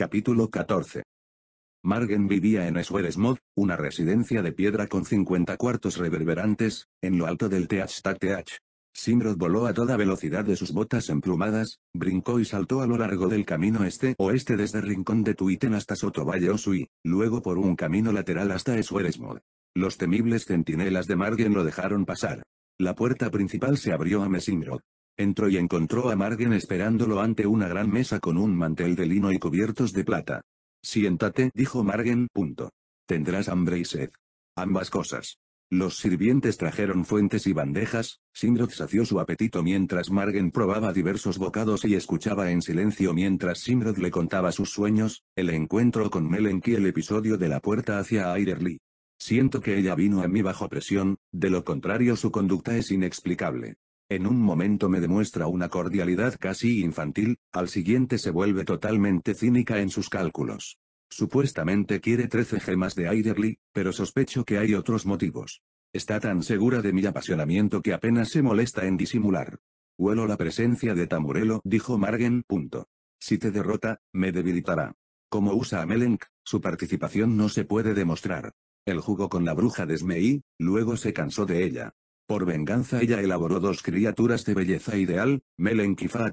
Capítulo 14. Margen vivía en Esweresmod, una residencia de piedra con 50 cuartos reverberantes, en lo alto del Teach-Tach-Teach. Simrod voló a toda velocidad de sus botas emplumadas, brincó y saltó a lo largo del camino este-oeste desde Rincón de Tuiten hasta Sotovalle Osui, luego por un camino lateral hasta Esweresmod. Los temibles centinelas de Margen lo dejaron pasar. La puerta principal se abrió a Mesimrod. Entró y encontró a Margen esperándolo ante una gran mesa con un mantel de lino y cubiertos de plata. Siéntate, dijo Margen, Tendrás hambre y sed. Ambas cosas. Los sirvientes trajeron fuentes y bandejas, Simrod sació su apetito mientras Margen probaba diversos bocados y escuchaba en silencio mientras Simrod le contaba sus sueños, el encuentro con y el episodio de la puerta hacia Aiderly. Siento que ella vino a mí bajo presión, de lo contrario su conducta es inexplicable. En un momento me demuestra una cordialidad casi infantil, al siguiente se vuelve totalmente cínica en sus cálculos. Supuestamente quiere 13 gemas de Aiderly, pero sospecho que hay otros motivos. Está tan segura de mi apasionamiento que apenas se molesta en disimular. Huelo la presencia de Tamurelo, dijo Margen. Si te derrota, me debilitará. Como usa a Melenk, su participación no se puede demostrar. El jugó con la bruja de Smei, luego se cansó de ella. Por venganza ella elaboró dos criaturas de belleza ideal, Melenk y fa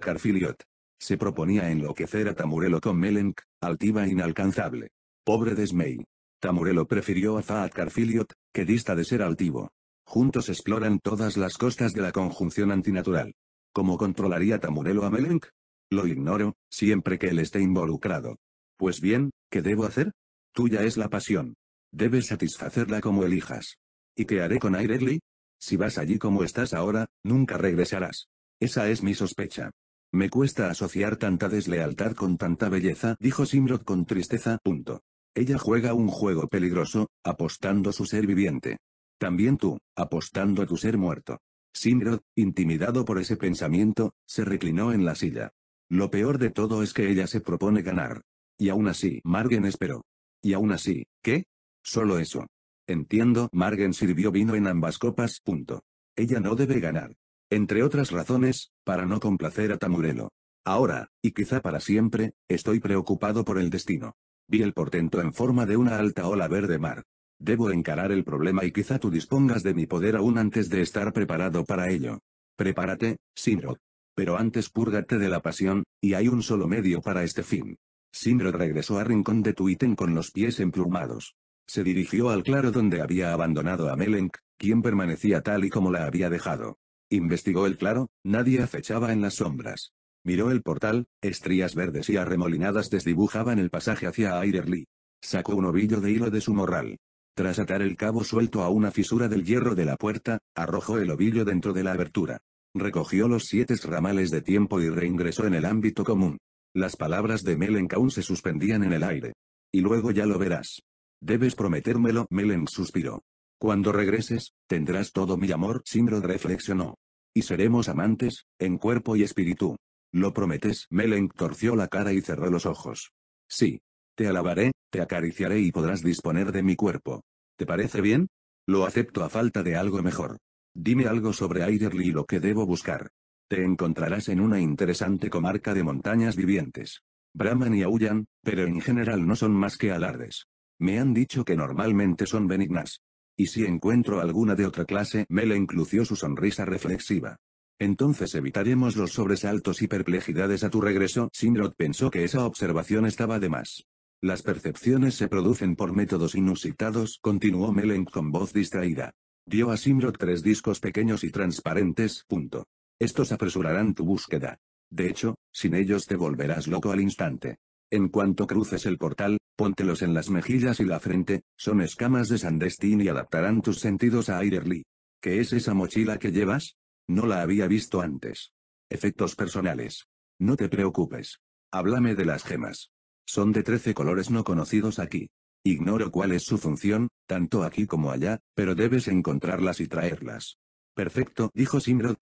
Se proponía enloquecer a Tamurelo con Melenk, altiva e inalcanzable. Pobre desmay. Tamurelo prefirió a Fa Carfiliot, que dista de ser altivo. Juntos exploran todas las costas de la conjunción antinatural. ¿Cómo controlaría Tamurelo a Melenk? Lo ignoro, siempre que él esté involucrado. Pues bien, ¿qué debo hacer? Tuya es la pasión. Debes satisfacerla como elijas. ¿Y qué haré con Airedly? Si vas allí como estás ahora, nunca regresarás. Esa es mi sospecha. Me cuesta asociar tanta deslealtad con tanta belleza, dijo Simrod con tristeza. Punto. Ella juega un juego peligroso, apostando su ser viviente. También tú, apostando tu ser muerto. Simrod, intimidado por ese pensamiento, se reclinó en la silla. Lo peor de todo es que ella se propone ganar. Y aún así, Margen esperó. Y aún así, ¿qué? Solo eso. Entiendo, Margen sirvió vino en ambas copas. Punto. Ella no debe ganar. Entre otras razones, para no complacer a Tamurelo. Ahora, y quizá para siempre, estoy preocupado por el destino. Vi el portento en forma de una alta ola verde mar. Debo encarar el problema y quizá tú dispongas de mi poder aún antes de estar preparado para ello. Prepárate, Sinrod. Pero antes púrgate de la pasión, y hay un solo medio para este fin. Sinrod regresó a Rincón de Tuiten con los pies emplumados. Se dirigió al claro donde había abandonado a Melenk, quien permanecía tal y como la había dejado. Investigó el claro, nadie acechaba en las sombras. Miró el portal, estrías verdes y arremolinadas desdibujaban el pasaje hacia Airely. Sacó un ovillo de hilo de su morral. Tras atar el cabo suelto a una fisura del hierro de la puerta, arrojó el ovillo dentro de la abertura. Recogió los siete ramales de tiempo y reingresó en el ámbito común. Las palabras de Melenk aún se suspendían en el aire. Y luego ya lo verás. Debes prometérmelo, Melen suspiró. Cuando regreses, tendrás todo mi amor, Simrod reflexionó. Y seremos amantes, en cuerpo y espíritu. ¿Lo prometes? Melen torció la cara y cerró los ojos. Sí. Te alabaré, te acariciaré y podrás disponer de mi cuerpo. ¿Te parece bien? Lo acepto a falta de algo mejor. Dime algo sobre Aiderly y lo que debo buscar. Te encontrarás en una interesante comarca de montañas vivientes. Brahman y aullan, pero en general no son más que alardes. Me han dicho que normalmente son benignas. Y si encuentro alguna de otra clase, Mel lució su sonrisa reflexiva. Entonces evitaremos los sobresaltos y perplejidades a tu regreso. Simrod pensó que esa observación estaba de más. Las percepciones se producen por métodos inusitados, continuó Melen con voz distraída. Dio a Simrod tres discos pequeños y transparentes, punto. Estos apresurarán tu búsqueda. De hecho, sin ellos te volverás loco al instante. En cuanto cruces el portal, Póntelos en las mejillas y la frente, son escamas de Sandestín y adaptarán tus sentidos a Airely. ¿Qué es esa mochila que llevas? No la había visto antes. Efectos personales. No te preocupes. Háblame de las gemas. Son de trece colores no conocidos aquí. Ignoro cuál es su función, tanto aquí como allá, pero debes encontrarlas y traerlas. Perfecto, dijo Simrod.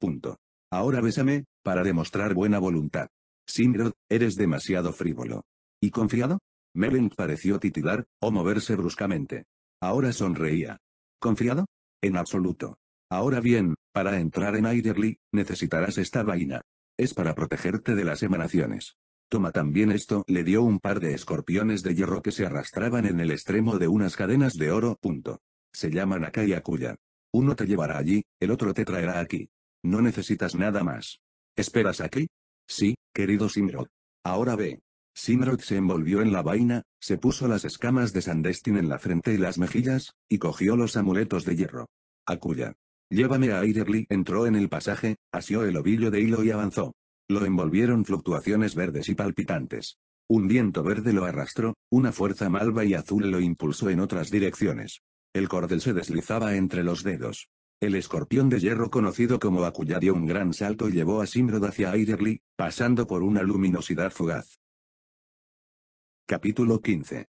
Ahora bésame, para demostrar buena voluntad. Simrod, eres demasiado frívolo. ¿Y confiado? Melent pareció titilar, o moverse bruscamente. Ahora sonreía. ¿Confiado? En absoluto. Ahora bien, para entrar en Aiderly, necesitarás esta vaina. Es para protegerte de las emanaciones. Toma también esto, le dio un par de escorpiones de hierro que se arrastraban en el extremo de unas cadenas de oro. Punto. Se llaman acá y Uno te llevará allí, el otro te traerá aquí. No necesitas nada más. ¿Esperas aquí? Sí, querido Simrod. Ahora ve. Simrod se envolvió en la vaina, se puso las escamas de Sandestin en la frente y las mejillas, y cogió los amuletos de hierro. Acuya. Llévame a Aiderly entró en el pasaje, asió el ovillo de hilo y avanzó. Lo envolvieron fluctuaciones verdes y palpitantes. Un viento verde lo arrastró, una fuerza malva y azul lo impulsó en otras direcciones. El cordel se deslizaba entre los dedos. El escorpión de hierro conocido como Acuya, dio un gran salto y llevó a Simrod hacia Aiderly, pasando por una luminosidad fugaz. Capítulo 15.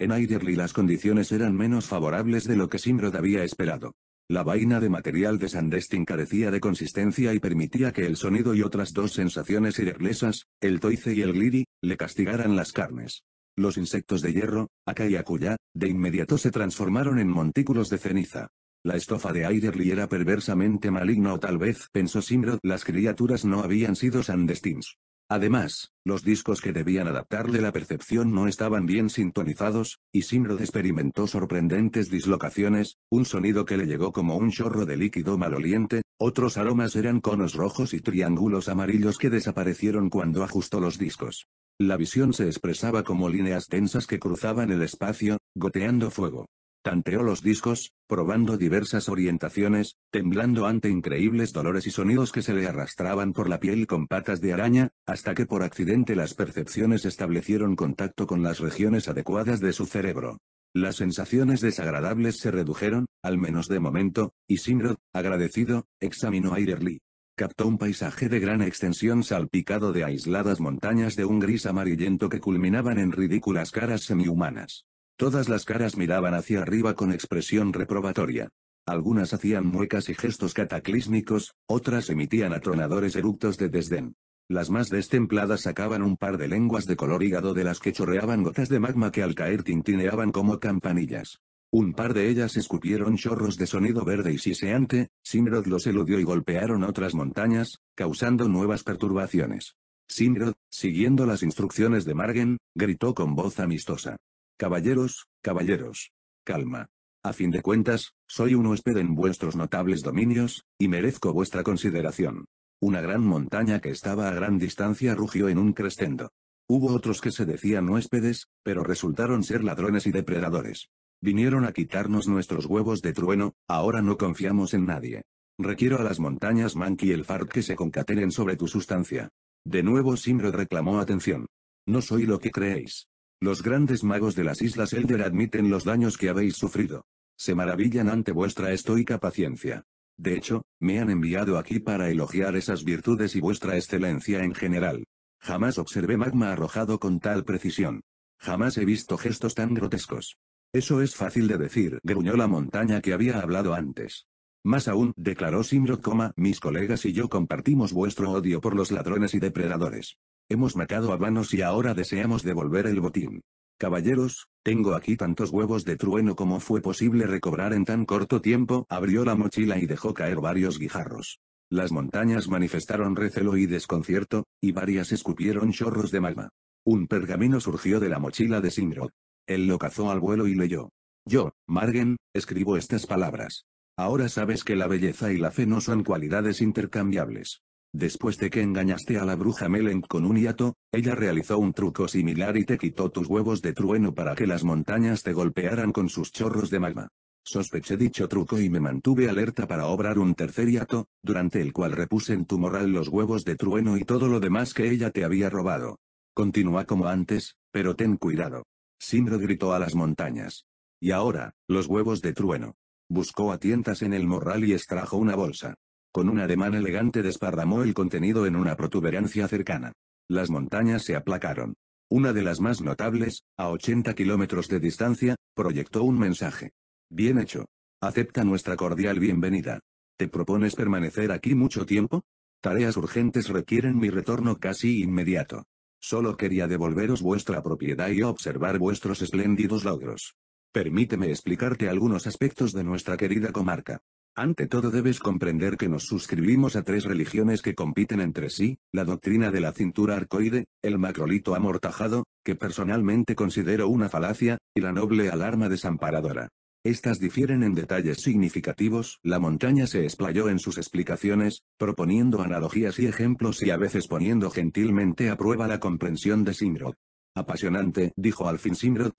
En Eiderly las condiciones eran menos favorables de lo que Simrod había esperado. La vaina de material de Sandestin carecía de consistencia y permitía que el sonido y otras dos sensaciones irreglesas, el toice y el gliri, le castigaran las carnes. Los insectos de hierro, acá y acullá, de inmediato se transformaron en montículos de ceniza. La estofa de Eiderly era perversamente maligna o tal vez, pensó Simrod, las criaturas no habían sido Sandestins. Además, los discos que debían adaptarle la percepción no estaban bien sintonizados, y Simrod experimentó sorprendentes dislocaciones, un sonido que le llegó como un chorro de líquido maloliente, otros aromas eran conos rojos y triángulos amarillos que desaparecieron cuando ajustó los discos. La visión se expresaba como líneas tensas que cruzaban el espacio, goteando fuego. Tanteó los discos, probando diversas orientaciones, temblando ante increíbles dolores y sonidos que se le arrastraban por la piel con patas de araña, hasta que por accidente las percepciones establecieron contacto con las regiones adecuadas de su cerebro. Las sensaciones desagradables se redujeron, al menos de momento, y Sinrod, agradecido, examinó a Irerly. Captó un paisaje de gran extensión salpicado de aisladas montañas de un gris amarillento que culminaban en ridículas caras semihumanas. Todas las caras miraban hacia arriba con expresión reprobatoria. Algunas hacían muecas y gestos cataclísmicos, otras emitían atronadores eructos de desdén. Las más destempladas sacaban un par de lenguas de color hígado de las que chorreaban gotas de magma que al caer tintineaban como campanillas. Un par de ellas escupieron chorros de sonido verde y siseante, Simrod los eludió y golpearon otras montañas, causando nuevas perturbaciones. Simrod, siguiendo las instrucciones de Margen, gritó con voz amistosa. Caballeros, caballeros. Calma. A fin de cuentas, soy un huésped en vuestros notables dominios, y merezco vuestra consideración. Una gran montaña que estaba a gran distancia rugió en un crescendo. Hubo otros que se decían huéspedes, pero resultaron ser ladrones y depredadores. Vinieron a quitarnos nuestros huevos de trueno, ahora no confiamos en nadie. Requiero a las montañas Monkey y el Fart que se concatenen sobre tu sustancia. De nuevo Simrod reclamó atención. No soy lo que creéis. Los grandes magos de las Islas Elder admiten los daños que habéis sufrido. Se maravillan ante vuestra estoica paciencia. De hecho, me han enviado aquí para elogiar esas virtudes y vuestra excelencia en general. Jamás observé magma arrojado con tal precisión. Jamás he visto gestos tan grotescos. Eso es fácil de decir, gruñó la montaña que había hablado antes. Más aún, declaró Simrod, mis colegas y yo compartimos vuestro odio por los ladrones y depredadores. Hemos matado a vanos y ahora deseamos devolver el botín. Caballeros, tengo aquí tantos huevos de trueno como fue posible recobrar en tan corto tiempo. Abrió la mochila y dejó caer varios guijarros. Las montañas manifestaron recelo y desconcierto, y varias escupieron chorros de magma. Un pergamino surgió de la mochila de Simrod. Él lo cazó al vuelo y leyó. Yo, Margen, escribo estas palabras. Ahora sabes que la belleza y la fe no son cualidades intercambiables. Después de que engañaste a la bruja Melen con un hiato, ella realizó un truco similar y te quitó tus huevos de trueno para que las montañas te golpearan con sus chorros de magma. Sospeché dicho truco y me mantuve alerta para obrar un tercer hiato, durante el cual repuse en tu morral los huevos de trueno y todo lo demás que ella te había robado. Continúa como antes, pero ten cuidado. Simro gritó a las montañas. Y ahora, los huevos de trueno. Buscó a tientas en el morral y extrajo una bolsa. Con un ademán elegante desparramó el contenido en una protuberancia cercana. Las montañas se aplacaron. Una de las más notables, a 80 kilómetros de distancia, proyectó un mensaje. Bien hecho. Acepta nuestra cordial bienvenida. ¿Te propones permanecer aquí mucho tiempo? Tareas urgentes requieren mi retorno casi inmediato. Solo quería devolveros vuestra propiedad y observar vuestros espléndidos logros. Permíteme explicarte algunos aspectos de nuestra querida comarca. Ante todo debes comprender que nos suscribimos a tres religiones que compiten entre sí, la doctrina de la cintura arcoide, el macrolito amortajado, que personalmente considero una falacia, y la noble alarma desamparadora. Estas difieren en detalles significativos, la montaña se explayó en sus explicaciones, proponiendo analogías y ejemplos y a veces poniendo gentilmente a prueba la comprensión de Simrod. Apasionante, dijo al fin Simrod.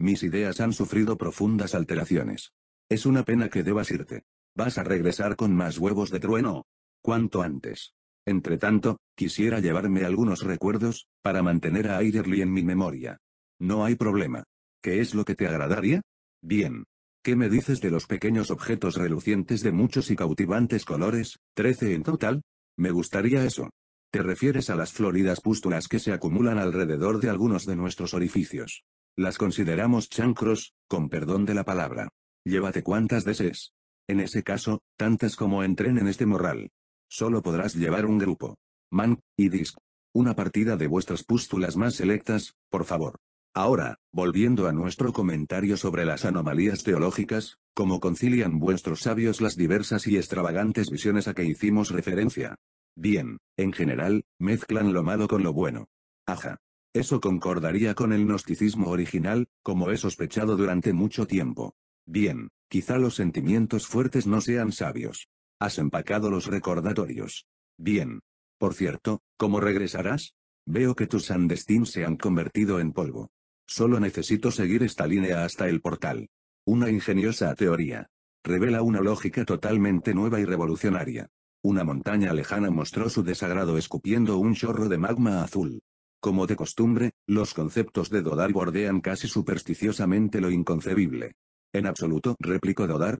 Mis ideas han sufrido profundas alteraciones. Es una pena que debas irte. Vas a regresar con más huevos de trueno. Cuanto antes. Entretanto, quisiera llevarme algunos recuerdos, para mantener a Aiderly en mi memoria. No hay problema. ¿Qué es lo que te agradaría? Bien. ¿Qué me dices de los pequeños objetos relucientes de muchos y cautivantes colores, 13 en total? Me gustaría eso. Te refieres a las floridas pústulas que se acumulan alrededor de algunos de nuestros orificios. Las consideramos chancros, con perdón de la palabra. Llévate cuantas desees. En ese caso, tantas como entren en este morral. Solo podrás llevar un grupo. Man, y disc. Una partida de vuestras pústulas más selectas, por favor. Ahora, volviendo a nuestro comentario sobre las anomalías teológicas, ¿cómo concilian vuestros sabios las diversas y extravagantes visiones a que hicimos referencia. Bien, en general, mezclan lo malo con lo bueno. Ajá. Eso concordaría con el gnosticismo original, como he sospechado durante mucho tiempo. Bien, quizá los sentimientos fuertes no sean sabios. Has empacado los recordatorios. Bien. Por cierto, ¿cómo regresarás? Veo que tus sandestín se han convertido en polvo. Solo necesito seguir esta línea hasta el portal. Una ingeniosa teoría. Revela una lógica totalmente nueva y revolucionaria. Una montaña lejana mostró su desagrado escupiendo un chorro de magma azul. Como de costumbre, los conceptos de Dodal bordean casi supersticiosamente lo inconcebible. En absoluto, replicó Dodar.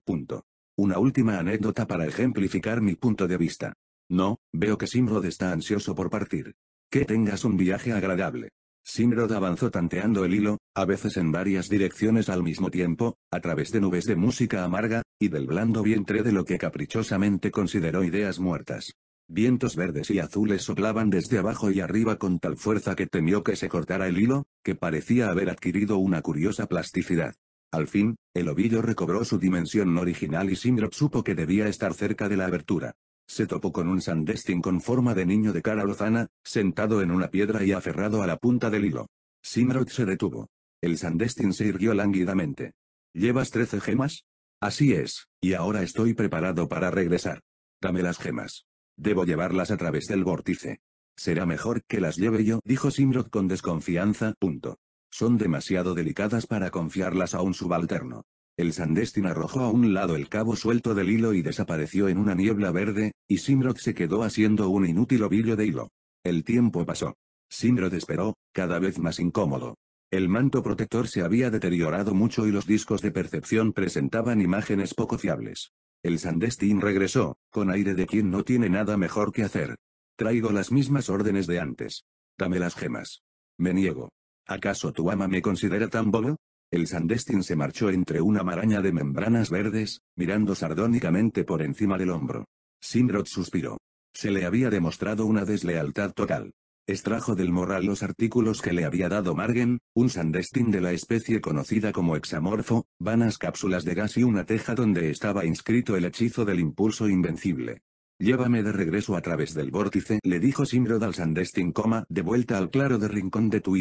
Una última anécdota para ejemplificar mi punto de vista. No, veo que Simrod está ansioso por partir. Que tengas un viaje agradable. Simrod avanzó tanteando el hilo, a veces en varias direcciones al mismo tiempo, a través de nubes de música amarga, y del blando vientre de lo que caprichosamente consideró ideas muertas. Vientos verdes y azules soplaban desde abajo y arriba con tal fuerza que temió que se cortara el hilo, que parecía haber adquirido una curiosa plasticidad. Al fin, el ovillo recobró su dimensión original y Simrod supo que debía estar cerca de la abertura. Se topó con un Sandestín con forma de niño de cara lozana, sentado en una piedra y aferrado a la punta del hilo. Simrod se detuvo. El Sandestín se irguió lánguidamente. ¿Llevas trece gemas? Así es, y ahora estoy preparado para regresar. Dame las gemas. Debo llevarlas a través del vórtice. Será mejor que las lleve yo, dijo Simrod con desconfianza. Punto. Son demasiado delicadas para confiarlas a un subalterno. El sandestín arrojó a un lado el cabo suelto del hilo y desapareció en una niebla verde, y Simrod se quedó haciendo un inútil ovillo de hilo. El tiempo pasó. Simrod esperó, cada vez más incómodo. El manto protector se había deteriorado mucho y los discos de percepción presentaban imágenes poco fiables. El sandestín regresó, con aire de quien no tiene nada mejor que hacer. Traigo las mismas órdenes de antes. Dame las gemas. Me niego. ¿Acaso tu ama me considera tan bolo? El Sandestín se marchó entre una maraña de membranas verdes, mirando sardónicamente por encima del hombro. Simrod suspiró. Se le había demostrado una deslealtad total. Extrajo del morral los artículos que le había dado Margen, un sandestín de la especie conocida como hexamorfo, vanas cápsulas de gas y una teja donde estaba inscrito el hechizo del impulso invencible. Llévame de regreso a través del vórtice, le dijo Simrod al Sandestín, coma, de vuelta al claro de rincón de tu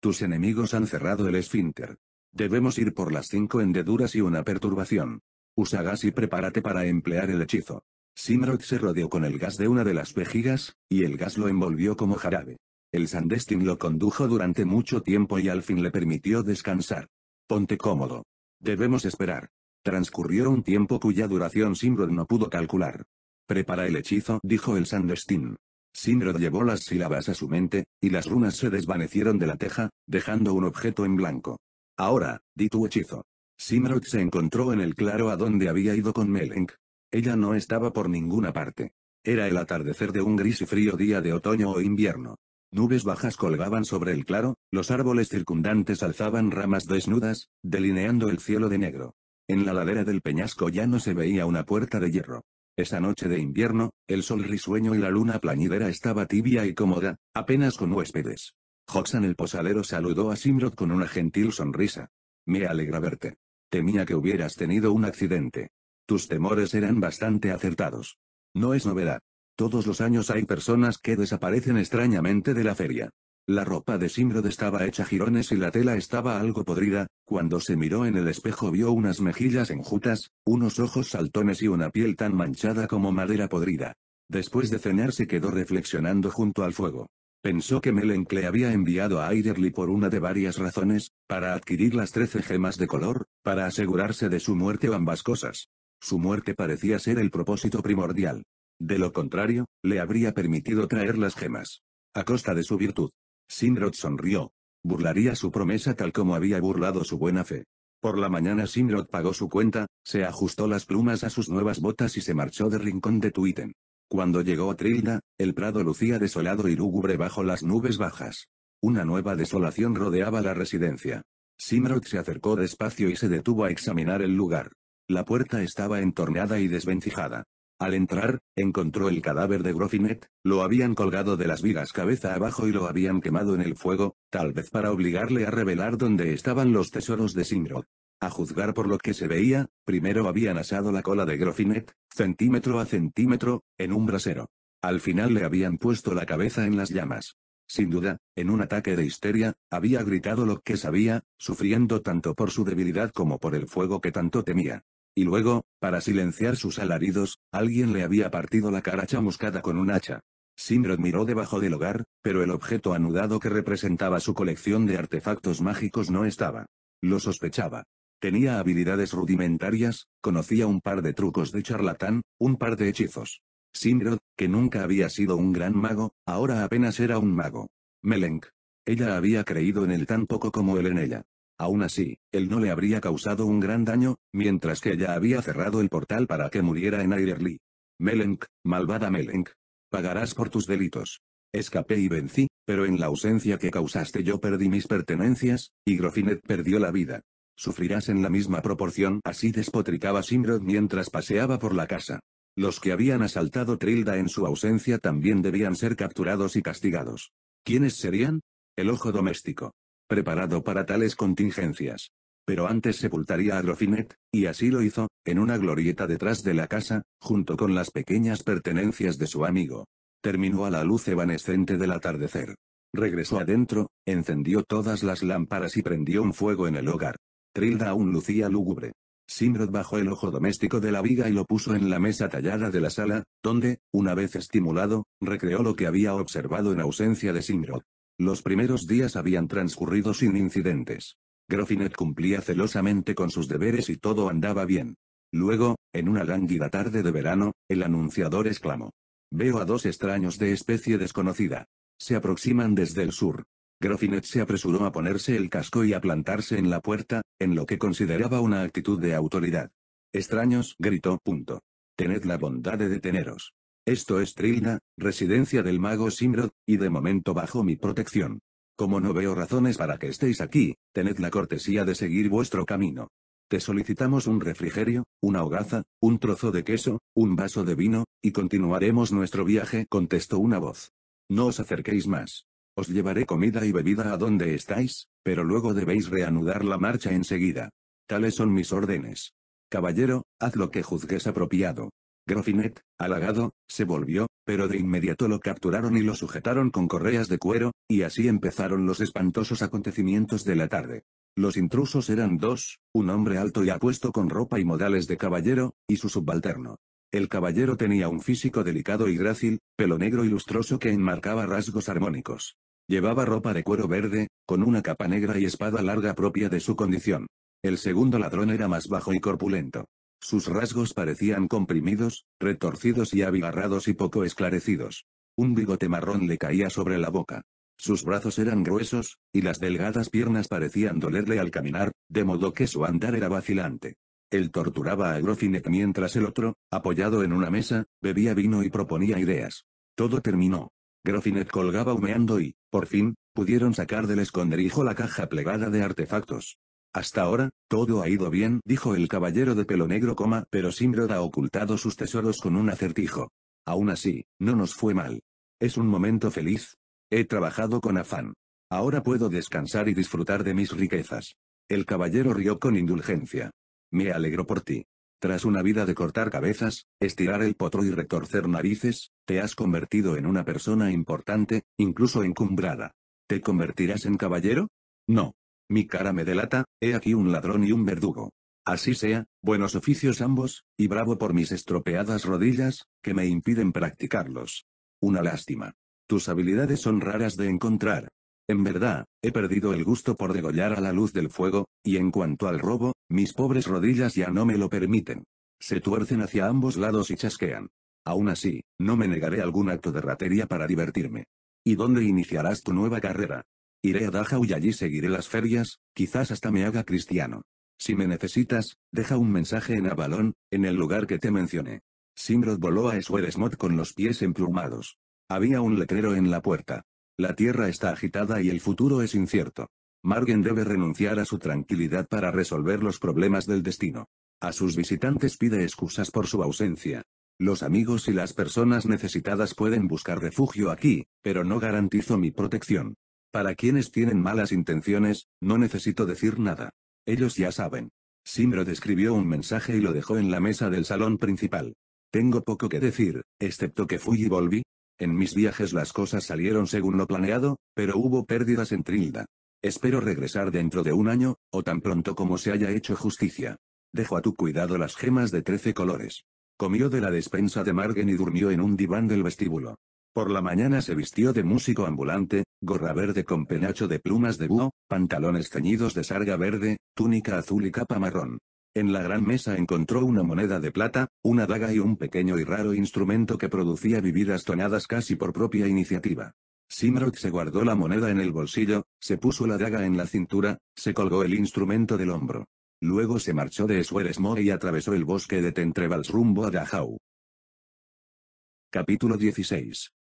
tus enemigos han cerrado el esfínter. Debemos ir por las cinco hendeduras y una perturbación. Usa gas y prepárate para emplear el hechizo. Simrod se rodeó con el gas de una de las vejigas, y el gas lo envolvió como jarabe. El sandestín lo condujo durante mucho tiempo y al fin le permitió descansar. Ponte cómodo. Debemos esperar. Transcurrió un tiempo cuya duración Simrod no pudo calcular. Prepara el hechizo, dijo el sandestín. Sinrod llevó las sílabas a su mente, y las runas se desvanecieron de la teja, dejando un objeto en blanco. Ahora, di tu hechizo. Simrod se encontró en el claro a donde había ido con Melenk. Ella no estaba por ninguna parte. Era el atardecer de un gris y frío día de otoño o invierno. Nubes bajas colgaban sobre el claro, los árboles circundantes alzaban ramas desnudas, delineando el cielo de negro. En la ladera del peñasco ya no se veía una puerta de hierro. Esa noche de invierno, el sol risueño y la luna plañidera estaba tibia y cómoda, apenas con huéspedes. Hoxan el posadero saludó a Simrod con una gentil sonrisa. Me alegra verte. Temía que hubieras tenido un accidente. Tus temores eran bastante acertados. No es novedad. Todos los años hay personas que desaparecen extrañamente de la feria. La ropa de Simrod estaba hecha jirones y la tela estaba algo podrida, cuando se miró en el espejo vio unas mejillas enjutas, unos ojos saltones y una piel tan manchada como madera podrida. Después de cenar se quedó reflexionando junto al fuego. Pensó que Melenk le había enviado a Aiderly por una de varias razones, para adquirir las trece gemas de color, para asegurarse de su muerte o ambas cosas. Su muerte parecía ser el propósito primordial. De lo contrario, le habría permitido traer las gemas. A costa de su virtud. Simrod sonrió. Burlaría su promesa tal como había burlado su buena fe. Por la mañana Simrod pagó su cuenta, se ajustó las plumas a sus nuevas botas y se marchó de rincón de Tuiten. Cuando llegó a Trilda, el prado lucía desolado y lúgubre bajo las nubes bajas. Una nueva desolación rodeaba la residencia. Simrod se acercó despacio y se detuvo a examinar el lugar. La puerta estaba entornada y desvencijada. Al entrar, encontró el cadáver de Grofinet, lo habían colgado de las vigas cabeza abajo y lo habían quemado en el fuego, tal vez para obligarle a revelar dónde estaban los tesoros de Simrod. A juzgar por lo que se veía, primero habían asado la cola de Grofinet, centímetro a centímetro, en un brasero. Al final le habían puesto la cabeza en las llamas. Sin duda, en un ataque de histeria, había gritado lo que sabía, sufriendo tanto por su debilidad como por el fuego que tanto temía. Y luego, para silenciar sus alaridos, alguien le había partido la cara chamuscada con un hacha. Simrod miró debajo del hogar, pero el objeto anudado que representaba su colección de artefactos mágicos no estaba. Lo sospechaba. Tenía habilidades rudimentarias, conocía un par de trucos de charlatán, un par de hechizos. Simrod, que nunca había sido un gran mago, ahora apenas era un mago. Melenk. Ella había creído en él tan poco como él en ella. Aún así, él no le habría causado un gran daño, mientras que ella había cerrado el portal para que muriera en airely Melenk, malvada Melenk. Pagarás por tus delitos. Escapé y vencí, pero en la ausencia que causaste yo perdí mis pertenencias, y Grofinet perdió la vida. Sufrirás en la misma proporción, así despotricaba Simrod mientras paseaba por la casa. Los que habían asaltado Trilda en su ausencia también debían ser capturados y castigados. ¿Quiénes serían? El ojo doméstico preparado para tales contingencias. Pero antes sepultaría a Grofinet, y así lo hizo, en una glorieta detrás de la casa, junto con las pequeñas pertenencias de su amigo. Terminó a la luz evanescente del atardecer. Regresó adentro, encendió todas las lámparas y prendió un fuego en el hogar. Trilda aún lucía lúgubre. Simrod bajó el ojo doméstico de la viga y lo puso en la mesa tallada de la sala, donde, una vez estimulado, recreó lo que había observado en ausencia de Simrod. Los primeros días habían transcurrido sin incidentes. Grofinet cumplía celosamente con sus deberes y todo andaba bien. Luego, en una lánguida tarde de verano, el anunciador exclamó. Veo a dos extraños de especie desconocida. Se aproximan desde el sur. Grofinet se apresuró a ponerse el casco y a plantarse en la puerta, en lo que consideraba una actitud de autoridad. Extraños, gritó. Punto. Tened la bondad de deteneros. Esto es Trilna, residencia del mago Simrod, y de momento bajo mi protección. Como no veo razones para que estéis aquí, tened la cortesía de seguir vuestro camino. Te solicitamos un refrigerio, una hogaza, un trozo de queso, un vaso de vino, y continuaremos nuestro viaje, contestó una voz. No os acerquéis más. Os llevaré comida y bebida a donde estáis, pero luego debéis reanudar la marcha enseguida. Tales son mis órdenes. Caballero, haz lo que juzgues apropiado. Grofinet, halagado, se volvió, pero de inmediato lo capturaron y lo sujetaron con correas de cuero, y así empezaron los espantosos acontecimientos de la tarde. Los intrusos eran dos, un hombre alto y apuesto con ropa y modales de caballero, y su subalterno. El caballero tenía un físico delicado y grácil, pelo negro y lustroso que enmarcaba rasgos armónicos. Llevaba ropa de cuero verde, con una capa negra y espada larga propia de su condición. El segundo ladrón era más bajo y corpulento. Sus rasgos parecían comprimidos, retorcidos y abigarrados y poco esclarecidos. Un bigote marrón le caía sobre la boca. Sus brazos eran gruesos, y las delgadas piernas parecían dolerle al caminar, de modo que su andar era vacilante. Él torturaba a Grofinet mientras el otro, apoyado en una mesa, bebía vino y proponía ideas. Todo terminó. Grofinet colgaba humeando y, por fin, pudieron sacar del esconderijo la caja plegada de artefactos. Hasta ahora, todo ha ido bien, dijo el caballero de pelo negro, coma, pero Simrod ha ocultado sus tesoros con un acertijo. Aún así, no nos fue mal. Es un momento feliz. He trabajado con afán. Ahora puedo descansar y disfrutar de mis riquezas. El caballero rió con indulgencia. Me alegro por ti. Tras una vida de cortar cabezas, estirar el potro y retorcer narices, te has convertido en una persona importante, incluso encumbrada. ¿Te convertirás en caballero? No. Mi cara me delata, he aquí un ladrón y un verdugo. Así sea, buenos oficios ambos, y bravo por mis estropeadas rodillas, que me impiden practicarlos. Una lástima. Tus habilidades son raras de encontrar. En verdad, he perdido el gusto por degollar a la luz del fuego, y en cuanto al robo, mis pobres rodillas ya no me lo permiten. Se tuercen hacia ambos lados y chasquean. Aún así, no me negaré algún acto de ratería para divertirme. ¿Y dónde iniciarás tu nueva carrera? Iré a Dachau y allí seguiré las ferias, quizás hasta me haga cristiano. Si me necesitas, deja un mensaje en Avalon, en el lugar que te mencioné. Simrod voló a Smot con los pies emplumados. Había un letrero en la puerta. La tierra está agitada y el futuro es incierto. Margen debe renunciar a su tranquilidad para resolver los problemas del destino. A sus visitantes pide excusas por su ausencia. Los amigos y las personas necesitadas pueden buscar refugio aquí, pero no garantizo mi protección. Para quienes tienen malas intenciones, no necesito decir nada. Ellos ya saben. Simbro describió un mensaje y lo dejó en la mesa del salón principal. Tengo poco que decir, excepto que fui y volví. En mis viajes las cosas salieron según lo planeado, pero hubo pérdidas en Trilda. Espero regresar dentro de un año, o tan pronto como se haya hecho justicia. Dejo a tu cuidado las gemas de trece colores. Comió de la despensa de Margen y durmió en un diván del vestíbulo. Por la mañana se vistió de músico ambulante, gorra verde con penacho de plumas de búho, pantalones ceñidos de sarga verde, túnica azul y capa marrón. En la gran mesa encontró una moneda de plata, una daga y un pequeño y raro instrumento que producía vividas tonadas casi por propia iniciativa. Simrod se guardó la moneda en el bolsillo, se puso la daga en la cintura, se colgó el instrumento del hombro. Luego se marchó de Sweresmore y atravesó el bosque de Tentrevals rumbo a Dachau. Capítulo 16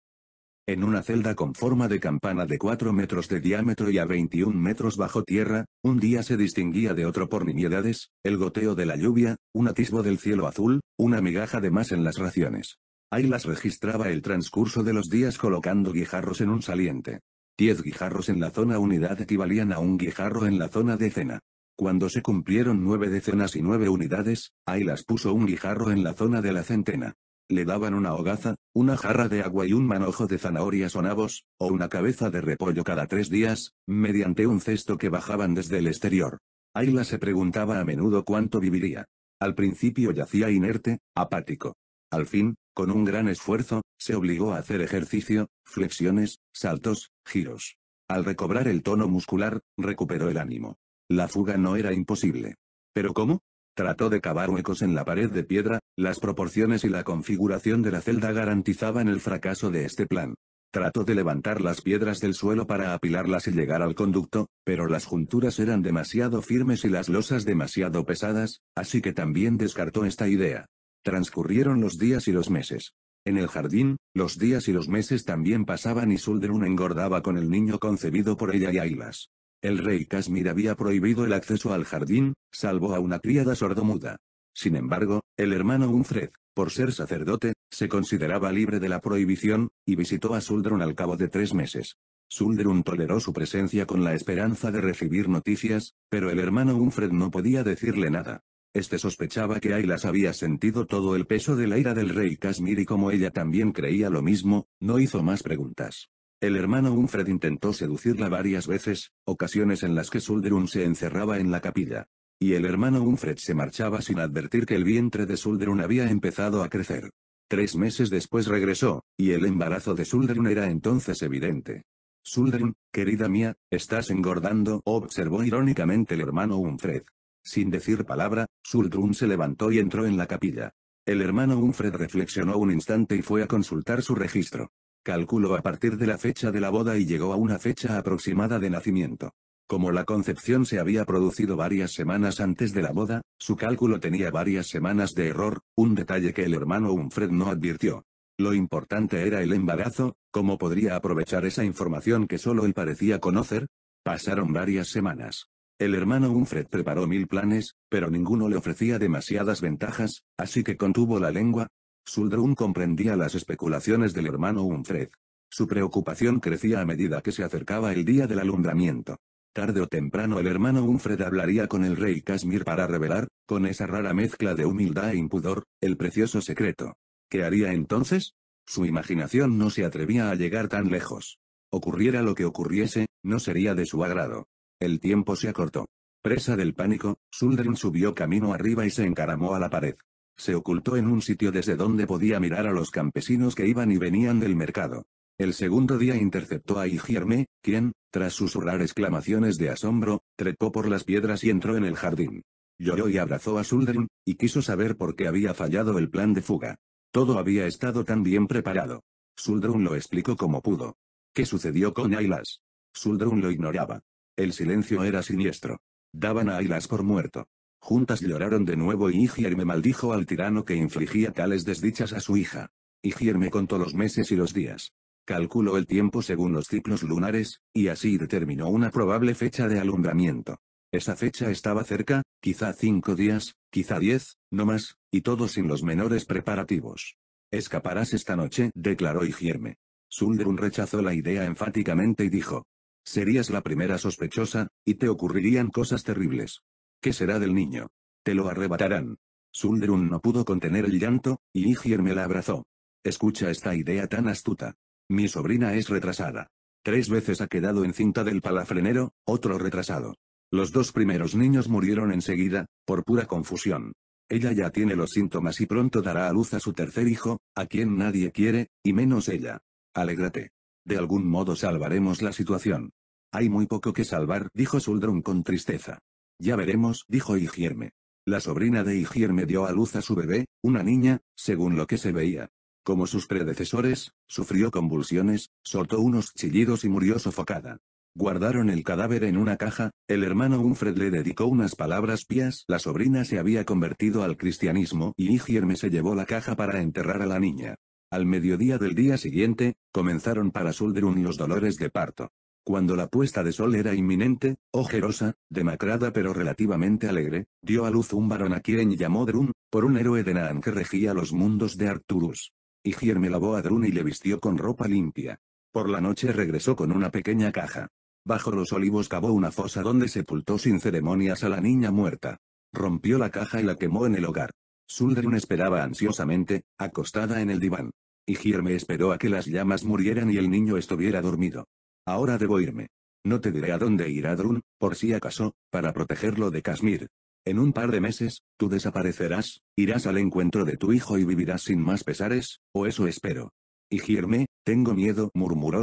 en una celda con forma de campana de 4 metros de diámetro y a 21 metros bajo tierra, un día se distinguía de otro por nimiedades, el goteo de la lluvia, un atisbo del cielo azul, una migaja de más en las raciones. Ahí registraba el transcurso de los días colocando guijarros en un saliente. Diez guijarros en la zona unidad equivalían a un guijarro en la zona decena. Cuando se cumplieron nueve decenas y nueve unidades, ahí puso un guijarro en la zona de la centena. Le daban una hogaza, una jarra de agua y un manojo de zanahorias o nabos, o una cabeza de repollo cada tres días, mediante un cesto que bajaban desde el exterior. Ayla se preguntaba a menudo cuánto viviría. Al principio yacía inerte, apático. Al fin, con un gran esfuerzo, se obligó a hacer ejercicio, flexiones, saltos, giros. Al recobrar el tono muscular, recuperó el ánimo. La fuga no era imposible. ¿Pero cómo? Trató de cavar huecos en la pared de piedra, las proporciones y la configuración de la celda garantizaban el fracaso de este plan. Trató de levantar las piedras del suelo para apilarlas y llegar al conducto, pero las junturas eran demasiado firmes y las losas demasiado pesadas, así que también descartó esta idea. Transcurrieron los días y los meses. En el jardín, los días y los meses también pasaban y Sulderun engordaba con el niño concebido por ella y Ailas. El rey Casmir había prohibido el acceso al jardín, salvo a una criada sordomuda. Sin embargo, el hermano Unfred, por ser sacerdote, se consideraba libre de la prohibición, y visitó a Suldron al cabo de tres meses. Suldrun toleró su presencia con la esperanza de recibir noticias, pero el hermano Unfred no podía decirle nada. Este sospechaba que Ailas había sentido todo el peso de la ira del rey Casmir y como ella también creía lo mismo, no hizo más preguntas. El hermano unfred intentó seducirla varias veces, ocasiones en las que Suldrun se encerraba en la capilla. Y el hermano Unfred se marchaba sin advertir que el vientre de Suldrun había empezado a crecer. Tres meses después regresó, y el embarazo de Suldrun era entonces evidente. Suldrun, querida mía, estás engordando, observó irónicamente el hermano Unfred. Sin decir palabra, Suldrun se levantó y entró en la capilla. El hermano Unfred reflexionó un instante y fue a consultar su registro. Calculó a partir de la fecha de la boda y llegó a una fecha aproximada de nacimiento. Como la concepción se había producido varias semanas antes de la boda, su cálculo tenía varias semanas de error, un detalle que el hermano Unfred no advirtió. Lo importante era el embarazo, ¿cómo podría aprovechar esa información que solo él parecía conocer? Pasaron varias semanas. El hermano Unfred preparó mil planes, pero ninguno le ofrecía demasiadas ventajas, así que contuvo la lengua, Suldrun comprendía las especulaciones del hermano Unfred. Su preocupación crecía a medida que se acercaba el día del alumbramiento. Tarde o temprano el hermano Unfred hablaría con el rey Casimir para revelar, con esa rara mezcla de humildad e impudor, el precioso secreto. ¿Qué haría entonces? Su imaginación no se atrevía a llegar tan lejos. Ocurriera lo que ocurriese, no sería de su agrado. El tiempo se acortó. Presa del pánico, Suldrin subió camino arriba y se encaramó a la pared. Se ocultó en un sitio desde donde podía mirar a los campesinos que iban y venían del mercado. El segundo día interceptó a Higierme, quien, tras susurrar exclamaciones de asombro, trepó por las piedras y entró en el jardín. Lloró y abrazó a Suldrin, y quiso saber por qué había fallado el plan de fuga. Todo había estado tan bien preparado. Suldrun lo explicó como pudo. ¿Qué sucedió con Ailas? Suldrun lo ignoraba. El silencio era siniestro. Daban a Ailas por muerto. Juntas lloraron de nuevo y Higier maldijo al tirano que infligía tales desdichas a su hija. Higier contó los meses y los días. Calculó el tiempo según los ciclos lunares, y así determinó una probable fecha de alumbramiento. Esa fecha estaba cerca, quizá cinco días, quizá diez, no más, y todo sin los menores preparativos. Escaparás esta noche, declaró Higierme. Sunderun rechazó la idea enfáticamente y dijo. Serías la primera sospechosa, y te ocurrirían cosas terribles. ¿Qué será del niño? Te lo arrebatarán. Sundrun no pudo contener el llanto, y Igier me la abrazó. Escucha esta idea tan astuta. Mi sobrina es retrasada. Tres veces ha quedado encinta del palafrenero, otro retrasado. Los dos primeros niños murieron enseguida, por pura confusión. Ella ya tiene los síntomas y pronto dará a luz a su tercer hijo, a quien nadie quiere, y menos ella. Alégrate. De algún modo salvaremos la situación. Hay muy poco que salvar, dijo Suldron con tristeza. Ya veremos, dijo Higierme. La sobrina de Higierme dio a luz a su bebé, una niña, según lo que se veía. Como sus predecesores, sufrió convulsiones, soltó unos chillidos y murió sofocada. Guardaron el cadáver en una caja, el hermano Unfred le dedicó unas palabras pías. La sobrina se había convertido al cristianismo y Higierme se llevó la caja para enterrar a la niña. Al mediodía del día siguiente, comenzaron para Sulderun los dolores de parto. Cuando la puesta de sol era inminente, ojerosa, demacrada pero relativamente alegre, dio a luz un varón a quien llamó Drun, por un héroe de Naan que regía los mundos de Arturus. Jierme lavó a Drun y le vistió con ropa limpia. Por la noche regresó con una pequeña caja. Bajo los olivos cavó una fosa donde sepultó sin ceremonias a la niña muerta. Rompió la caja y la quemó en el hogar. Suldrun esperaba ansiosamente, acostada en el diván. Y Higierme esperó a que las llamas murieran y el niño estuviera dormido. Ahora debo irme. No te diré a dónde irá Drun, por si acaso, para protegerlo de Kasmir. En un par de meses, tú desaparecerás, irás al encuentro de tu hijo y vivirás sin más pesares, o eso espero. girme tengo miedo, murmuró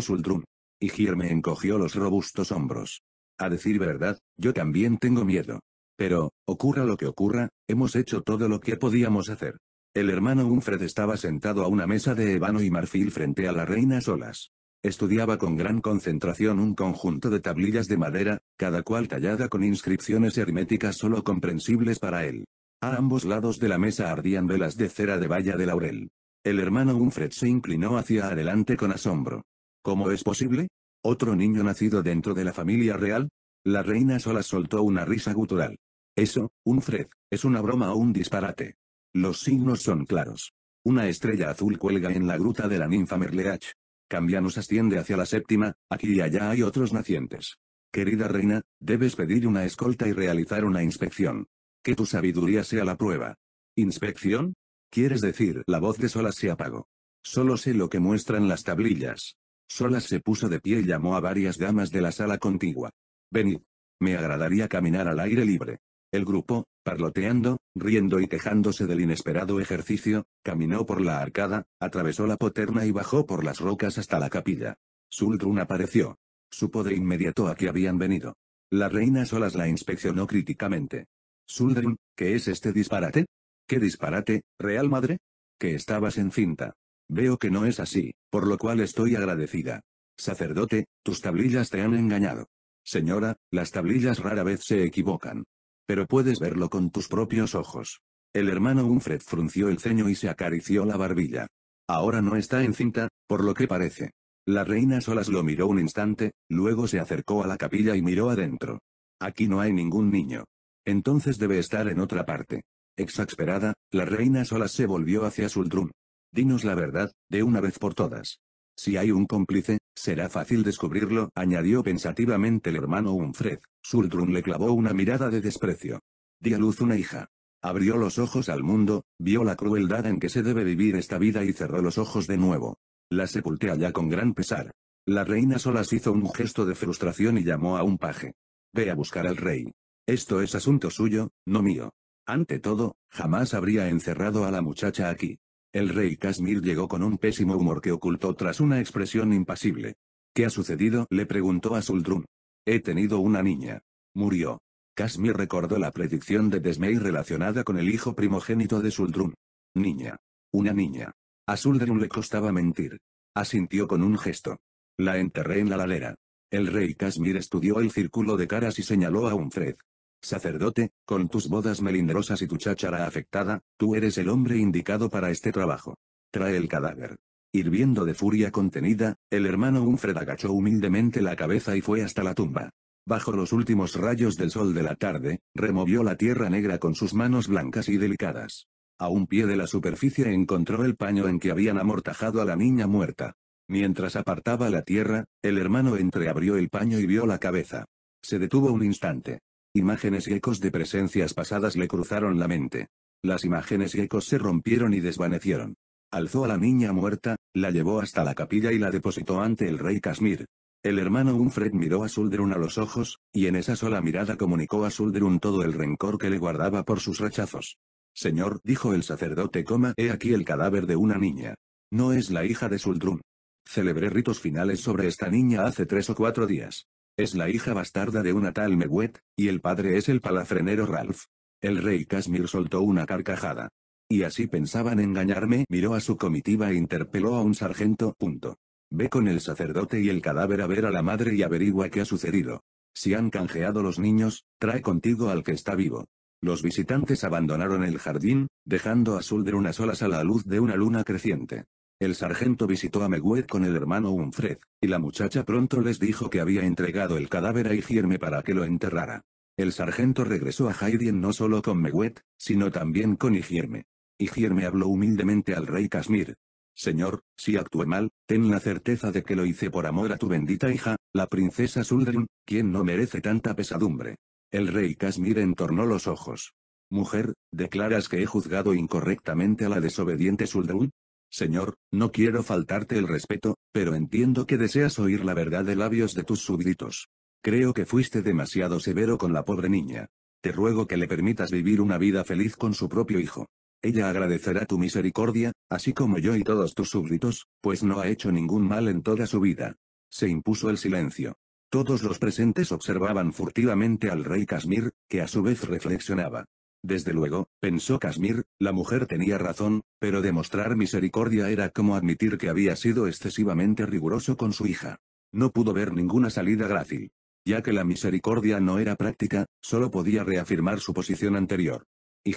Y girme encogió los robustos hombros. A decir verdad, yo también tengo miedo. Pero, ocurra lo que ocurra, hemos hecho todo lo que podíamos hacer. El hermano Unfred estaba sentado a una mesa de ébano y marfil frente a la reina Solas. Estudiaba con gran concentración un conjunto de tablillas de madera, cada cual tallada con inscripciones herméticas solo comprensibles para él. A ambos lados de la mesa ardían velas de cera de valla de laurel. El hermano Unfred se inclinó hacia adelante con asombro. ¿Cómo es posible? ¿Otro niño nacido dentro de la familia real? La reina sola soltó una risa gutural. Eso, Unfred, es una broma o un disparate. Los signos son claros. Una estrella azul cuelga en la gruta de la ninfa Merleach, nos asciende hacia la séptima, aquí y allá hay otros nacientes. Querida reina, debes pedir una escolta y realizar una inspección. Que tu sabiduría sea la prueba. ¿Inspección? Quieres decir, la voz de Solas se apagó. Solo sé lo que muestran las tablillas. Solas se puso de pie y llamó a varias damas de la sala contigua. Venid. Me agradaría caminar al aire libre. El grupo, parloteando, Riendo y quejándose del inesperado ejercicio, caminó por la arcada, atravesó la poterna y bajó por las rocas hasta la capilla. Suldrun apareció. Supo de inmediato a qué habían venido. La reina Solas la inspeccionó críticamente. Suldrun, ¿qué es este disparate? ¿Qué disparate, real madre? Que estabas encinta. Veo que no es así, por lo cual estoy agradecida. Sacerdote, tus tablillas te han engañado. Señora, las tablillas rara vez se equivocan. Pero puedes verlo con tus propios ojos. El hermano unfred frunció el ceño y se acarició la barbilla. Ahora no está encinta, por lo que parece. La reina Solas lo miró un instante, luego se acercó a la capilla y miró adentro. Aquí no hay ningún niño. Entonces debe estar en otra parte. Exasperada, la reina Solas se volvió hacia Suldrum. Dinos la verdad, de una vez por todas. Si hay un cómplice, Será fácil descubrirlo, añadió pensativamente el hermano Unfred. Suldrun le clavó una mirada de desprecio. Di a luz una hija. Abrió los ojos al mundo, vio la crueldad en que se debe vivir esta vida y cerró los ojos de nuevo. La sepulté allá con gran pesar. La reina Solas hizo un gesto de frustración y llamó a un paje. Ve a buscar al rey. Esto es asunto suyo, no mío. Ante todo, jamás habría encerrado a la muchacha aquí. El rey Kashmir llegó con un pésimo humor que ocultó tras una expresión impasible. ¿Qué ha sucedido? le preguntó a Suldrun. He tenido una niña. Murió. Kashmir recordó la predicción de Desmey relacionada con el hijo primogénito de Suldrun. Niña. Una niña. A le costaba mentir. Asintió con un gesto. La enterré en la ladera. El rey Kashmir estudió el círculo de caras y señaló a Unfred. Sacerdote, con tus bodas melindrosas y tu cháchara afectada, tú eres el hombre indicado para este trabajo. Trae el cadáver. Hirviendo de furia contenida, el hermano Unfred agachó humildemente la cabeza y fue hasta la tumba. Bajo los últimos rayos del sol de la tarde, removió la tierra negra con sus manos blancas y delicadas. A un pie de la superficie encontró el paño en que habían amortajado a la niña muerta. Mientras apartaba la tierra, el hermano entreabrió el paño y vio la cabeza. Se detuvo un instante. Imágenes geckos de presencias pasadas le cruzaron la mente. Las imágenes ecos se rompieron y desvanecieron. Alzó a la niña muerta, la llevó hasta la capilla y la depositó ante el rey Casmir. El hermano Unfred miró a Sulderun a los ojos, y en esa sola mirada comunicó a Sulderun todo el rencor que le guardaba por sus rechazos. Señor, dijo el sacerdote, coma, he aquí el cadáver de una niña. No es la hija de Sulderun». Celebré ritos finales sobre esta niña hace tres o cuatro días. Es la hija bastarda de una tal Mewet, y el padre es el palafrenero Ralph. El rey Casimir soltó una carcajada. Y así pensaban engañarme, miró a su comitiva e interpeló a un sargento. Punto. Ve con el sacerdote y el cadáver a ver a la madre y averigua qué ha sucedido. Si han canjeado los niños, trae contigo al que está vivo. Los visitantes abandonaron el jardín, dejando a Sulder unas olas a la luz de una luna creciente. El sargento visitó a Megwet con el hermano Unfred, y la muchacha pronto les dijo que había entregado el cadáver a Higierme para que lo enterrara. El sargento regresó a Haydien no solo con Megwet, sino también con Higierme. Higierme habló humildemente al rey Casmir. Señor, si actué mal, ten la certeza de que lo hice por amor a tu bendita hija, la princesa Suldrin, quien no merece tanta pesadumbre. El rey Casmir entornó los ojos. Mujer, ¿declaras que he juzgado incorrectamente a la desobediente Suldrun? Señor, no quiero faltarte el respeto, pero entiendo que deseas oír la verdad de labios de tus súbditos. Creo que fuiste demasiado severo con la pobre niña. Te ruego que le permitas vivir una vida feliz con su propio hijo. Ella agradecerá tu misericordia, así como yo y todos tus súbditos, pues no ha hecho ningún mal en toda su vida. Se impuso el silencio. Todos los presentes observaban furtivamente al rey Casmir, que a su vez reflexionaba. Desde luego, pensó Casmir, la mujer tenía razón, pero demostrar misericordia era como admitir que había sido excesivamente riguroso con su hija. No pudo ver ninguna salida grácil. Ya que la misericordia no era práctica, solo podía reafirmar su posición anterior. Y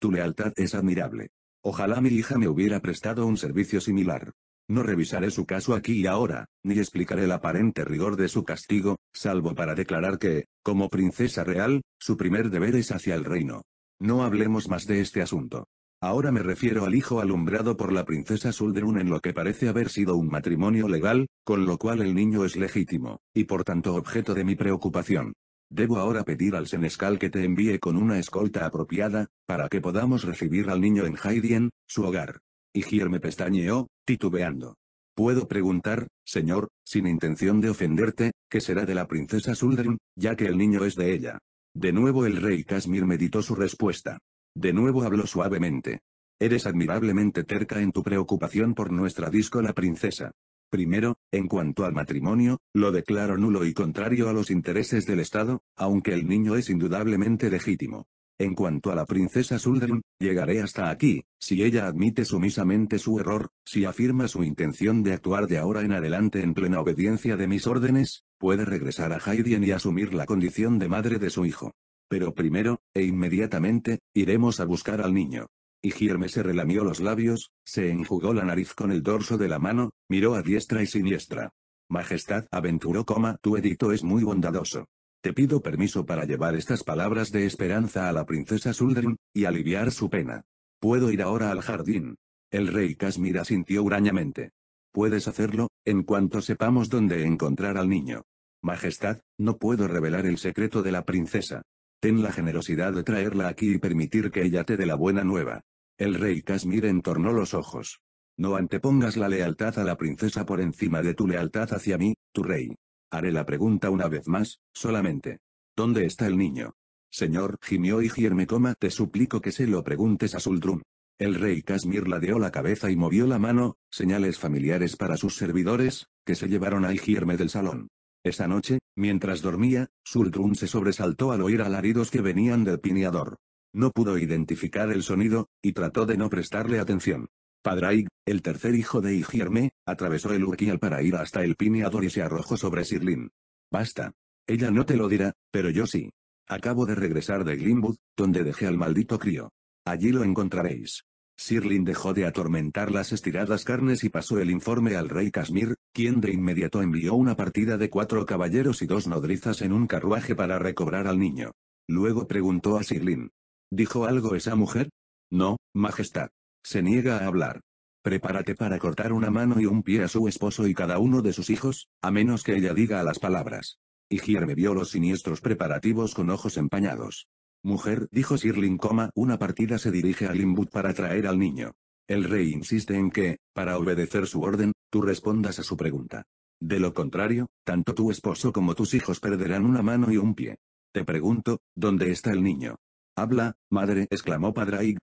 tu lealtad es admirable. Ojalá mi hija me hubiera prestado un servicio similar. No revisaré su caso aquí y ahora, ni explicaré el aparente rigor de su castigo, salvo para declarar que, como princesa real, su primer deber es hacia el reino. No hablemos más de este asunto. Ahora me refiero al hijo alumbrado por la princesa Suldrun en lo que parece haber sido un matrimonio legal, con lo cual el niño es legítimo, y por tanto objeto de mi preocupación. Debo ahora pedir al senescal que te envíe con una escolta apropiada, para que podamos recibir al niño en Haydien, su hogar. Y me pestañeó, titubeando. Puedo preguntar, señor, sin intención de ofenderte, qué será de la princesa Suldrun, ya que el niño es de ella. De nuevo el rey Casmir meditó su respuesta. De nuevo habló suavemente. Eres admirablemente terca en tu preocupación por nuestra disco princesa. Primero, en cuanto al matrimonio, lo declaro nulo y contrario a los intereses del Estado, aunque el niño es indudablemente legítimo. En cuanto a la princesa Suldrin, llegaré hasta aquí, si ella admite sumisamente su error, si afirma su intención de actuar de ahora en adelante en plena obediencia de mis órdenes, puede regresar a Haydien y asumir la condición de madre de su hijo. Pero primero, e inmediatamente, iremos a buscar al niño. Y Gierme se relamió los labios, se enjugó la nariz con el dorso de la mano, miró a diestra y siniestra. Majestad aventuró, coma, tu edicto es muy bondadoso. Te pido permiso para llevar estas palabras de esperanza a la princesa Suldrin, y aliviar su pena. Puedo ir ahora al jardín. El rey kashmira sintió hurañamente. Puedes hacerlo, en cuanto sepamos dónde encontrar al niño. Majestad, no puedo revelar el secreto de la princesa. Ten la generosidad de traerla aquí y permitir que ella te dé la buena nueva. El rey Casmir entornó los ojos. No antepongas la lealtad a la princesa por encima de tu lealtad hacia mí, tu rey. Haré la pregunta una vez más, solamente. ¿Dónde está el niño? Señor, gimió y «coma te suplico que se lo preguntes a Suldrum. El rey la ladeó la cabeza y movió la mano, señales familiares para sus servidores, que se llevaron a Igirme del salón. Esa noche, mientras dormía, Suldrum se sobresaltó al oír alaridos que venían del pineador. No pudo identificar el sonido, y trató de no prestarle atención. Padraig, el tercer hijo de Igierme, atravesó el Urquial para ir hasta el Pineador y se arrojó sobre Sirlin. Basta. Ella no te lo dirá, pero yo sí. Acabo de regresar de Glimwood, donde dejé al maldito crío. Allí lo encontraréis. Sirlin dejó de atormentar las estiradas carnes y pasó el informe al rey Casmir, quien de inmediato envió una partida de cuatro caballeros y dos nodrizas en un carruaje para recobrar al niño. Luego preguntó a Sirlin. ¿Dijo algo esa mujer? No, Majestad. Se niega a hablar. Prepárate para cortar una mano y un pie a su esposo y cada uno de sus hijos, a menos que ella diga las palabras. Y vio los siniestros preparativos con ojos empañados. Mujer, dijo Sirling, coma, una partida se dirige a Limbud para traer al niño. El rey insiste en que, para obedecer su orden, tú respondas a su pregunta. De lo contrario, tanto tu esposo como tus hijos perderán una mano y un pie. Te pregunto, ¿dónde está el niño? Habla, madre, exclamó Padraig.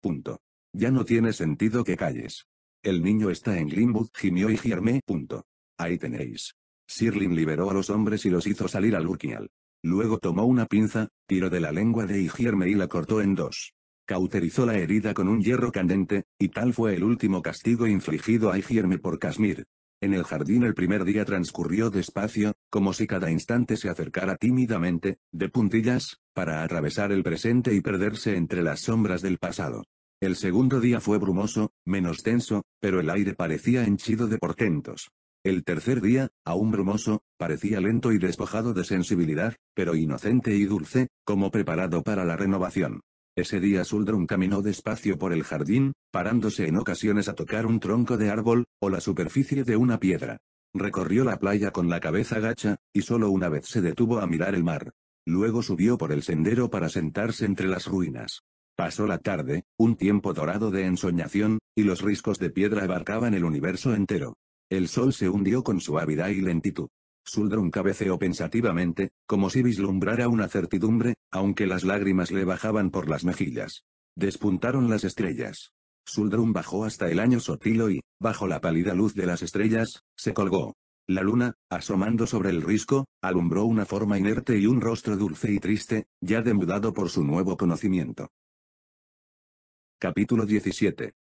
Ya no tiene sentido que calles. El niño está en Limbud, gimió y Punto. Ahí tenéis. Sirlin liberó a los hombres y los hizo salir al Urquial. Luego tomó una pinza, tiró de la lengua de Igierme y la cortó en dos. Cauterizó la herida con un hierro candente, y tal fue el último castigo infligido a Igierme por Casmir. En el jardín el primer día transcurrió despacio, como si cada instante se acercara tímidamente, de puntillas, para atravesar el presente y perderse entre las sombras del pasado. El segundo día fue brumoso, menos tenso, pero el aire parecía henchido de portentos. El tercer día, aún brumoso, parecía lento y despojado de sensibilidad, pero inocente y dulce, como preparado para la renovación. Ese día Suldrum caminó despacio por el jardín, parándose en ocasiones a tocar un tronco de árbol, o la superficie de una piedra. Recorrió la playa con la cabeza gacha, y solo una vez se detuvo a mirar el mar. Luego subió por el sendero para sentarse entre las ruinas. Pasó la tarde, un tiempo dorado de ensoñación, y los riscos de piedra abarcaban el universo entero. El sol se hundió con suavidad y lentitud. Suldrun cabeceó pensativamente, como si vislumbrara una certidumbre, aunque las lágrimas le bajaban por las mejillas. Despuntaron las estrellas. Suldrum bajó hasta el año sotilo y, bajo la pálida luz de las estrellas, se colgó. La luna, asomando sobre el risco, alumbró una forma inerte y un rostro dulce y triste, ya demudado por su nuevo conocimiento. Capítulo 17.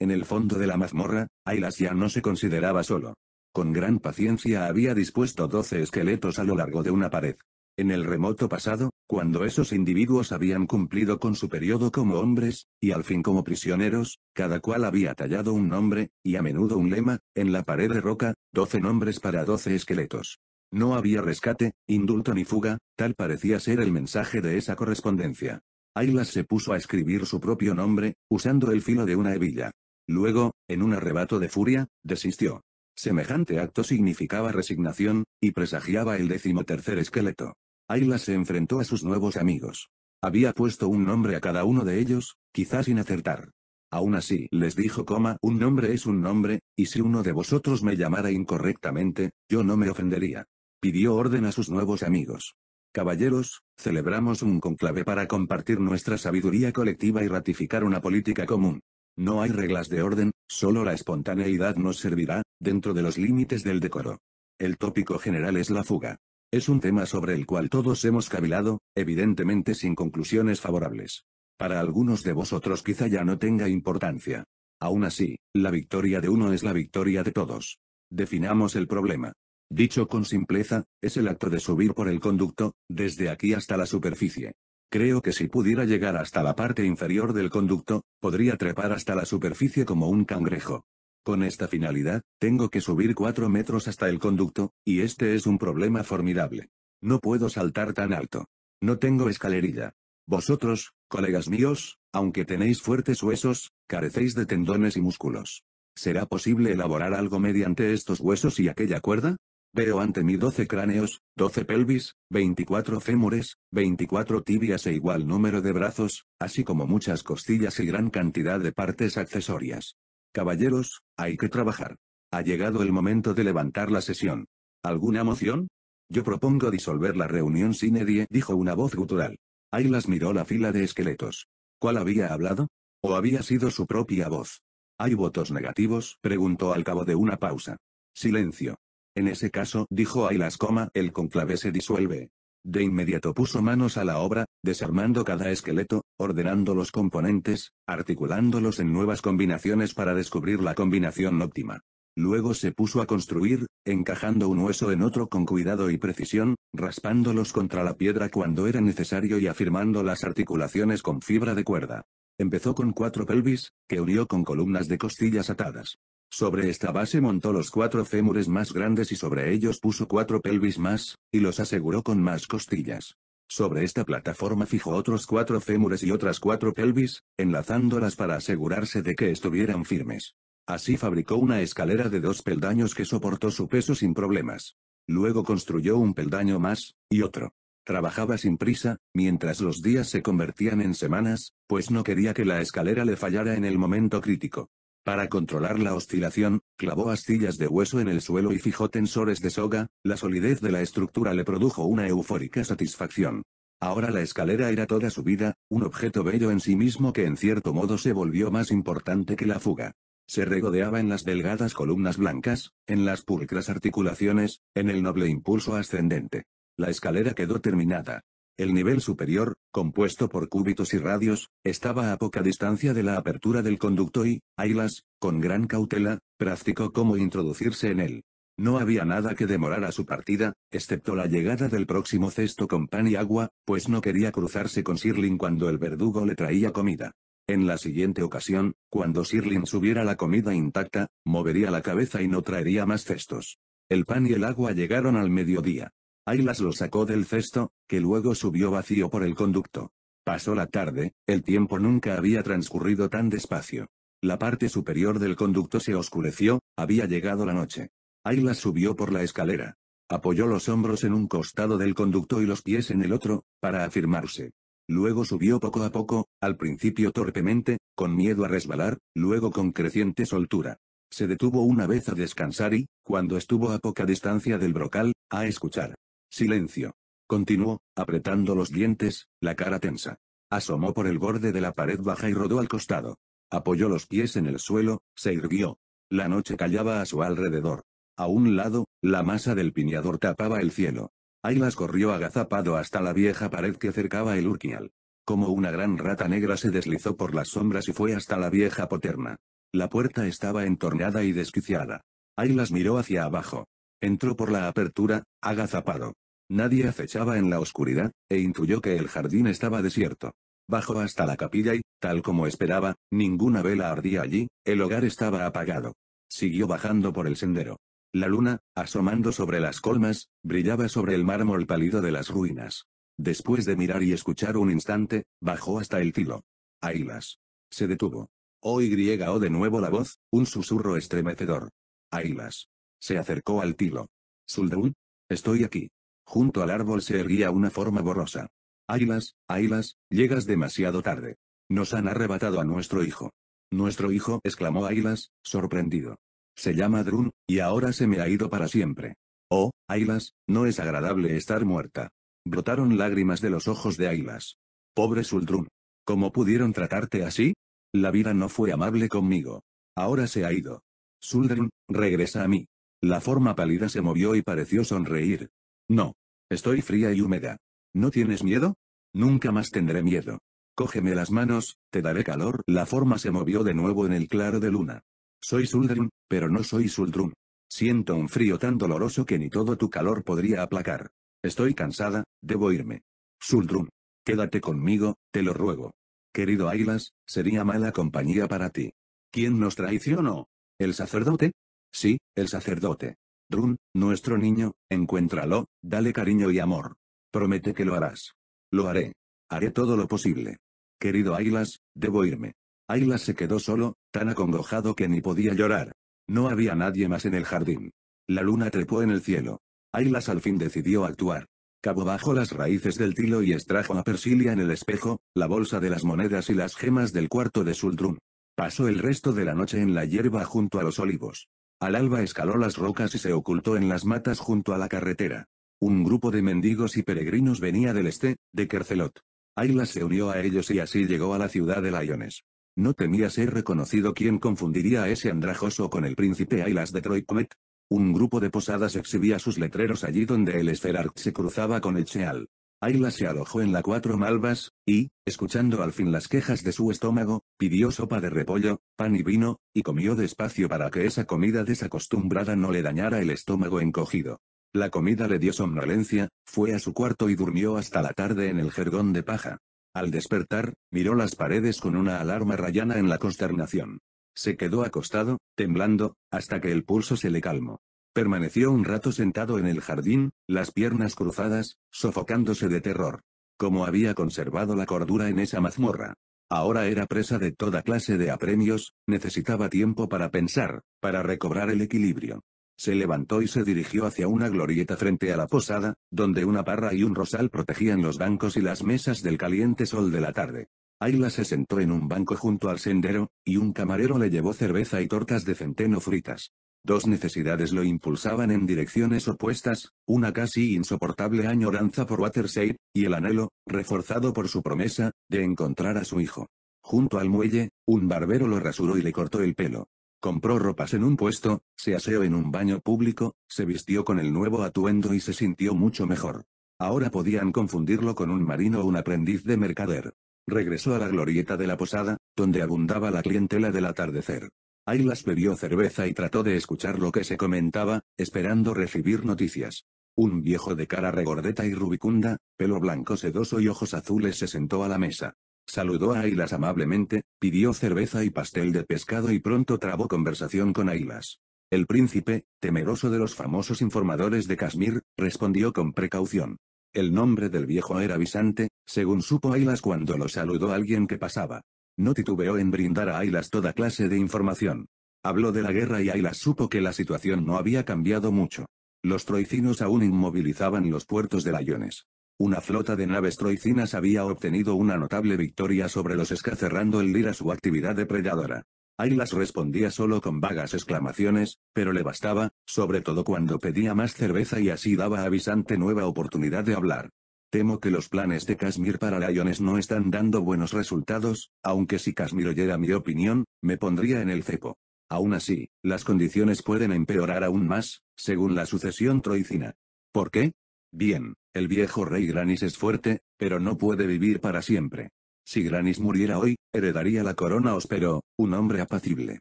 En el fondo de la mazmorra, Ailas ya no se consideraba solo. Con gran paciencia había dispuesto doce esqueletos a lo largo de una pared. En el remoto pasado, cuando esos individuos habían cumplido con su periodo como hombres, y al fin como prisioneros, cada cual había tallado un nombre, y a menudo un lema, en la pared de roca, doce nombres para doce esqueletos. No había rescate, indulto ni fuga, tal parecía ser el mensaje de esa correspondencia. Ayla se puso a escribir su propio nombre, usando el filo de una hebilla. Luego, en un arrebato de furia, desistió. Semejante acto significaba resignación, y presagiaba el decimotercer esqueleto. Ayla se enfrentó a sus nuevos amigos. Había puesto un nombre a cada uno de ellos, quizás sin acertar. Aún así, les dijo, coma, un nombre es un nombre, y si uno de vosotros me llamara incorrectamente, yo no me ofendería. Pidió orden a sus nuevos amigos. Caballeros, celebramos un conclave para compartir nuestra sabiduría colectiva y ratificar una política común. No hay reglas de orden, solo la espontaneidad nos servirá, dentro de los límites del decoro. El tópico general es la fuga. Es un tema sobre el cual todos hemos cavilado, evidentemente sin conclusiones favorables. Para algunos de vosotros quizá ya no tenga importancia. Aún así, la victoria de uno es la victoria de todos. Definamos el problema. Dicho con simpleza, es el acto de subir por el conducto, desde aquí hasta la superficie. Creo que si pudiera llegar hasta la parte inferior del conducto, podría trepar hasta la superficie como un cangrejo. Con esta finalidad, tengo que subir 4 metros hasta el conducto, y este es un problema formidable. No puedo saltar tan alto. No tengo escalerilla. Vosotros, colegas míos, aunque tenéis fuertes huesos, carecéis de tendones y músculos. ¿Será posible elaborar algo mediante estos huesos y aquella cuerda? Veo ante mí 12 cráneos, 12 pelvis, 24 fémures, 24 tibias e igual número de brazos, así como muchas costillas y gran cantidad de partes accesorias. Caballeros, hay que trabajar. Ha llegado el momento de levantar la sesión. ¿Alguna moción? Yo propongo disolver la reunión sin edie, dijo una voz gutural. Ailas miró la fila de esqueletos. ¿Cuál había hablado? ¿O había sido su propia voz? ¿Hay votos negativos? preguntó al cabo de una pausa. Silencio. En ese caso, dijo Ailas, el conclave se disuelve. De inmediato puso manos a la obra, desarmando cada esqueleto, ordenando los componentes, articulándolos en nuevas combinaciones para descubrir la combinación óptima. Luego se puso a construir, encajando un hueso en otro con cuidado y precisión, raspándolos contra la piedra cuando era necesario y afirmando las articulaciones con fibra de cuerda. Empezó con cuatro pelvis, que unió con columnas de costillas atadas. Sobre esta base montó los cuatro fémures más grandes y sobre ellos puso cuatro pelvis más, y los aseguró con más costillas. Sobre esta plataforma fijó otros cuatro fémures y otras cuatro pelvis, enlazándolas para asegurarse de que estuvieran firmes. Así fabricó una escalera de dos peldaños que soportó su peso sin problemas. Luego construyó un peldaño más, y otro. Trabajaba sin prisa, mientras los días se convertían en semanas, pues no quería que la escalera le fallara en el momento crítico. Para controlar la oscilación, clavó astillas de hueso en el suelo y fijó tensores de soga, la solidez de la estructura le produjo una eufórica satisfacción. Ahora la escalera era toda su vida, un objeto bello en sí mismo que en cierto modo se volvió más importante que la fuga. Se regodeaba en las delgadas columnas blancas, en las pulcras articulaciones, en el noble impulso ascendente. La escalera quedó terminada. El nivel superior, compuesto por cúbitos y radios, estaba a poca distancia de la apertura del conducto y, Ailas, con gran cautela, practicó cómo introducirse en él. No había nada que demorara su partida, excepto la llegada del próximo cesto con pan y agua, pues no quería cruzarse con Sirlin cuando el verdugo le traía comida. En la siguiente ocasión, cuando Sirlin subiera la comida intacta, movería la cabeza y no traería más cestos. El pan y el agua llegaron al mediodía. Ailas lo sacó del cesto, que luego subió vacío por el conducto. Pasó la tarde, el tiempo nunca había transcurrido tan despacio. La parte superior del conducto se oscureció, había llegado la noche. Ailas subió por la escalera. Apoyó los hombros en un costado del conducto y los pies en el otro, para afirmarse. Luego subió poco a poco, al principio torpemente, con miedo a resbalar, luego con creciente soltura. Se detuvo una vez a descansar y, cuando estuvo a poca distancia del brocal, a escuchar. Silencio. Continuó, apretando los dientes, la cara tensa. Asomó por el borde de la pared baja y rodó al costado. Apoyó los pies en el suelo, se irguió. La noche callaba a su alrededor. A un lado, la masa del piñador tapaba el cielo. Ailas corrió agazapado hasta la vieja pared que cercaba el Urquial. Como una gran rata negra se deslizó por las sombras y fue hasta la vieja poterna. La puerta estaba entornada y desquiciada. Ailas miró hacia abajo. Entró por la apertura, agazapado. Nadie acechaba en la oscuridad, e intuyó que el jardín estaba desierto. Bajó hasta la capilla y, tal como esperaba, ninguna vela ardía allí, el hogar estaba apagado. Siguió bajando por el sendero. La luna, asomando sobre las colmas, brillaba sobre el mármol pálido de las ruinas. Después de mirar y escuchar un instante, bajó hasta el tilo. Ailas. Se detuvo. O y o de nuevo la voz, un susurro estremecedor. Ailas. Se acercó al tilo. Suldrun, Estoy aquí. Junto al árbol se erguía una forma borrosa. Ailas, Ailas, llegas demasiado tarde. Nos han arrebatado a nuestro hijo. Nuestro hijo, exclamó Ailas, sorprendido. Se llama Drun, y ahora se me ha ido para siempre. Oh, Ailas, no es agradable estar muerta. Brotaron lágrimas de los ojos de Ailas. Pobre Suldrun. ¿Cómo pudieron tratarte así? La vida no fue amable conmigo. Ahora se ha ido. Suldrun, regresa a mí. La forma pálida se movió y pareció sonreír. No. Estoy fría y húmeda. ¿No tienes miedo? Nunca más tendré miedo. Cógeme las manos, te daré calor. La forma se movió de nuevo en el claro de luna. Soy Suldrum, pero no soy Suldrum. Siento un frío tan doloroso que ni todo tu calor podría aplacar. Estoy cansada, debo irme. Suldrum. Quédate conmigo, te lo ruego. Querido Ailas, sería mala compañía para ti. ¿Quién nos traicionó? ¿El sacerdote? Sí, el sacerdote. Drun, nuestro niño, encuéntralo, dale cariño y amor. Promete que lo harás. Lo haré. Haré todo lo posible. Querido Ailas, debo irme. Ailas se quedó solo, tan acongojado que ni podía llorar. No había nadie más en el jardín. La luna trepó en el cielo. Ailas al fin decidió actuar. Cabo bajo las raíces del tilo y extrajo a Persilia en el espejo, la bolsa de las monedas y las gemas del cuarto de Suldrun. Pasó el resto de la noche en la hierba junto a los olivos. Al alba escaló las rocas y se ocultó en las matas junto a la carretera. Un grupo de mendigos y peregrinos venía del este, de Kercelot. Ailas se unió a ellos y así llegó a la ciudad de Lyones. No temía ser reconocido quien confundiría a ese andrajoso con el príncipe Ailas de Troikmet. Un grupo de posadas exhibía sus letreros allí donde el Esferart se cruzaba con el Cheal. Ayla se alojó en la Cuatro Malvas, y, escuchando al fin las quejas de su estómago, pidió sopa de repollo, pan y vino, y comió despacio para que esa comida desacostumbrada no le dañara el estómago encogido. La comida le dio somnolencia, fue a su cuarto y durmió hasta la tarde en el jergón de paja. Al despertar, miró las paredes con una alarma rayana en la consternación. Se quedó acostado, temblando, hasta que el pulso se le calmó. Permaneció un rato sentado en el jardín, las piernas cruzadas, sofocándose de terror. Como había conservado la cordura en esa mazmorra. Ahora era presa de toda clase de apremios, necesitaba tiempo para pensar, para recobrar el equilibrio. Se levantó y se dirigió hacia una glorieta frente a la posada, donde una parra y un rosal protegían los bancos y las mesas del caliente sol de la tarde. Ayla se sentó en un banco junto al sendero, y un camarero le llevó cerveza y tortas de centeno fritas. Dos necesidades lo impulsaban en direcciones opuestas, una casi insoportable añoranza por Waterside, y el anhelo, reforzado por su promesa, de encontrar a su hijo. Junto al muelle, un barbero lo rasuró y le cortó el pelo. Compró ropas en un puesto, se aseó en un baño público, se vistió con el nuevo atuendo y se sintió mucho mejor. Ahora podían confundirlo con un marino o un aprendiz de mercader. Regresó a la glorieta de la posada, donde abundaba la clientela del atardecer. Ailas bebió cerveza y trató de escuchar lo que se comentaba, esperando recibir noticias. Un viejo de cara regordeta y rubicunda, pelo blanco sedoso y ojos azules se sentó a la mesa. Saludó a Ailas amablemente, pidió cerveza y pastel de pescado y pronto trabó conversación con Ailas. El príncipe, temeroso de los famosos informadores de Kashmir, respondió con precaución. El nombre del viejo era Bisante, según supo Ailas cuando lo saludó alguien que pasaba. No titubeó en brindar a Ailas toda clase de información. Habló de la guerra y Ailas supo que la situación no había cambiado mucho. Los troicinos aún inmovilizaban los puertos de Layones. Una flota de naves troicinas había obtenido una notable victoria sobre los escacerrando el Lira su actividad depredadora. Ailas respondía solo con vagas exclamaciones, pero le bastaba, sobre todo cuando pedía más cerveza y así daba a Visante nueva oportunidad de hablar. Temo que los planes de Casmir para Lyones no están dando buenos resultados, aunque si Casmir oyera mi opinión, me pondría en el cepo. Aún así, las condiciones pueden empeorar aún más, según la sucesión troicina. ¿Por qué? Bien, el viejo rey Granis es fuerte, pero no puede vivir para siempre. Si Granis muriera hoy, heredaría la corona Ospero, un hombre apacible.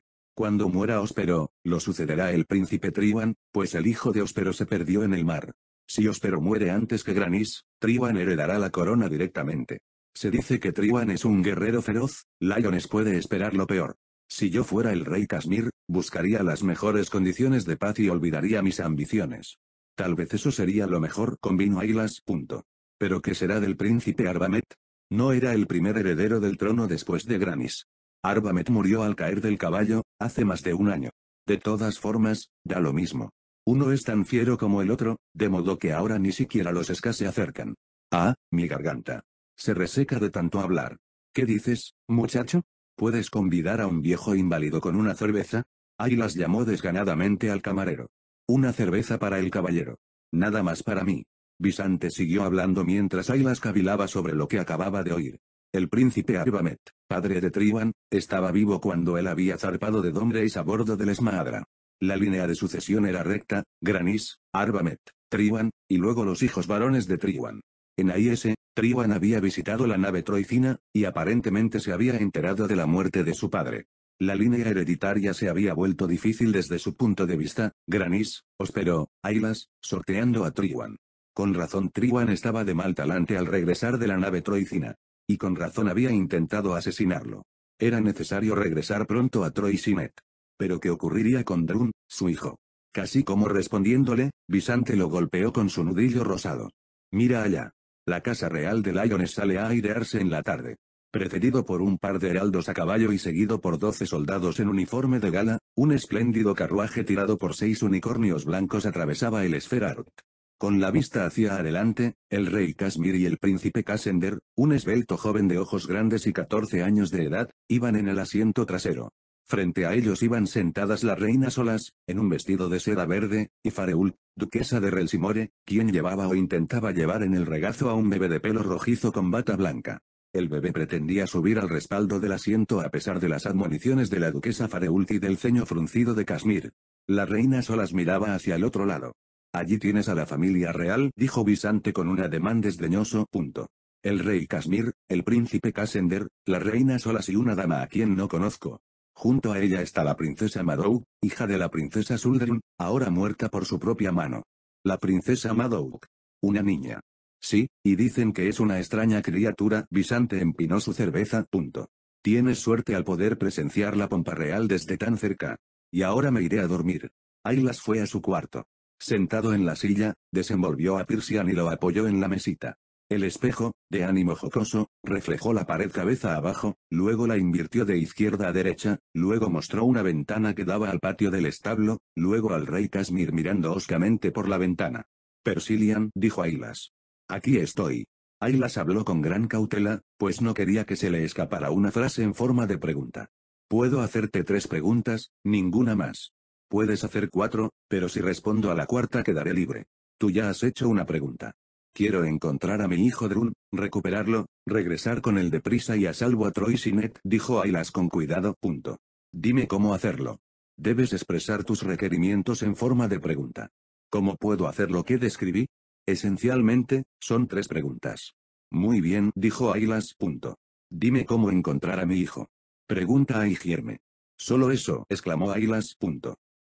Cuando muera Ospero, lo sucederá el príncipe Triwan, pues el hijo de Ospero se perdió en el mar. Si Ospero muere antes que Granis, Triwan heredará la corona directamente. Se dice que Triwan es un guerrero feroz, Lyones puede esperar lo peor. Si yo fuera el rey Kasmir, buscaría las mejores condiciones de paz y olvidaría mis ambiciones. Tal vez eso sería lo mejor, convino Ailas. Pero ¿qué será del príncipe Arbamet? No era el primer heredero del trono después de Granis. Arbamet murió al caer del caballo, hace más de un año. De todas formas, da lo mismo. Uno es tan fiero como el otro, de modo que ahora ni siquiera los escas se acercan. Ah, mi garganta. Se reseca de tanto hablar. ¿Qué dices, muchacho? ¿Puedes convidar a un viejo inválido con una cerveza? Aylas llamó desganadamente al camarero. Una cerveza para el caballero. Nada más para mí. Bisante siguió hablando mientras Ailas cavilaba sobre lo que acababa de oír. El príncipe Arbamet, padre de Triwan, estaba vivo cuando él había zarpado de Dombreis a bordo del Esmadra. La línea de sucesión era recta, Granis, Arbamet, Triwan, y luego los hijos varones de Triwan. En AIS, Triwan había visitado la nave troicina, y aparentemente se había enterado de la muerte de su padre. La línea hereditaria se había vuelto difícil desde su punto de vista, Granis, Ospero, Ailas, sorteando a Triwan. Con razón Triwan estaba de mal talante al regresar de la nave troicina. Y con razón había intentado asesinarlo. Era necesario regresar pronto a Troicinet. Pero ¿qué ocurriría con Drun, su hijo? Casi como respondiéndole, Bisante lo golpeó con su nudillo rosado. Mira allá. La casa real de Lyones sale a airearse en la tarde. Precedido por un par de heraldos a caballo y seguido por doce soldados en uniforme de gala, un espléndido carruaje tirado por seis unicornios blancos atravesaba el esfera. Con la vista hacia adelante, el rey Casmir y el príncipe Casender, un esbelto joven de ojos grandes y 14 años de edad, iban en el asiento trasero. Frente a ellos iban sentadas la reina solas, en un vestido de seda verde, y Fareul, duquesa de Relsimore, quien llevaba o intentaba llevar en el regazo a un bebé de pelo rojizo con bata blanca. El bebé pretendía subir al respaldo del asiento a pesar de las admoniciones de la duquesa Fareul y del ceño fruncido de Casmir. La reina solas miraba hacia el otro lado. Allí tienes a la familia real, dijo Bisante con un ademán desdeñoso. El rey Casmir, el príncipe Casender, la reina solas y una dama a quien no conozco, Junto a ella está la princesa Madou, hija de la princesa Suldrin, ahora muerta por su propia mano. La princesa Madou. Una niña. Sí, y dicen que es una extraña criatura. Bisante empinó su cerveza. Punto. Tienes suerte al poder presenciar la pompa real desde tan cerca. Y ahora me iré a dormir. Ailas fue a su cuarto. Sentado en la silla, desenvolvió a Persian y lo apoyó en la mesita. El espejo, de ánimo jocoso, reflejó la pared cabeza abajo, luego la invirtió de izquierda a derecha, luego mostró una ventana que daba al patio del establo, luego al rey Casmir mirando oscamente por la ventana. Persilian, dijo Ailas. Aquí estoy. Ailas habló con gran cautela, pues no quería que se le escapara una frase en forma de pregunta. Puedo hacerte tres preguntas, ninguna más. Puedes hacer cuatro, pero si respondo a la cuarta quedaré libre. Tú ya has hecho una pregunta. Quiero encontrar a mi hijo Drun, recuperarlo, regresar con él deprisa y a salvo a Troy Sinet, dijo Ailas con cuidado. Dime cómo hacerlo. Debes expresar tus requerimientos en forma de pregunta. ¿Cómo puedo hacer lo que describí? Esencialmente, son tres preguntas. Muy bien, dijo Ailas. Dime cómo encontrar a mi hijo. Pregunta a Higierme. Solo eso, exclamó Ailas.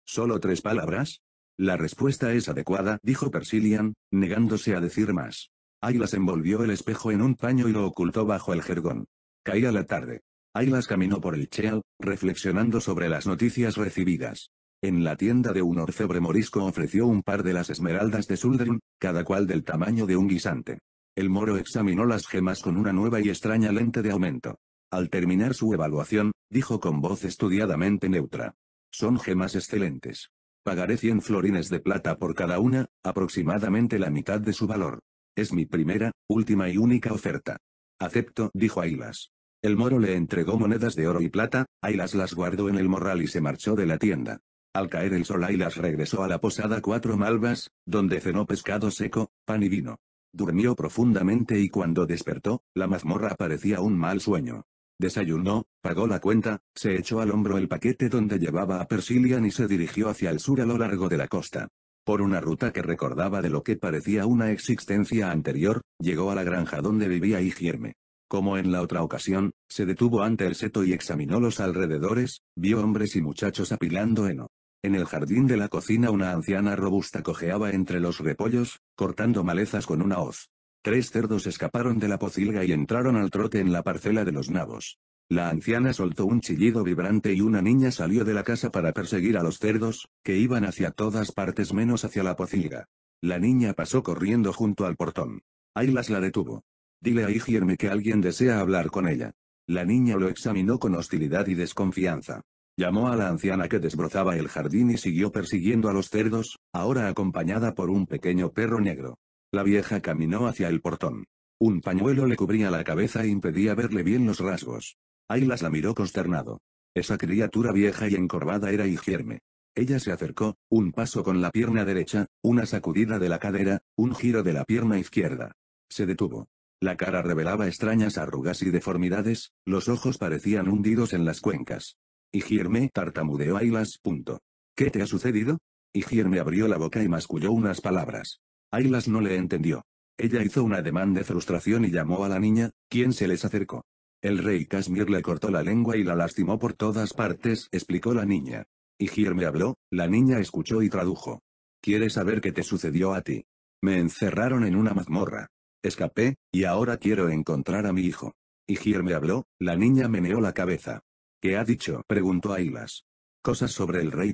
¿Solo tres palabras? La respuesta es adecuada, dijo Persilian, negándose a decir más. Ailas envolvió el espejo en un paño y lo ocultó bajo el jergón. Caía la tarde. Ailas caminó por el Cheal, reflexionando sobre las noticias recibidas. En la tienda de un orfebre morisco ofreció un par de las esmeraldas de Suldrin, cada cual del tamaño de un guisante. El moro examinó las gemas con una nueva y extraña lente de aumento. Al terminar su evaluación, dijo con voz estudiadamente neutra. Son gemas excelentes. Pagaré 100 florines de plata por cada una, aproximadamente la mitad de su valor. Es mi primera, última y única oferta. Acepto, dijo Ailas. El moro le entregó monedas de oro y plata, Ailas las guardó en el morral y se marchó de la tienda. Al caer el sol Ailas regresó a la posada Cuatro Malvas, donde cenó pescado seco, pan y vino. Durmió profundamente y cuando despertó, la mazmorra parecía un mal sueño. Desayunó, pagó la cuenta, se echó al hombro el paquete donde llevaba a Persilian y se dirigió hacia el sur a lo largo de la costa. Por una ruta que recordaba de lo que parecía una existencia anterior, llegó a la granja donde vivía Higierme. Como en la otra ocasión, se detuvo ante el seto y examinó los alrededores, vio hombres y muchachos apilando heno. En el jardín de la cocina una anciana robusta cojeaba entre los repollos, cortando malezas con una hoz. Tres cerdos escaparon de la pocilga y entraron al trote en la parcela de los nabos. La anciana soltó un chillido vibrante y una niña salió de la casa para perseguir a los cerdos, que iban hacia todas partes menos hacia la pocilga. La niña pasó corriendo junto al portón. Ailas la detuvo. Dile a Igierme que alguien desea hablar con ella. La niña lo examinó con hostilidad y desconfianza. Llamó a la anciana que desbrozaba el jardín y siguió persiguiendo a los cerdos, ahora acompañada por un pequeño perro negro. La vieja caminó hacia el portón. Un pañuelo le cubría la cabeza e impedía verle bien los rasgos. Ailas la miró consternado. Esa criatura vieja y encorvada era Igierme. Ella se acercó, un paso con la pierna derecha, una sacudida de la cadera, un giro de la pierna izquierda. Se detuvo. La cara revelaba extrañas arrugas y deformidades, los ojos parecían hundidos en las cuencas. Igierme tartamudeó Ailas. Punto. ¿Qué te ha sucedido? Igierme abrió la boca y masculló unas palabras. Ailas no le entendió. Ella hizo un ademán de frustración y llamó a la niña, quien se les acercó. El rey Kasmir le cortó la lengua y la lastimó por todas partes, explicó la niña. Y girme habló, la niña escuchó y tradujo. ¿Quieres saber qué te sucedió a ti? Me encerraron en una mazmorra. Escapé, y ahora quiero encontrar a mi hijo. Y girme habló, la niña meneó la cabeza. ¿Qué ha dicho? preguntó Ailas. Cosas sobre el rey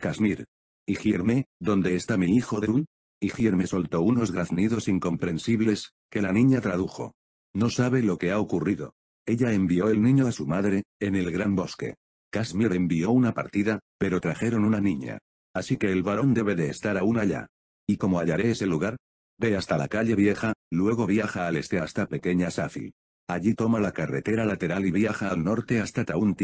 Y girme ¿dónde está mi hijo Drun? y me soltó unos graznidos incomprensibles, que la niña tradujo. No sabe lo que ha ocurrido. Ella envió el niño a su madre, en el gran bosque. Casimir envió una partida, pero trajeron una niña. Así que el varón debe de estar aún allá. ¿Y cómo hallaré ese lugar? Ve hasta la calle vieja, luego viaja al este hasta Pequeña Safi. Allí toma la carretera lateral y viaja al norte hasta Town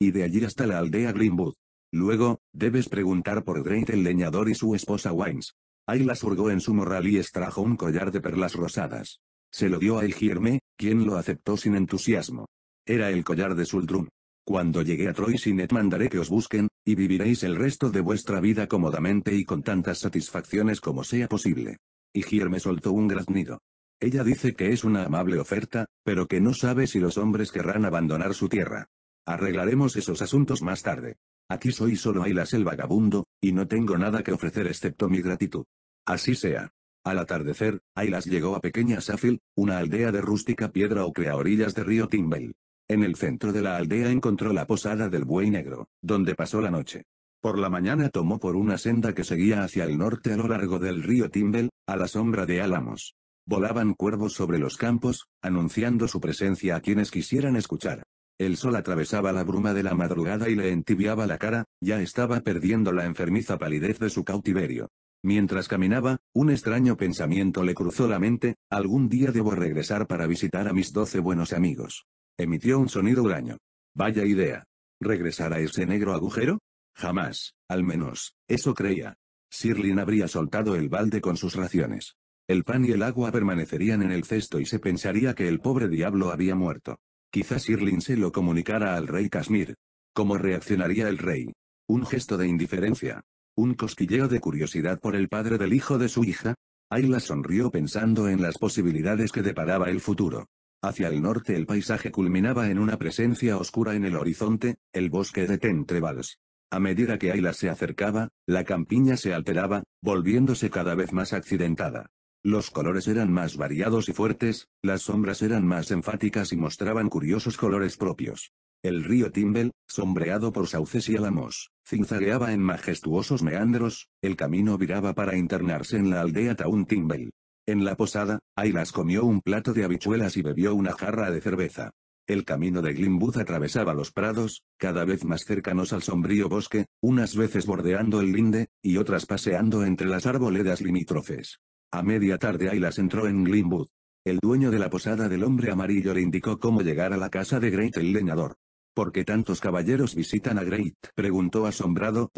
y de allí hasta la aldea Greenwood. Luego, debes preguntar por Drake el leñador y su esposa Wines. Ailas hurgó en su morral y extrajo un collar de perlas rosadas. Se lo dio a Egirme, quien lo aceptó sin entusiasmo. Era el collar de Suldrum. Cuando llegue a Troisinet mandaré que os busquen, y viviréis el resto de vuestra vida cómodamente y con tantas satisfacciones como sea posible. Higirme soltó un graznido. Ella dice que es una amable oferta, pero que no sabe si los hombres querrán abandonar su tierra. Arreglaremos esos asuntos más tarde. Aquí soy solo Ailas el vagabundo, y no tengo nada que ofrecer excepto mi gratitud. Así sea. Al atardecer, Aylas llegó a Pequeña Sáfil, una aldea de rústica piedra ocre a orillas del río Timbel. En el centro de la aldea encontró la posada del Buey Negro, donde pasó la noche. Por la mañana tomó por una senda que seguía hacia el norte a lo largo del río Timbel, a la sombra de álamos. Volaban cuervos sobre los campos, anunciando su presencia a quienes quisieran escuchar. El sol atravesaba la bruma de la madrugada y le entibiaba la cara, ya estaba perdiendo la enfermiza palidez de su cautiverio. Mientras caminaba, un extraño pensamiento le cruzó la mente, algún día debo regresar para visitar a mis doce buenos amigos. Emitió un sonido huraño. Vaya idea. ¿Regresar a ese negro agujero? Jamás, al menos, eso creía. Sirlin habría soltado el balde con sus raciones. El pan y el agua permanecerían en el cesto y se pensaría que el pobre diablo había muerto. Quizás Sirlin se lo comunicara al rey Kashmir. ¿Cómo reaccionaría el rey? Un gesto de indiferencia, un cosquilleo de curiosidad por el padre del hijo de su hija. Ayla sonrió pensando en las posibilidades que deparaba el futuro. Hacia el norte el paisaje culminaba en una presencia oscura en el horizonte, el bosque de Tentrevals. A medida que Ayla se acercaba, la campiña se alteraba, volviéndose cada vez más accidentada. Los colores eran más variados y fuertes, las sombras eran más enfáticas y mostraban curiosos colores propios. El río Timbel, sombreado por sauces y álamos, zigzagueaba en majestuosos meandros, el camino viraba para internarse en la aldea Taun Timbel. En la posada, Ailas comió un plato de habichuelas y bebió una jarra de cerveza. El camino de Glimwood atravesaba los prados, cada vez más cercanos al sombrío bosque, unas veces bordeando el linde, y otras paseando entre las arboledas limítrofes. A media tarde Ailas entró en Glimwood. El dueño de la posada del hombre amarillo le indicó cómo llegar a la casa de Great el leñador. ¿Por qué tantos caballeros visitan a Great? preguntó asombrado.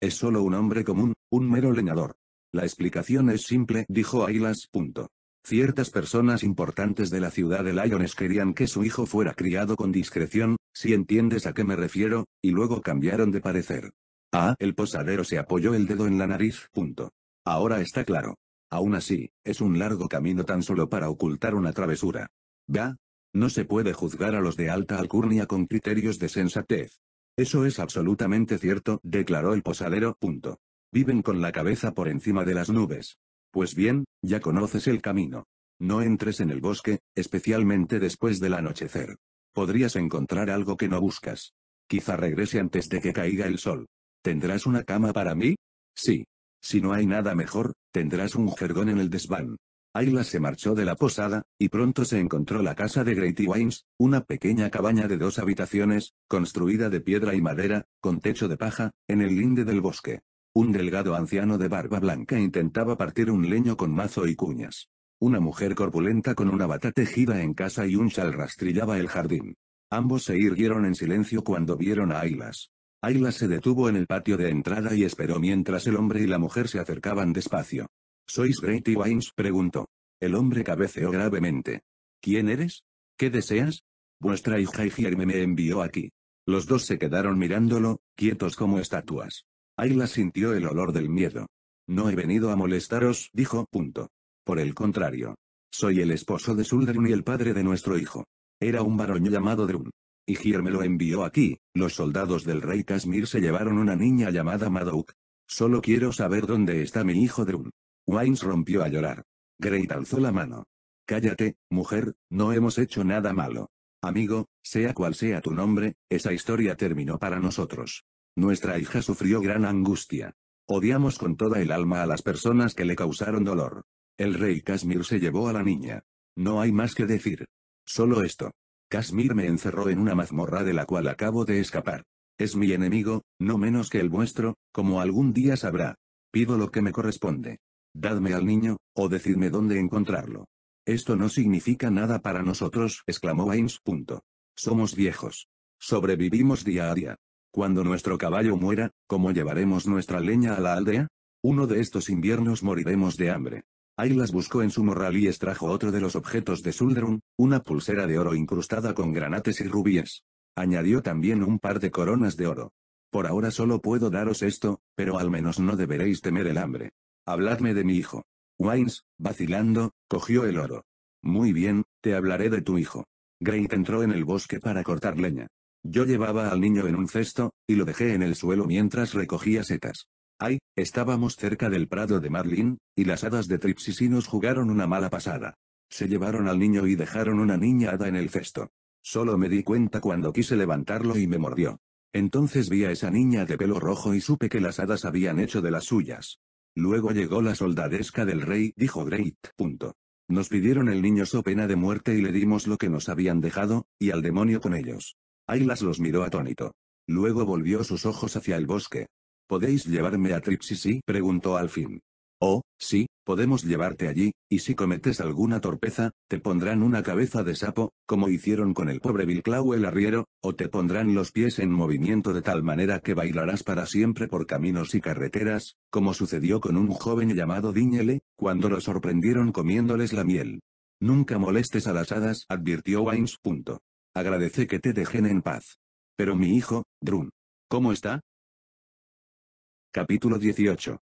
Es solo un hombre común, un mero leñador. La explicación es simple, dijo Ailas. Ciertas personas importantes de la ciudad de Lyons querían que su hijo fuera criado con discreción, si entiendes a qué me refiero, y luego cambiaron de parecer. Ah, el posadero se apoyó el dedo en la nariz. Punto. Ahora está claro. Aún así, es un largo camino tan solo para ocultar una travesura. Va, no se puede juzgar a los de alta alcurnia con criterios de sensatez. Eso es absolutamente cierto, declaró el posadero. Viven con la cabeza por encima de las nubes. Pues bien, ya conoces el camino. No entres en el bosque, especialmente después del anochecer. Podrías encontrar algo que no buscas. Quizá regrese antes de que caiga el sol. ¿Tendrás una cama para mí? Sí. Si no hay nada mejor, tendrás un jergón en el desván. Ayla se marchó de la posada, y pronto se encontró la casa de Grady Wines, una pequeña cabaña de dos habitaciones, construida de piedra y madera, con techo de paja, en el linde del bosque. Un delgado anciano de barba blanca intentaba partir un leño con mazo y cuñas. Una mujer corpulenta con una bata tejida en casa y un chal rastrillaba el jardín. Ambos se irguieron en silencio cuando vieron a Ailas. Ayla se detuvo en el patio de entrada y esperó mientras el hombre y la mujer se acercaban despacio. ¿Sois Grady Wines? preguntó. El hombre cabeceó gravemente. ¿Quién eres? ¿Qué deseas? Vuestra hija Jerme me envió aquí. Los dos se quedaron mirándolo, quietos como estatuas. Ayla sintió el olor del miedo. No he venido a molestaros, dijo. Punto. Por el contrario. Soy el esposo de Suldrun y el padre de nuestro hijo. Era un varoño llamado Drun. Y me lo envió aquí. Los soldados del rey Casmir se llevaron una niña llamada Madouk. Solo quiero saber dónde está mi hijo Drun. Wines rompió a llorar. Great alzó la mano. Cállate, mujer, no hemos hecho nada malo. Amigo, sea cual sea tu nombre, esa historia terminó para nosotros. Nuestra hija sufrió gran angustia. Odiamos con toda el alma a las personas que le causaron dolor. El rey Kasmir se llevó a la niña. No hay más que decir. Solo esto. Kasmir me encerró en una mazmorra de la cual acabo de escapar. Es mi enemigo, no menos que el vuestro, como algún día sabrá. Pido lo que me corresponde. Dadme al niño, o decidme dónde encontrarlo. Esto no significa nada para nosotros, exclamó Ains. Somos viejos. Sobrevivimos día a día. Cuando nuestro caballo muera, ¿cómo llevaremos nuestra leña a la aldea? Uno de estos inviernos moriremos de hambre. Ailas buscó en su morral y extrajo otro de los objetos de Suldrun, una pulsera de oro incrustada con granates y rubíes. Añadió también un par de coronas de oro. Por ahora solo puedo daros esto, pero al menos no deberéis temer el hambre. Habladme de mi hijo. Wines, vacilando, cogió el oro. Muy bien, te hablaré de tu hijo. Great entró en el bosque para cortar leña. Yo llevaba al niño en un cesto, y lo dejé en el suelo mientras recogía setas. Ay, estábamos cerca del prado de Marlin, y las hadas de Tripsy jugaron una mala pasada. Se llevaron al niño y dejaron una niña hada en el cesto. Solo me di cuenta cuando quise levantarlo y me mordió. Entonces vi a esa niña de pelo rojo y supe que las hadas habían hecho de las suyas. Luego llegó la soldadesca del rey, dijo Great. Nos pidieron el niño so pena de muerte y le dimos lo que nos habían dejado, y al demonio con ellos. Ailas los miró atónito. Luego volvió sus ojos hacia el bosque. ¿Podéis llevarme a Tripsy? Sí? preguntó al fin. Oh, sí, podemos llevarte allí, y si cometes alguna torpeza, te pondrán una cabeza de sapo, como hicieron con el pobre Vilclau el arriero, o te pondrán los pies en movimiento de tal manera que bailarás para siempre por caminos y carreteras, como sucedió con un joven llamado Díñele, cuando lo sorprendieron comiéndoles la miel. Nunca molestes a las hadas, advirtió Wines. Agradece que te dejen en paz. Pero mi hijo, Drun. ¿Cómo está? Capítulo 18.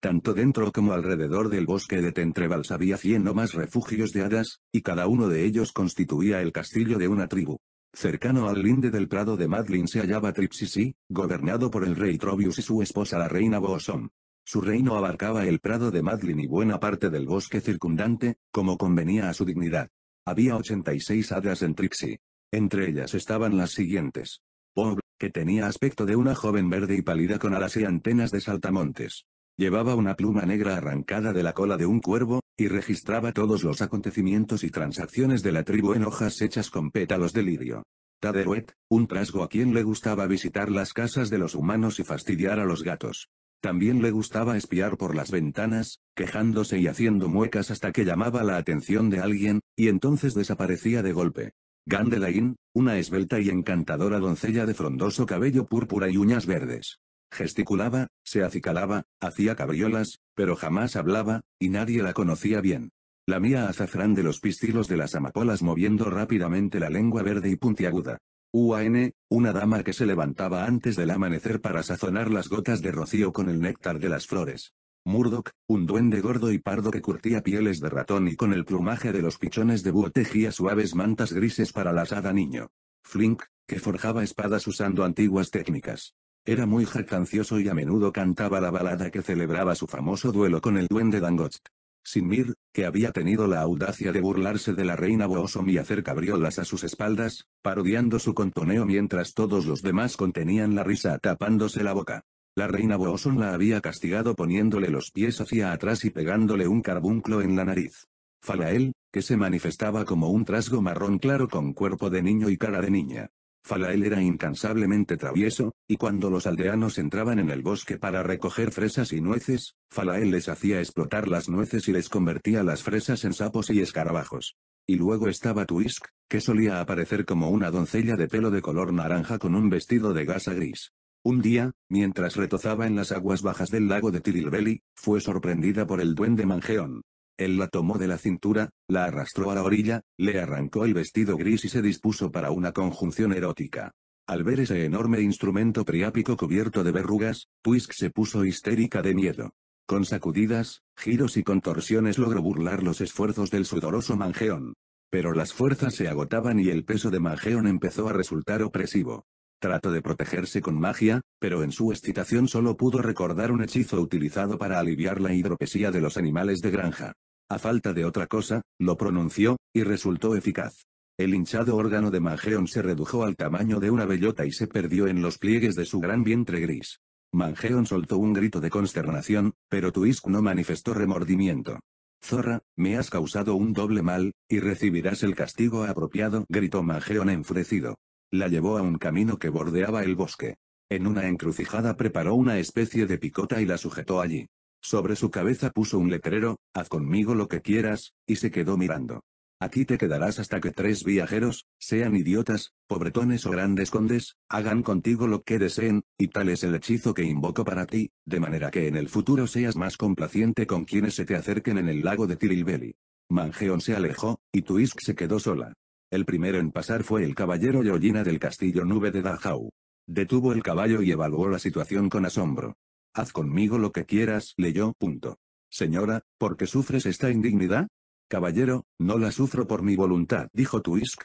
Tanto dentro como alrededor del bosque de Tentrevals había cien o más refugios de hadas, y cada uno de ellos constituía el castillo de una tribu. Cercano al linde del prado de Madlin se hallaba Tripsisi, gobernado por el rey Trobius y su esposa la reina Boosom. Su reino abarcaba el prado de Madlin y buena parte del bosque circundante, como convenía a su dignidad. Había 86 hadas en Trixie. Entre ellas estaban las siguientes. Bob, que tenía aspecto de una joven verde y pálida con alas y antenas de saltamontes. Llevaba una pluma negra arrancada de la cola de un cuervo, y registraba todos los acontecimientos y transacciones de la tribu en hojas hechas con pétalos de lirio. Taderuet, un trasgo a quien le gustaba visitar las casas de los humanos y fastidiar a los gatos. También le gustaba espiar por las ventanas, quejándose y haciendo muecas hasta que llamaba la atención de alguien, y entonces desaparecía de golpe. Gandelain, una esbelta y encantadora doncella de frondoso cabello púrpura y uñas verdes. Gesticulaba, se acicalaba, hacía cabriolas, pero jamás hablaba, y nadie la conocía bien. La mía azafrán de los pistilos de las amapolas moviendo rápidamente la lengua verde y puntiaguda. UAN, una dama que se levantaba antes del amanecer para sazonar las gotas de rocío con el néctar de las flores. Murdoch, un duende gordo y pardo que curtía pieles de ratón y con el plumaje de los pichones de búho tejía suaves mantas grises para la asada niño. Flink, que forjaba espadas usando antiguas técnicas. Era muy jactancioso y a menudo cantaba la balada que celebraba su famoso duelo con el duende Dangost. Sinmir, que había tenido la audacia de burlarse de la reina Boosom y hacer cabriolas a sus espaldas, parodiando su contoneo mientras todos los demás contenían la risa tapándose la boca. La reina Boosom la había castigado poniéndole los pies hacia atrás y pegándole un carbunclo en la nariz. Falael, que se manifestaba como un trasgo marrón claro con cuerpo de niño y cara de niña, Falael era incansablemente travieso, y cuando los aldeanos entraban en el bosque para recoger fresas y nueces, Falael les hacía explotar las nueces y les convertía las fresas en sapos y escarabajos. Y luego estaba Twisk, que solía aparecer como una doncella de pelo de color naranja con un vestido de gasa gris. Un día, mientras retozaba en las aguas bajas del lago de Tirilbeli, fue sorprendida por el duende Mangeón, él la tomó de la cintura, la arrastró a la orilla, le arrancó el vestido gris y se dispuso para una conjunción erótica. Al ver ese enorme instrumento priápico cubierto de verrugas, Puisk se puso histérica de miedo. Con sacudidas, giros y contorsiones logró burlar los esfuerzos del sudoroso Mangeón. Pero las fuerzas se agotaban y el peso de Mangeón empezó a resultar opresivo. Trató de protegerse con magia, pero en su excitación solo pudo recordar un hechizo utilizado para aliviar la hidropesía de los animales de granja. A falta de otra cosa, lo pronunció, y resultó eficaz. El hinchado órgano de Mangeon se redujo al tamaño de una bellota y se perdió en los pliegues de su gran vientre gris. Mangeon soltó un grito de consternación, pero Tuisk no manifestó remordimiento. Zorra, me has causado un doble mal, y recibirás el castigo apropiado, gritó Mangeon enfurecido. La llevó a un camino que bordeaba el bosque. En una encrucijada preparó una especie de picota y la sujetó allí. Sobre su cabeza puso un letrero, haz conmigo lo que quieras, y se quedó mirando. Aquí te quedarás hasta que tres viajeros, sean idiotas, pobretones o grandes condes, hagan contigo lo que deseen, y tal es el hechizo que invoco para ti, de manera que en el futuro seas más complaciente con quienes se te acerquen en el lago de Tirilbeli. Mangeon se alejó, y Tuisk se quedó sola. El primero en pasar fue el caballero Yoyina del castillo nube de Dajau. Detuvo el caballo y evaluó la situación con asombro. Haz conmigo lo que quieras, leyó. Punto. Señora, ¿por qué sufres esta indignidad? Caballero, no la sufro por mi voluntad, dijo Tuisk.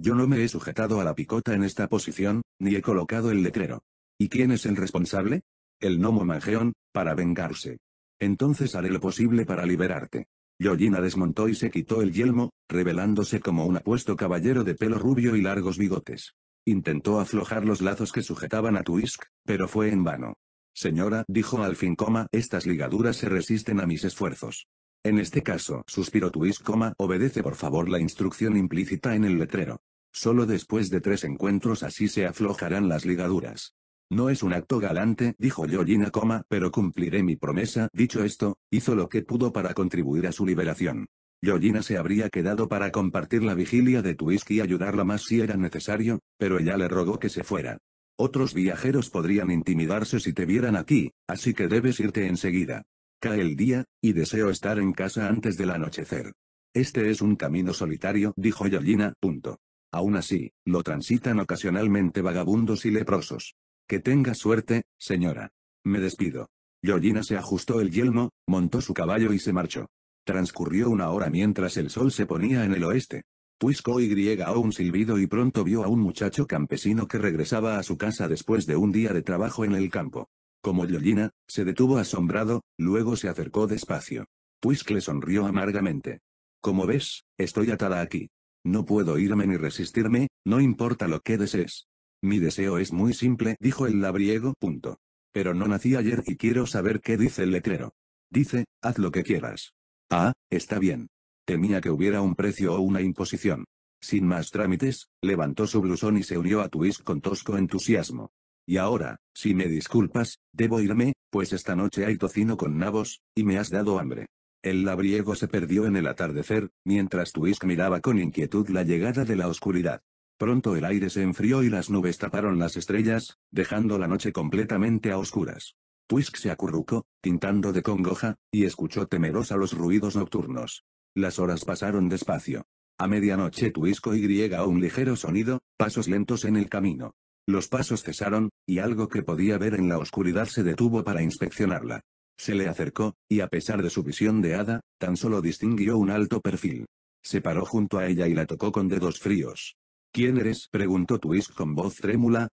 Yo no me he sujetado a la picota en esta posición, ni he colocado el letrero. ¿Y quién es el responsable? El gnomo Mangeón, para vengarse. Entonces haré lo posible para liberarte. Yojina desmontó y se quitó el yelmo, revelándose como un apuesto caballero de pelo rubio y largos bigotes. Intentó aflojar los lazos que sujetaban a Tuisk, pero fue en vano. Señora, dijo al fin, estas ligaduras se resisten a mis esfuerzos. En este caso, suspiró Twist, obedece por favor la instrucción implícita en el letrero. Solo después de tres encuentros así se aflojarán las ligaduras. No es un acto galante, dijo Georgina, coma, pero cumpliré mi promesa. Dicho esto, hizo lo que pudo para contribuir a su liberación. Georgina se habría quedado para compartir la vigilia de Twisk y ayudarla más si era necesario, pero ella le rogó que se fuera. Otros viajeros podrían intimidarse si te vieran aquí, así que debes irte enseguida. Cae el día, y deseo estar en casa antes del anochecer. Este es un camino solitario, dijo Yolina, punto. Aún así, lo transitan ocasionalmente vagabundos y leprosos. Que tenga suerte, señora. Me despido. Yolina se ajustó el yelmo, montó su caballo y se marchó. Transcurrió una hora mientras el sol se ponía en el oeste. Puisco y o un silbido y pronto vio a un muchacho campesino que regresaba a su casa después de un día de trabajo en el campo. Como Yollina, se detuvo asombrado, luego se acercó despacio. Puisque le sonrió amargamente. Como ves, estoy atada aquí. No puedo irme ni resistirme, no importa lo que desees. Mi deseo es muy simple, dijo el labriego. Pero no nací ayer y quiero saber qué dice el letrero. Dice, haz lo que quieras. Ah, está bien. Temía que hubiera un precio o una imposición. Sin más trámites, levantó su blusón y se unió a Twisk con tosco entusiasmo. Y ahora, si me disculpas, debo irme, pues esta noche hay tocino con nabos, y me has dado hambre. El labriego se perdió en el atardecer, mientras Twisk miraba con inquietud la llegada de la oscuridad. Pronto el aire se enfrió y las nubes taparon las estrellas, dejando la noche completamente a oscuras. Twisk se acurrucó, tintando de congoja, y escuchó temerosa los ruidos nocturnos. Las horas pasaron despacio. A medianoche Tuisco y un ligero sonido, pasos lentos en el camino. Los pasos cesaron, y algo que podía ver en la oscuridad se detuvo para inspeccionarla. Se le acercó, y a pesar de su visión de hada, tan solo distinguió un alto perfil. Se paró junto a ella y la tocó con dedos fríos. ¿Quién eres? preguntó Tuisco con voz trémula.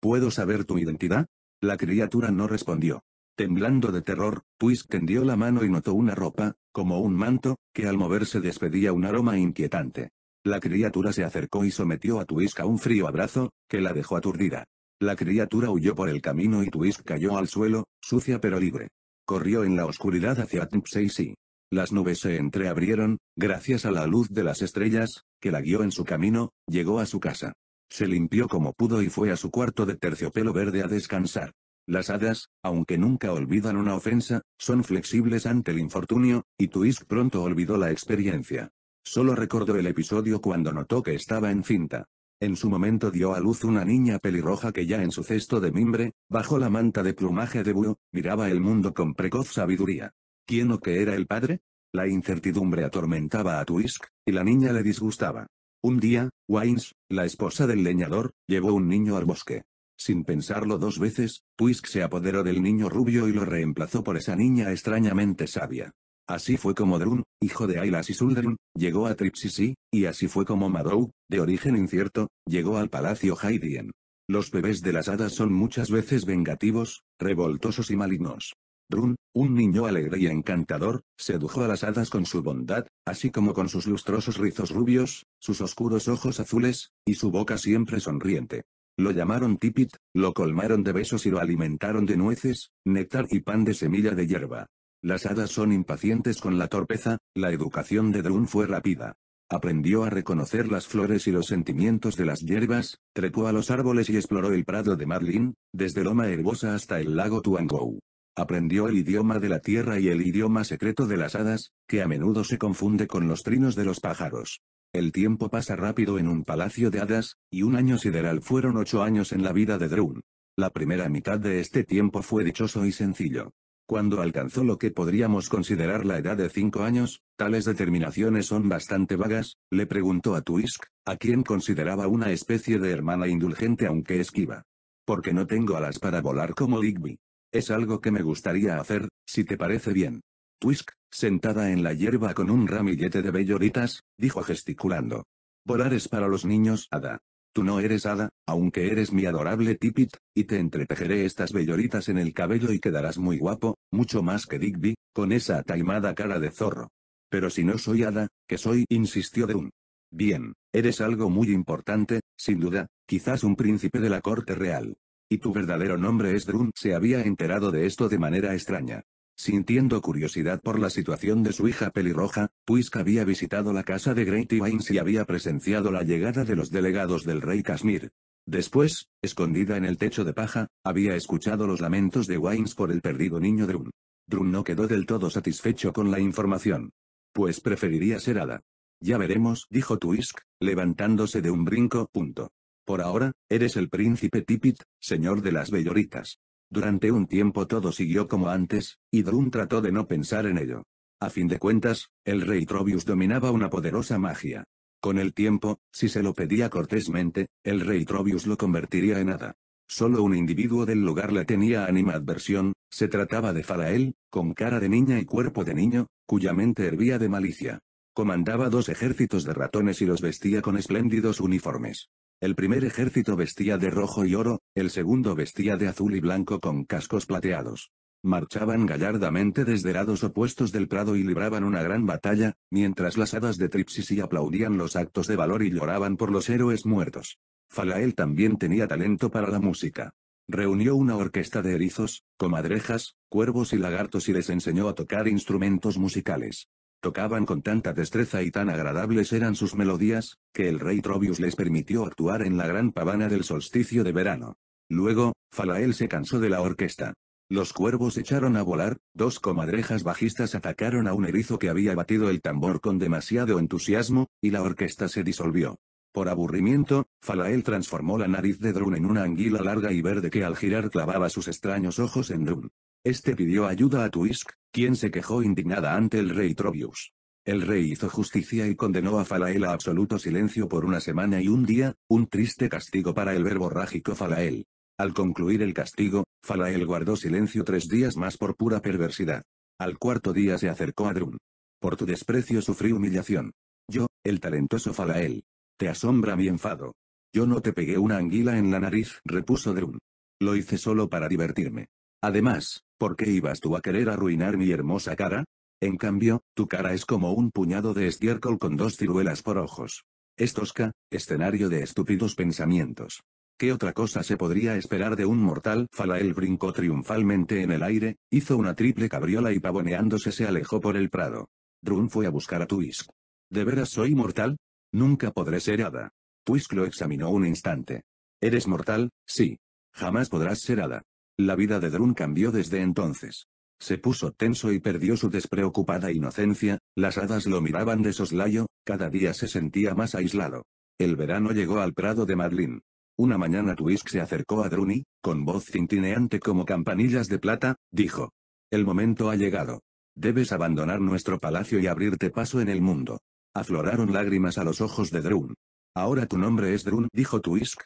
¿Puedo saber tu identidad? La criatura no respondió. Temblando de terror, Twisk tendió la mano y notó una ropa, como un manto, que al moverse despedía un aroma inquietante. La criatura se acercó y sometió a Twisk a un frío abrazo, que la dejó aturdida. La criatura huyó por el camino y Twist cayó al suelo, sucia pero libre. Corrió en la oscuridad hacia Tmpseisi. Las nubes se entreabrieron, gracias a la luz de las estrellas, que la guió en su camino, llegó a su casa. Se limpió como pudo y fue a su cuarto de terciopelo verde a descansar. Las hadas, aunque nunca olvidan una ofensa, son flexibles ante el infortunio, y Twisk pronto olvidó la experiencia. Solo recordó el episodio cuando notó que estaba encinta. En su momento dio a luz una niña pelirroja que ya en su cesto de mimbre, bajo la manta de plumaje de búho, miraba el mundo con precoz sabiduría. ¿Quién o qué era el padre? La incertidumbre atormentaba a Twisk, y la niña le disgustaba. Un día, Wines, la esposa del leñador, llevó un niño al bosque. Sin pensarlo dos veces, Puisk se apoderó del niño rubio y lo reemplazó por esa niña extrañamente sabia. Así fue como Drun, hijo de Ailas y Suldrun, llegó a Tripsisi, y así fue como Madou, de origen incierto, llegó al palacio Haidien. Los bebés de las hadas son muchas veces vengativos, revoltosos y malignos. Drun, un niño alegre y encantador, sedujo a las hadas con su bondad, así como con sus lustrosos rizos rubios, sus oscuros ojos azules, y su boca siempre sonriente. Lo llamaron Tipit, lo colmaron de besos y lo alimentaron de nueces, néctar y pan de semilla de hierba. Las hadas son impacientes con la torpeza, la educación de Drun fue rápida. Aprendió a reconocer las flores y los sentimientos de las hierbas, trepó a los árboles y exploró el prado de Marlin, desde Loma Herbosa hasta el lago Tuangou. Aprendió el idioma de la tierra y el idioma secreto de las hadas, que a menudo se confunde con los trinos de los pájaros. El tiempo pasa rápido en un palacio de hadas, y un año sideral fueron ocho años en la vida de Drun. La primera mitad de este tiempo fue dichoso y sencillo. Cuando alcanzó lo que podríamos considerar la edad de cinco años, tales determinaciones son bastante vagas, le preguntó a Twisk, a quien consideraba una especie de hermana indulgente aunque esquiva. Porque no tengo alas para volar como Ligby. Es algo que me gustaría hacer, si te parece bien. Twisk, sentada en la hierba con un ramillete de belloritas, dijo gesticulando. Volar para los niños, hada. Tú no eres hada, aunque eres mi adorable tipit, y te entretejeré estas belloritas en el cabello y quedarás muy guapo, mucho más que Digby, con esa ataimada cara de zorro. Pero si no soy hada, que soy, insistió Deun. Bien, eres algo muy importante, sin duda, quizás un príncipe de la corte real. Y tu verdadero nombre es Drun. Se había enterado de esto de manera extraña. Sintiendo curiosidad por la situación de su hija pelirroja, Puisk había visitado la casa de Great Wines y había presenciado la llegada de los delegados del rey Kashmir. Después, escondida en el techo de paja, había escuchado los lamentos de Wines por el perdido niño Drun. Drun no quedó del todo satisfecho con la información. Pues preferiría ser hada. Ya veremos, dijo Twisk, levantándose de un brinco. Punto. Por ahora, eres el príncipe Tipit, señor de las Belloritas. Durante un tiempo todo siguió como antes, y Drun trató de no pensar en ello. A fin de cuentas, el rey Trovius dominaba una poderosa magia. Con el tiempo, si se lo pedía cortésmente, el rey Trovius lo convertiría en nada. Solo un individuo del lugar le tenía animadversión, se trataba de Farael, con cara de niña y cuerpo de niño, cuya mente hervía de malicia. Comandaba dos ejércitos de ratones y los vestía con espléndidos uniformes. El primer ejército vestía de rojo y oro, el segundo vestía de azul y blanco con cascos plateados. Marchaban gallardamente desde lados opuestos del prado y libraban una gran batalla, mientras las hadas de Tripsisi aplaudían los actos de valor y lloraban por los héroes muertos. Falael también tenía talento para la música. Reunió una orquesta de erizos, comadrejas, cuervos y lagartos y les enseñó a tocar instrumentos musicales. Tocaban con tanta destreza y tan agradables eran sus melodías, que el rey Trovius les permitió actuar en la gran pavana del solsticio de verano. Luego, Falael se cansó de la orquesta. Los cuervos echaron a volar, dos comadrejas bajistas atacaron a un erizo que había batido el tambor con demasiado entusiasmo, y la orquesta se disolvió. Por aburrimiento, Falael transformó la nariz de Drun en una anguila larga y verde que al girar clavaba sus extraños ojos en Drun. Este pidió ayuda a Tuisk, quien se quejó indignada ante el rey Trovius. El rey hizo justicia y condenó a Falael a absoluto silencio por una semana y un día, un triste castigo para el verborrágico Falael. Al concluir el castigo, Falael guardó silencio tres días más por pura perversidad. Al cuarto día se acercó a Drun. Por tu desprecio sufrí humillación. Yo, el talentoso Falael. Te asombra mi enfado. Yo no te pegué una anguila en la nariz, repuso Drun. Lo hice solo para divertirme. Además, ¿Por qué ibas tú a querer arruinar mi hermosa cara? En cambio, tu cara es como un puñado de estiércol con dos ciruelas por ojos. Es tosca, escenario de estúpidos pensamientos. ¿Qué otra cosa se podría esperar de un mortal? Falael brincó triunfalmente en el aire, hizo una triple cabriola y pavoneándose se alejó por el prado. Drun fue a buscar a Tuisk. ¿De veras soy mortal? Nunca podré ser hada. Tuisk lo examinó un instante. Eres mortal, sí. Jamás podrás ser hada. La vida de Drun cambió desde entonces. Se puso tenso y perdió su despreocupada inocencia, las hadas lo miraban de soslayo, cada día se sentía más aislado. El verano llegó al prado de Madeline. Una mañana Twisk se acercó a y, con voz cintineante como campanillas de plata, dijo. El momento ha llegado. Debes abandonar nuestro palacio y abrirte paso en el mundo. Afloraron lágrimas a los ojos de Drun. Ahora tu nombre es Drun, dijo Twisk.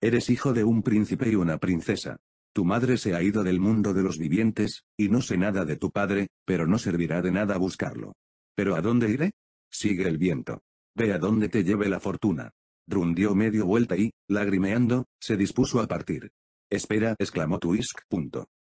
Eres hijo de un príncipe y una princesa. Tu madre se ha ido del mundo de los vivientes, y no sé nada de tu padre, pero no servirá de nada buscarlo. ¿Pero a dónde iré? Sigue el viento. Ve a dónde te lleve la fortuna. Drun dio medio vuelta y, lagrimeando, se dispuso a partir. Espera, exclamó Tuisk.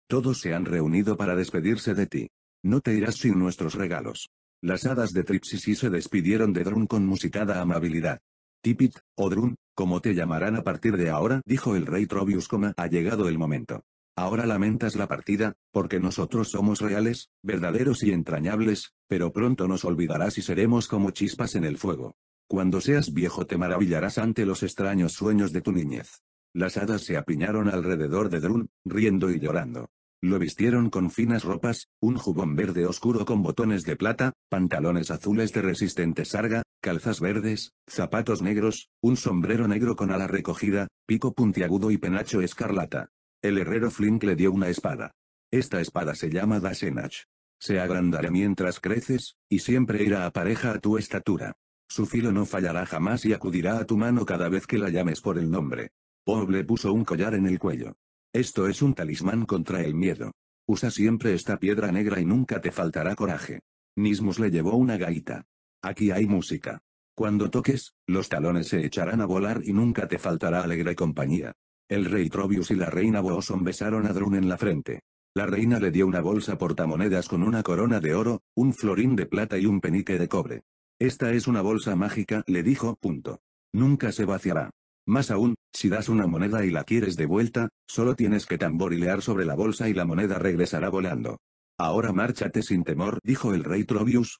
Todos se han reunido para despedirse de ti. No te irás sin nuestros regalos. Las hadas de Tripsisi se despidieron de Drun con musitada amabilidad. Tipit, o Drun, como te llamarán a partir de ahora, dijo el rey Trovius, ha llegado el momento. Ahora lamentas la partida, porque nosotros somos reales, verdaderos y entrañables, pero pronto nos olvidarás y seremos como chispas en el fuego. Cuando seas viejo te maravillarás ante los extraños sueños de tu niñez. Las hadas se apiñaron alrededor de Drun, riendo y llorando. Lo vistieron con finas ropas, un jubón verde oscuro con botones de plata, pantalones azules de resistente sarga, calzas verdes, zapatos negros, un sombrero negro con ala recogida, pico puntiagudo y penacho escarlata. El herrero Flink le dio una espada. Esta espada se llama Dasenach. Se agrandará mientras creces, y siempre irá a pareja a tu estatura. Su filo no fallará jamás y acudirá a tu mano cada vez que la llames por el nombre. Poble le puso un collar en el cuello. Esto es un talismán contra el miedo. Usa siempre esta piedra negra y nunca te faltará coraje. Nismus le llevó una gaita. Aquí hay música. Cuando toques, los talones se echarán a volar y nunca te faltará alegre compañía. El rey Trobius y la reina Booson besaron a Drun en la frente. La reina le dio una bolsa portamonedas con una corona de oro, un florín de plata y un penique de cobre. Esta es una bolsa mágica, le dijo, punto. Nunca se vaciará. Más aún, si das una moneda y la quieres de vuelta, solo tienes que tamborilear sobre la bolsa y la moneda regresará volando. Ahora márchate sin temor, dijo el rey Trovius.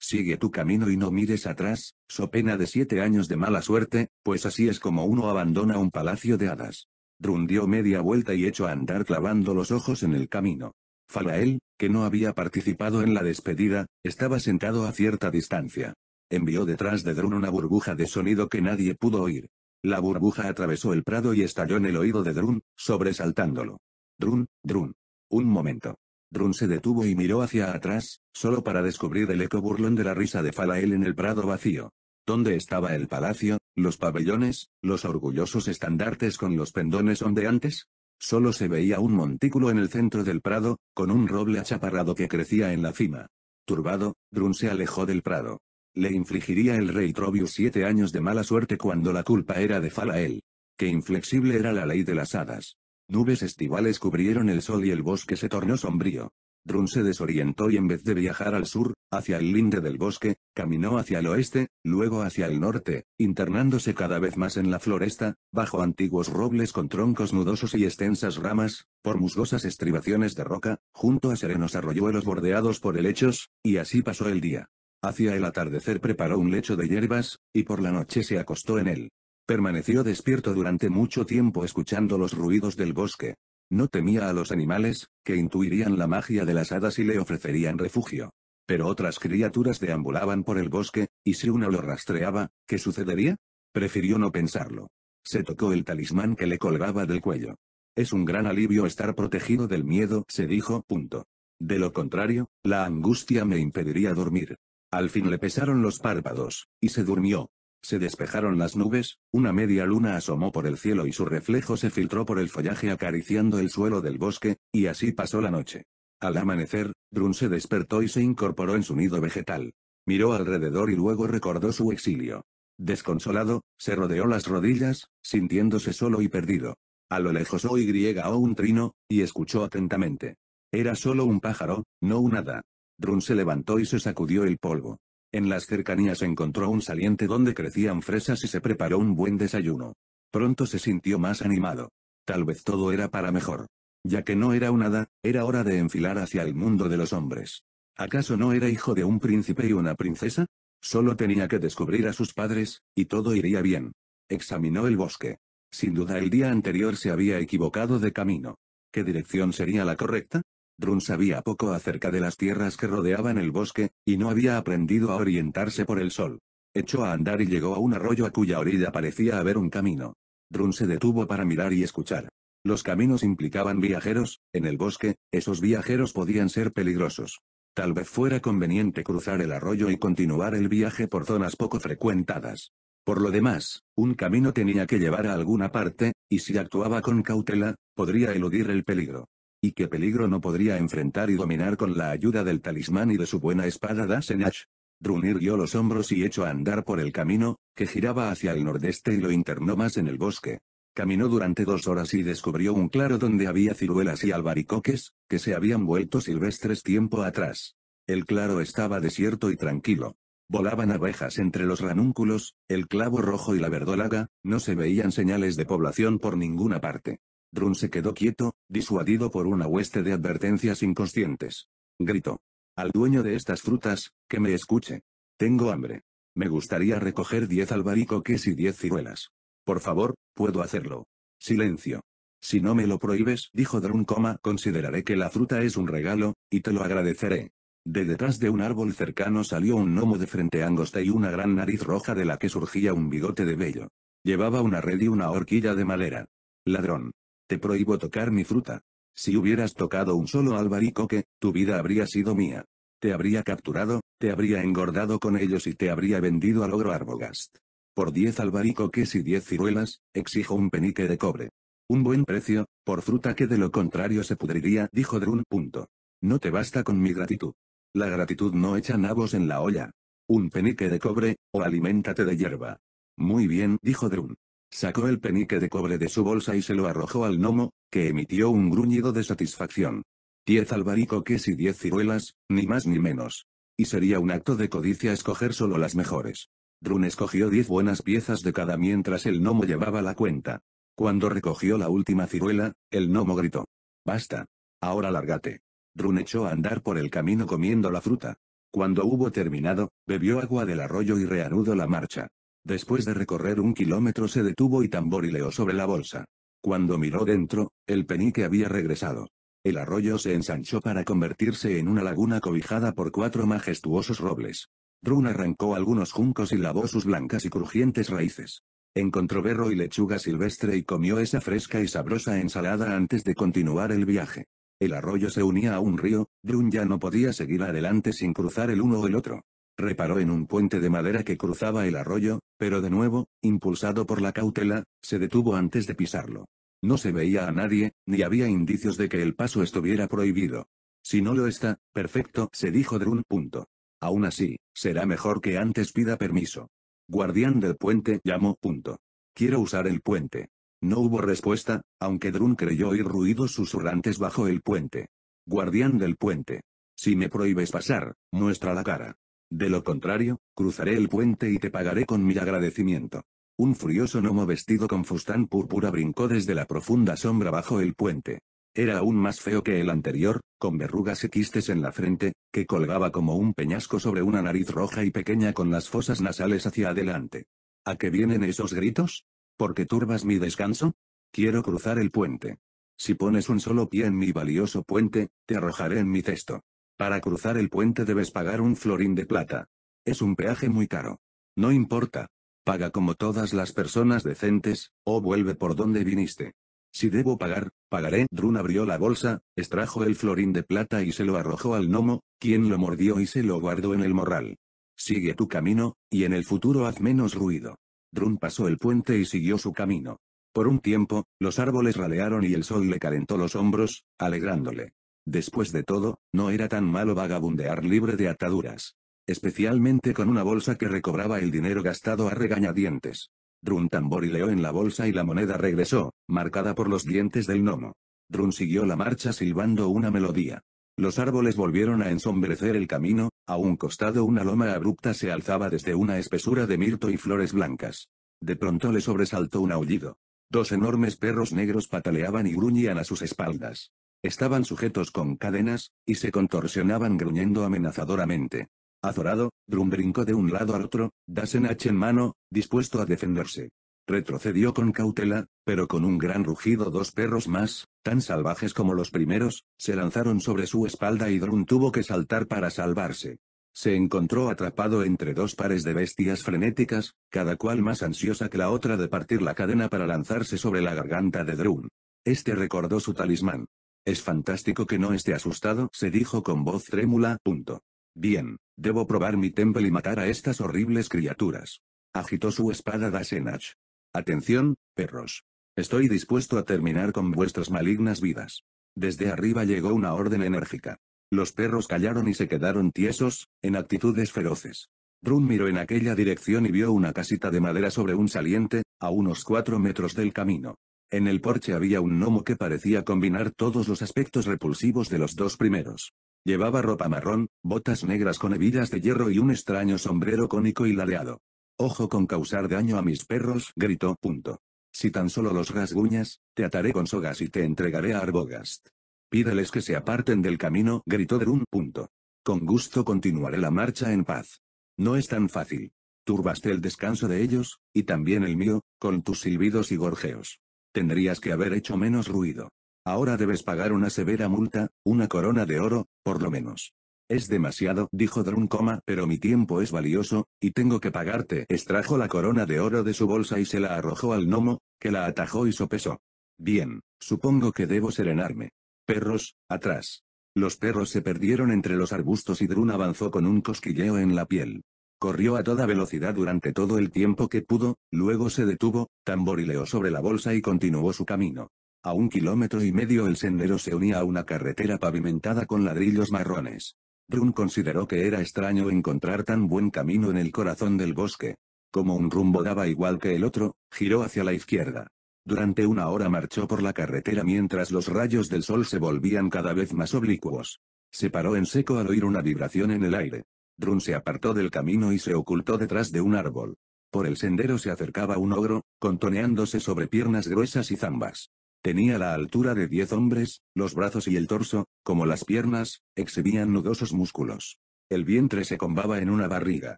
Sigue tu camino y no mires atrás, so pena de siete años de mala suerte, pues así es como uno abandona un palacio de hadas. Drun dio media vuelta y echó a andar clavando los ojos en el camino. Falael, que no había participado en la despedida, estaba sentado a cierta distancia. Envió detrás de Drun una burbuja de sonido que nadie pudo oír. La burbuja atravesó el prado y estalló en el oído de Drun, sobresaltándolo. Drun, Drun. Un momento. Drun se detuvo y miró hacia atrás, solo para descubrir el eco burlón de la risa de Falael en el prado vacío. ¿Dónde estaba el palacio, los pabellones, los orgullosos estandartes con los pendones ondeantes? Solo se veía un montículo en el centro del prado, con un roble achaparrado que crecía en la cima. Turbado, Drun se alejó del prado. Le infligiría el rey Trovius siete años de mala suerte cuando la culpa era de Falael. Que inflexible era la ley de las hadas. Nubes estivales cubrieron el sol y el bosque se tornó sombrío. Drun se desorientó y en vez de viajar al sur, hacia el linde del bosque, caminó hacia el oeste, luego hacia el norte, internándose cada vez más en la floresta, bajo antiguos robles con troncos nudosos y extensas ramas, por musgosas estribaciones de roca, junto a serenos arroyuelos bordeados por helechos, y así pasó el día. Hacia el atardecer preparó un lecho de hierbas, y por la noche se acostó en él. Permaneció despierto durante mucho tiempo escuchando los ruidos del bosque. No temía a los animales, que intuirían la magia de las hadas y le ofrecerían refugio. Pero otras criaturas deambulaban por el bosque, y si uno lo rastreaba, ¿qué sucedería? Prefirió no pensarlo. Se tocó el talismán que le colgaba del cuello. Es un gran alivio estar protegido del miedo, se dijo, punto. De lo contrario, la angustia me impediría dormir. Al fin le pesaron los párpados, y se durmió. Se despejaron las nubes, una media luna asomó por el cielo y su reflejo se filtró por el follaje acariciando el suelo del bosque, y así pasó la noche. Al amanecer, Brun se despertó y se incorporó en su nido vegetal. Miró alrededor y luego recordó su exilio. Desconsolado, se rodeó las rodillas, sintiéndose solo y perdido. A lo lejos oí griega o un trino, y escuchó atentamente. Era solo un pájaro, no un hada. Drun se levantó y se sacudió el polvo. En las cercanías encontró un saliente donde crecían fresas y se preparó un buen desayuno. Pronto se sintió más animado. Tal vez todo era para mejor. Ya que no era un hada, era hora de enfilar hacia el mundo de los hombres. ¿Acaso no era hijo de un príncipe y una princesa? Solo tenía que descubrir a sus padres, y todo iría bien. Examinó el bosque. Sin duda el día anterior se había equivocado de camino. ¿Qué dirección sería la correcta? Drun sabía poco acerca de las tierras que rodeaban el bosque, y no había aprendido a orientarse por el sol. Echó a andar y llegó a un arroyo a cuya orilla parecía haber un camino. Drun se detuvo para mirar y escuchar. Los caminos implicaban viajeros, en el bosque, esos viajeros podían ser peligrosos. Tal vez fuera conveniente cruzar el arroyo y continuar el viaje por zonas poco frecuentadas. Por lo demás, un camino tenía que llevar a alguna parte, y si actuaba con cautela, podría eludir el peligro y qué peligro no podría enfrentar y dominar con la ayuda del talismán y de su buena espada Dasenach? Runir guió los hombros y echó a andar por el camino, que giraba hacia el nordeste y lo internó más en el bosque. Caminó durante dos horas y descubrió un claro donde había ciruelas y albaricoques, que se habían vuelto silvestres tiempo atrás. El claro estaba desierto y tranquilo. Volaban abejas entre los ranúnculos, el clavo rojo y la verdolaga, no se veían señales de población por ninguna parte. Drun se quedó quieto, disuadido por una hueste de advertencias inconscientes. Gritó. Al dueño de estas frutas, que me escuche. Tengo hambre. Me gustaría recoger diez albaricoques y diez ciruelas. Por favor, puedo hacerlo. Silencio. Si no me lo prohíbes, dijo Drun, consideraré que la fruta es un regalo, y te lo agradeceré. De detrás de un árbol cercano salió un gnomo de frente angosta y una gran nariz roja de la que surgía un bigote de vello. Llevaba una red y una horquilla de madera. Ladrón. Te prohíbo tocar mi fruta. Si hubieras tocado un solo albaricoque, tu vida habría sido mía. Te habría capturado, te habría engordado con ellos y te habría vendido al ogro Arbogast. Por diez albaricoques y diez ciruelas, exijo un penique de cobre. Un buen precio, por fruta que de lo contrario se pudriría, dijo Drun. Punto. No te basta con mi gratitud. La gratitud no echa nabos en la olla. Un penique de cobre, o aliméntate de hierba. Muy bien, dijo Drun. Sacó el penique de cobre de su bolsa y se lo arrojó al gnomo, que emitió un gruñido de satisfacción. Diez albaricoques y diez ciruelas, ni más ni menos. Y sería un acto de codicia escoger solo las mejores. Drun escogió diez buenas piezas de cada mientras el gnomo llevaba la cuenta. Cuando recogió la última ciruela, el gnomo gritó. Basta. Ahora lárgate. Drun echó a andar por el camino comiendo la fruta. Cuando hubo terminado, bebió agua del arroyo y reanudó la marcha. Después de recorrer un kilómetro se detuvo y tamborileó sobre la bolsa. Cuando miró dentro, el penique había regresado. El arroyo se ensanchó para convertirse en una laguna cobijada por cuatro majestuosos robles. Drun arrancó algunos juncos y lavó sus blancas y crujientes raíces. Encontró berro y lechuga silvestre y comió esa fresca y sabrosa ensalada antes de continuar el viaje. El arroyo se unía a un río, Drun ya no podía seguir adelante sin cruzar el uno o el otro reparó en un puente de madera que cruzaba el arroyo, pero de nuevo, impulsado por la cautela, se detuvo antes de pisarlo. No se veía a nadie, ni había indicios de que el paso estuviera prohibido. Si no lo está, perfecto, se dijo Drun. Punto. Aún así, será mejor que antes pida permiso. Guardián del puente, llamó. Punto. Quiero usar el puente. No hubo respuesta, aunque Drun creyó oír ruidos susurrantes bajo el puente. Guardián del puente. Si me prohíbes pasar, muestra la cara. De lo contrario, cruzaré el puente y te pagaré con mi agradecimiento. Un furioso gnomo vestido con fustán púrpura brincó desde la profunda sombra bajo el puente. Era aún más feo que el anterior, con verrugas y en la frente, que colgaba como un peñasco sobre una nariz roja y pequeña con las fosas nasales hacia adelante. ¿A qué vienen esos gritos? ¿Por qué turbas mi descanso? Quiero cruzar el puente. Si pones un solo pie en mi valioso puente, te arrojaré en mi cesto. Para cruzar el puente debes pagar un florín de plata. Es un peaje muy caro. No importa. Paga como todas las personas decentes, o vuelve por donde viniste. Si debo pagar, pagaré. Drun abrió la bolsa, extrajo el florín de plata y se lo arrojó al gnomo, quien lo mordió y se lo guardó en el morral. Sigue tu camino, y en el futuro haz menos ruido. Drun pasó el puente y siguió su camino. Por un tiempo, los árboles ralearon y el sol le calentó los hombros, alegrándole. Después de todo, no era tan malo vagabundear libre de ataduras. Especialmente con una bolsa que recobraba el dinero gastado a regañadientes. Drun tamborileó en la bolsa y la moneda regresó, marcada por los dientes del gnomo. Drun siguió la marcha silbando una melodía. Los árboles volvieron a ensombrecer el camino, a un costado una loma abrupta se alzaba desde una espesura de mirto y flores blancas. De pronto le sobresaltó un aullido. Dos enormes perros negros pataleaban y gruñían a sus espaldas. Estaban sujetos con cadenas, y se contorsionaban gruñendo amenazadoramente. Azorado, Drun brincó de un lado al otro, Dasenach en mano, dispuesto a defenderse. Retrocedió con cautela, pero con un gran rugido dos perros más, tan salvajes como los primeros, se lanzaron sobre su espalda y Drun tuvo que saltar para salvarse. Se encontró atrapado entre dos pares de bestias frenéticas, cada cual más ansiosa que la otra de partir la cadena para lanzarse sobre la garganta de Drun. Este recordó su talismán. Es fantástico que no esté asustado, se dijo con voz trémula, punto. Bien, debo probar mi temple y matar a estas horribles criaturas. Agitó su espada Dasenach. Atención, perros. Estoy dispuesto a terminar con vuestras malignas vidas. Desde arriba llegó una orden enérgica. Los perros callaron y se quedaron tiesos, en actitudes feroces. Run miró en aquella dirección y vio una casita de madera sobre un saliente, a unos cuatro metros del camino. En el porche había un gnomo que parecía combinar todos los aspectos repulsivos de los dos primeros. Llevaba ropa marrón, botas negras con hebillas de hierro y un extraño sombrero cónico y ladeado. Ojo con causar daño a mis perros, gritó. Punto. Si tan solo los rasguñas, te ataré con sogas y te entregaré a Arbogast. Pídales que se aparten del camino, gritó Drun, Punto. Con gusto continuaré la marcha en paz. No es tan fácil. Turbaste el descanso de ellos, y también el mío, con tus silbidos y gorjeos. Tendrías que haber hecho menos ruido. Ahora debes pagar una severa multa, una corona de oro, por lo menos. Es demasiado, dijo Druncoma, pero mi tiempo es valioso, y tengo que pagarte. Extrajo la corona de oro de su bolsa y se la arrojó al gnomo, que la atajó y sopesó. Bien, supongo que debo serenarme. Perros, atrás. Los perros se perdieron entre los arbustos y Drun avanzó con un cosquilleo en la piel. Corrió a toda velocidad durante todo el tiempo que pudo, luego se detuvo, tamborileó sobre la bolsa y continuó su camino. A un kilómetro y medio el sendero se unía a una carretera pavimentada con ladrillos marrones. Brun consideró que era extraño encontrar tan buen camino en el corazón del bosque. Como un rumbo daba igual que el otro, giró hacia la izquierda. Durante una hora marchó por la carretera mientras los rayos del sol se volvían cada vez más oblicuos. Se paró en seco al oír una vibración en el aire. Drun se apartó del camino y se ocultó detrás de un árbol. Por el sendero se acercaba un ogro, contoneándose sobre piernas gruesas y zambas. Tenía la altura de diez hombres, los brazos y el torso, como las piernas, exhibían nudosos músculos. El vientre se combaba en una barriga.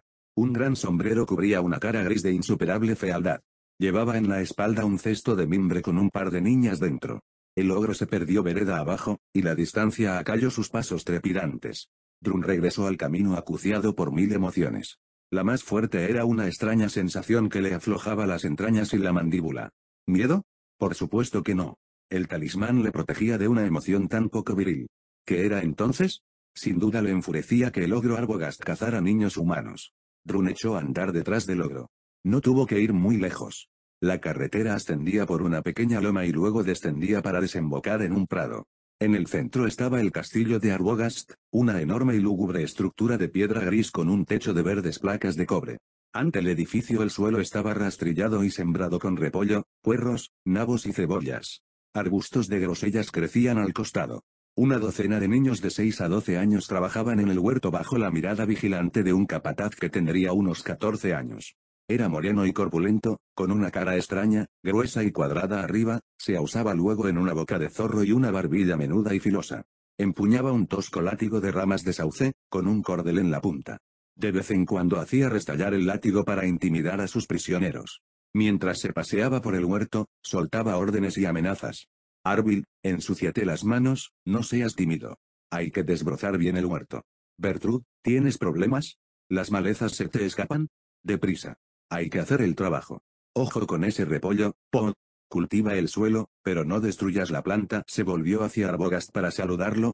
Un gran sombrero cubría una cara gris de insuperable fealdad. Llevaba en la espalda un cesto de mimbre con un par de niñas dentro. El ogro se perdió vereda abajo, y la distancia acalló sus pasos trepidantes. Drun regresó al camino acuciado por mil emociones. La más fuerte era una extraña sensación que le aflojaba las entrañas y la mandíbula. ¿Miedo? Por supuesto que no. El talismán le protegía de una emoción tan poco viril. ¿Qué era entonces? Sin duda le enfurecía que el ogro Arbogast cazara niños humanos. Drun echó a andar detrás del ogro. No tuvo que ir muy lejos. La carretera ascendía por una pequeña loma y luego descendía para desembocar en un prado. En el centro estaba el castillo de Arbogast, una enorme y lúgubre estructura de piedra gris con un techo de verdes placas de cobre. Ante el edificio el suelo estaba rastrillado y sembrado con repollo, puerros, nabos y cebollas. Arbustos de grosellas crecían al costado. Una docena de niños de 6 a 12 años trabajaban en el huerto bajo la mirada vigilante de un capataz que tendría unos 14 años. Era moreno y corpulento, con una cara extraña, gruesa y cuadrada arriba, se ausaba luego en una boca de zorro y una barbilla menuda y filosa. Empuñaba un tosco látigo de ramas de sauce, con un cordel en la punta. De vez en cuando hacía restallar el látigo para intimidar a sus prisioneros. Mientras se paseaba por el huerto, soltaba órdenes y amenazas. Arvil, ensuciate las manos, no seas tímido. Hay que desbrozar bien el huerto. Bertrud, ¿tienes problemas? ¿Las malezas se te escapan? Deprisa. Hay que hacer el trabajo. Ojo con ese repollo, po. Cultiva el suelo, pero no destruyas la planta. Se volvió hacia Arbogast para saludarlo.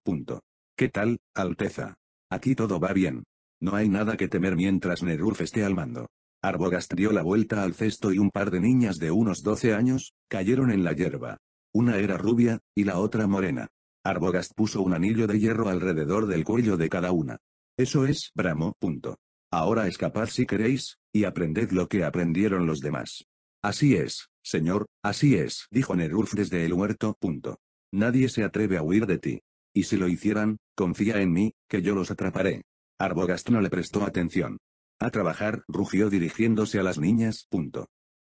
¿Qué tal, Alteza? Aquí todo va bien. No hay nada que temer mientras Nerulf esté al mando. Arbogast dio la vuelta al cesto y un par de niñas de unos 12 años, cayeron en la hierba. Una era rubia, y la otra morena. Arbogast puso un anillo de hierro alrededor del cuello de cada una. Eso es, Bramo, Ahora escapad si queréis, y aprended lo que aprendieron los demás. Así es, señor, así es, dijo Nerulf desde el huerto. Punto. Nadie se atreve a huir de ti. Y si lo hicieran, confía en mí, que yo los atraparé. Arbogast no le prestó atención. A trabajar, rugió dirigiéndose a las niñas.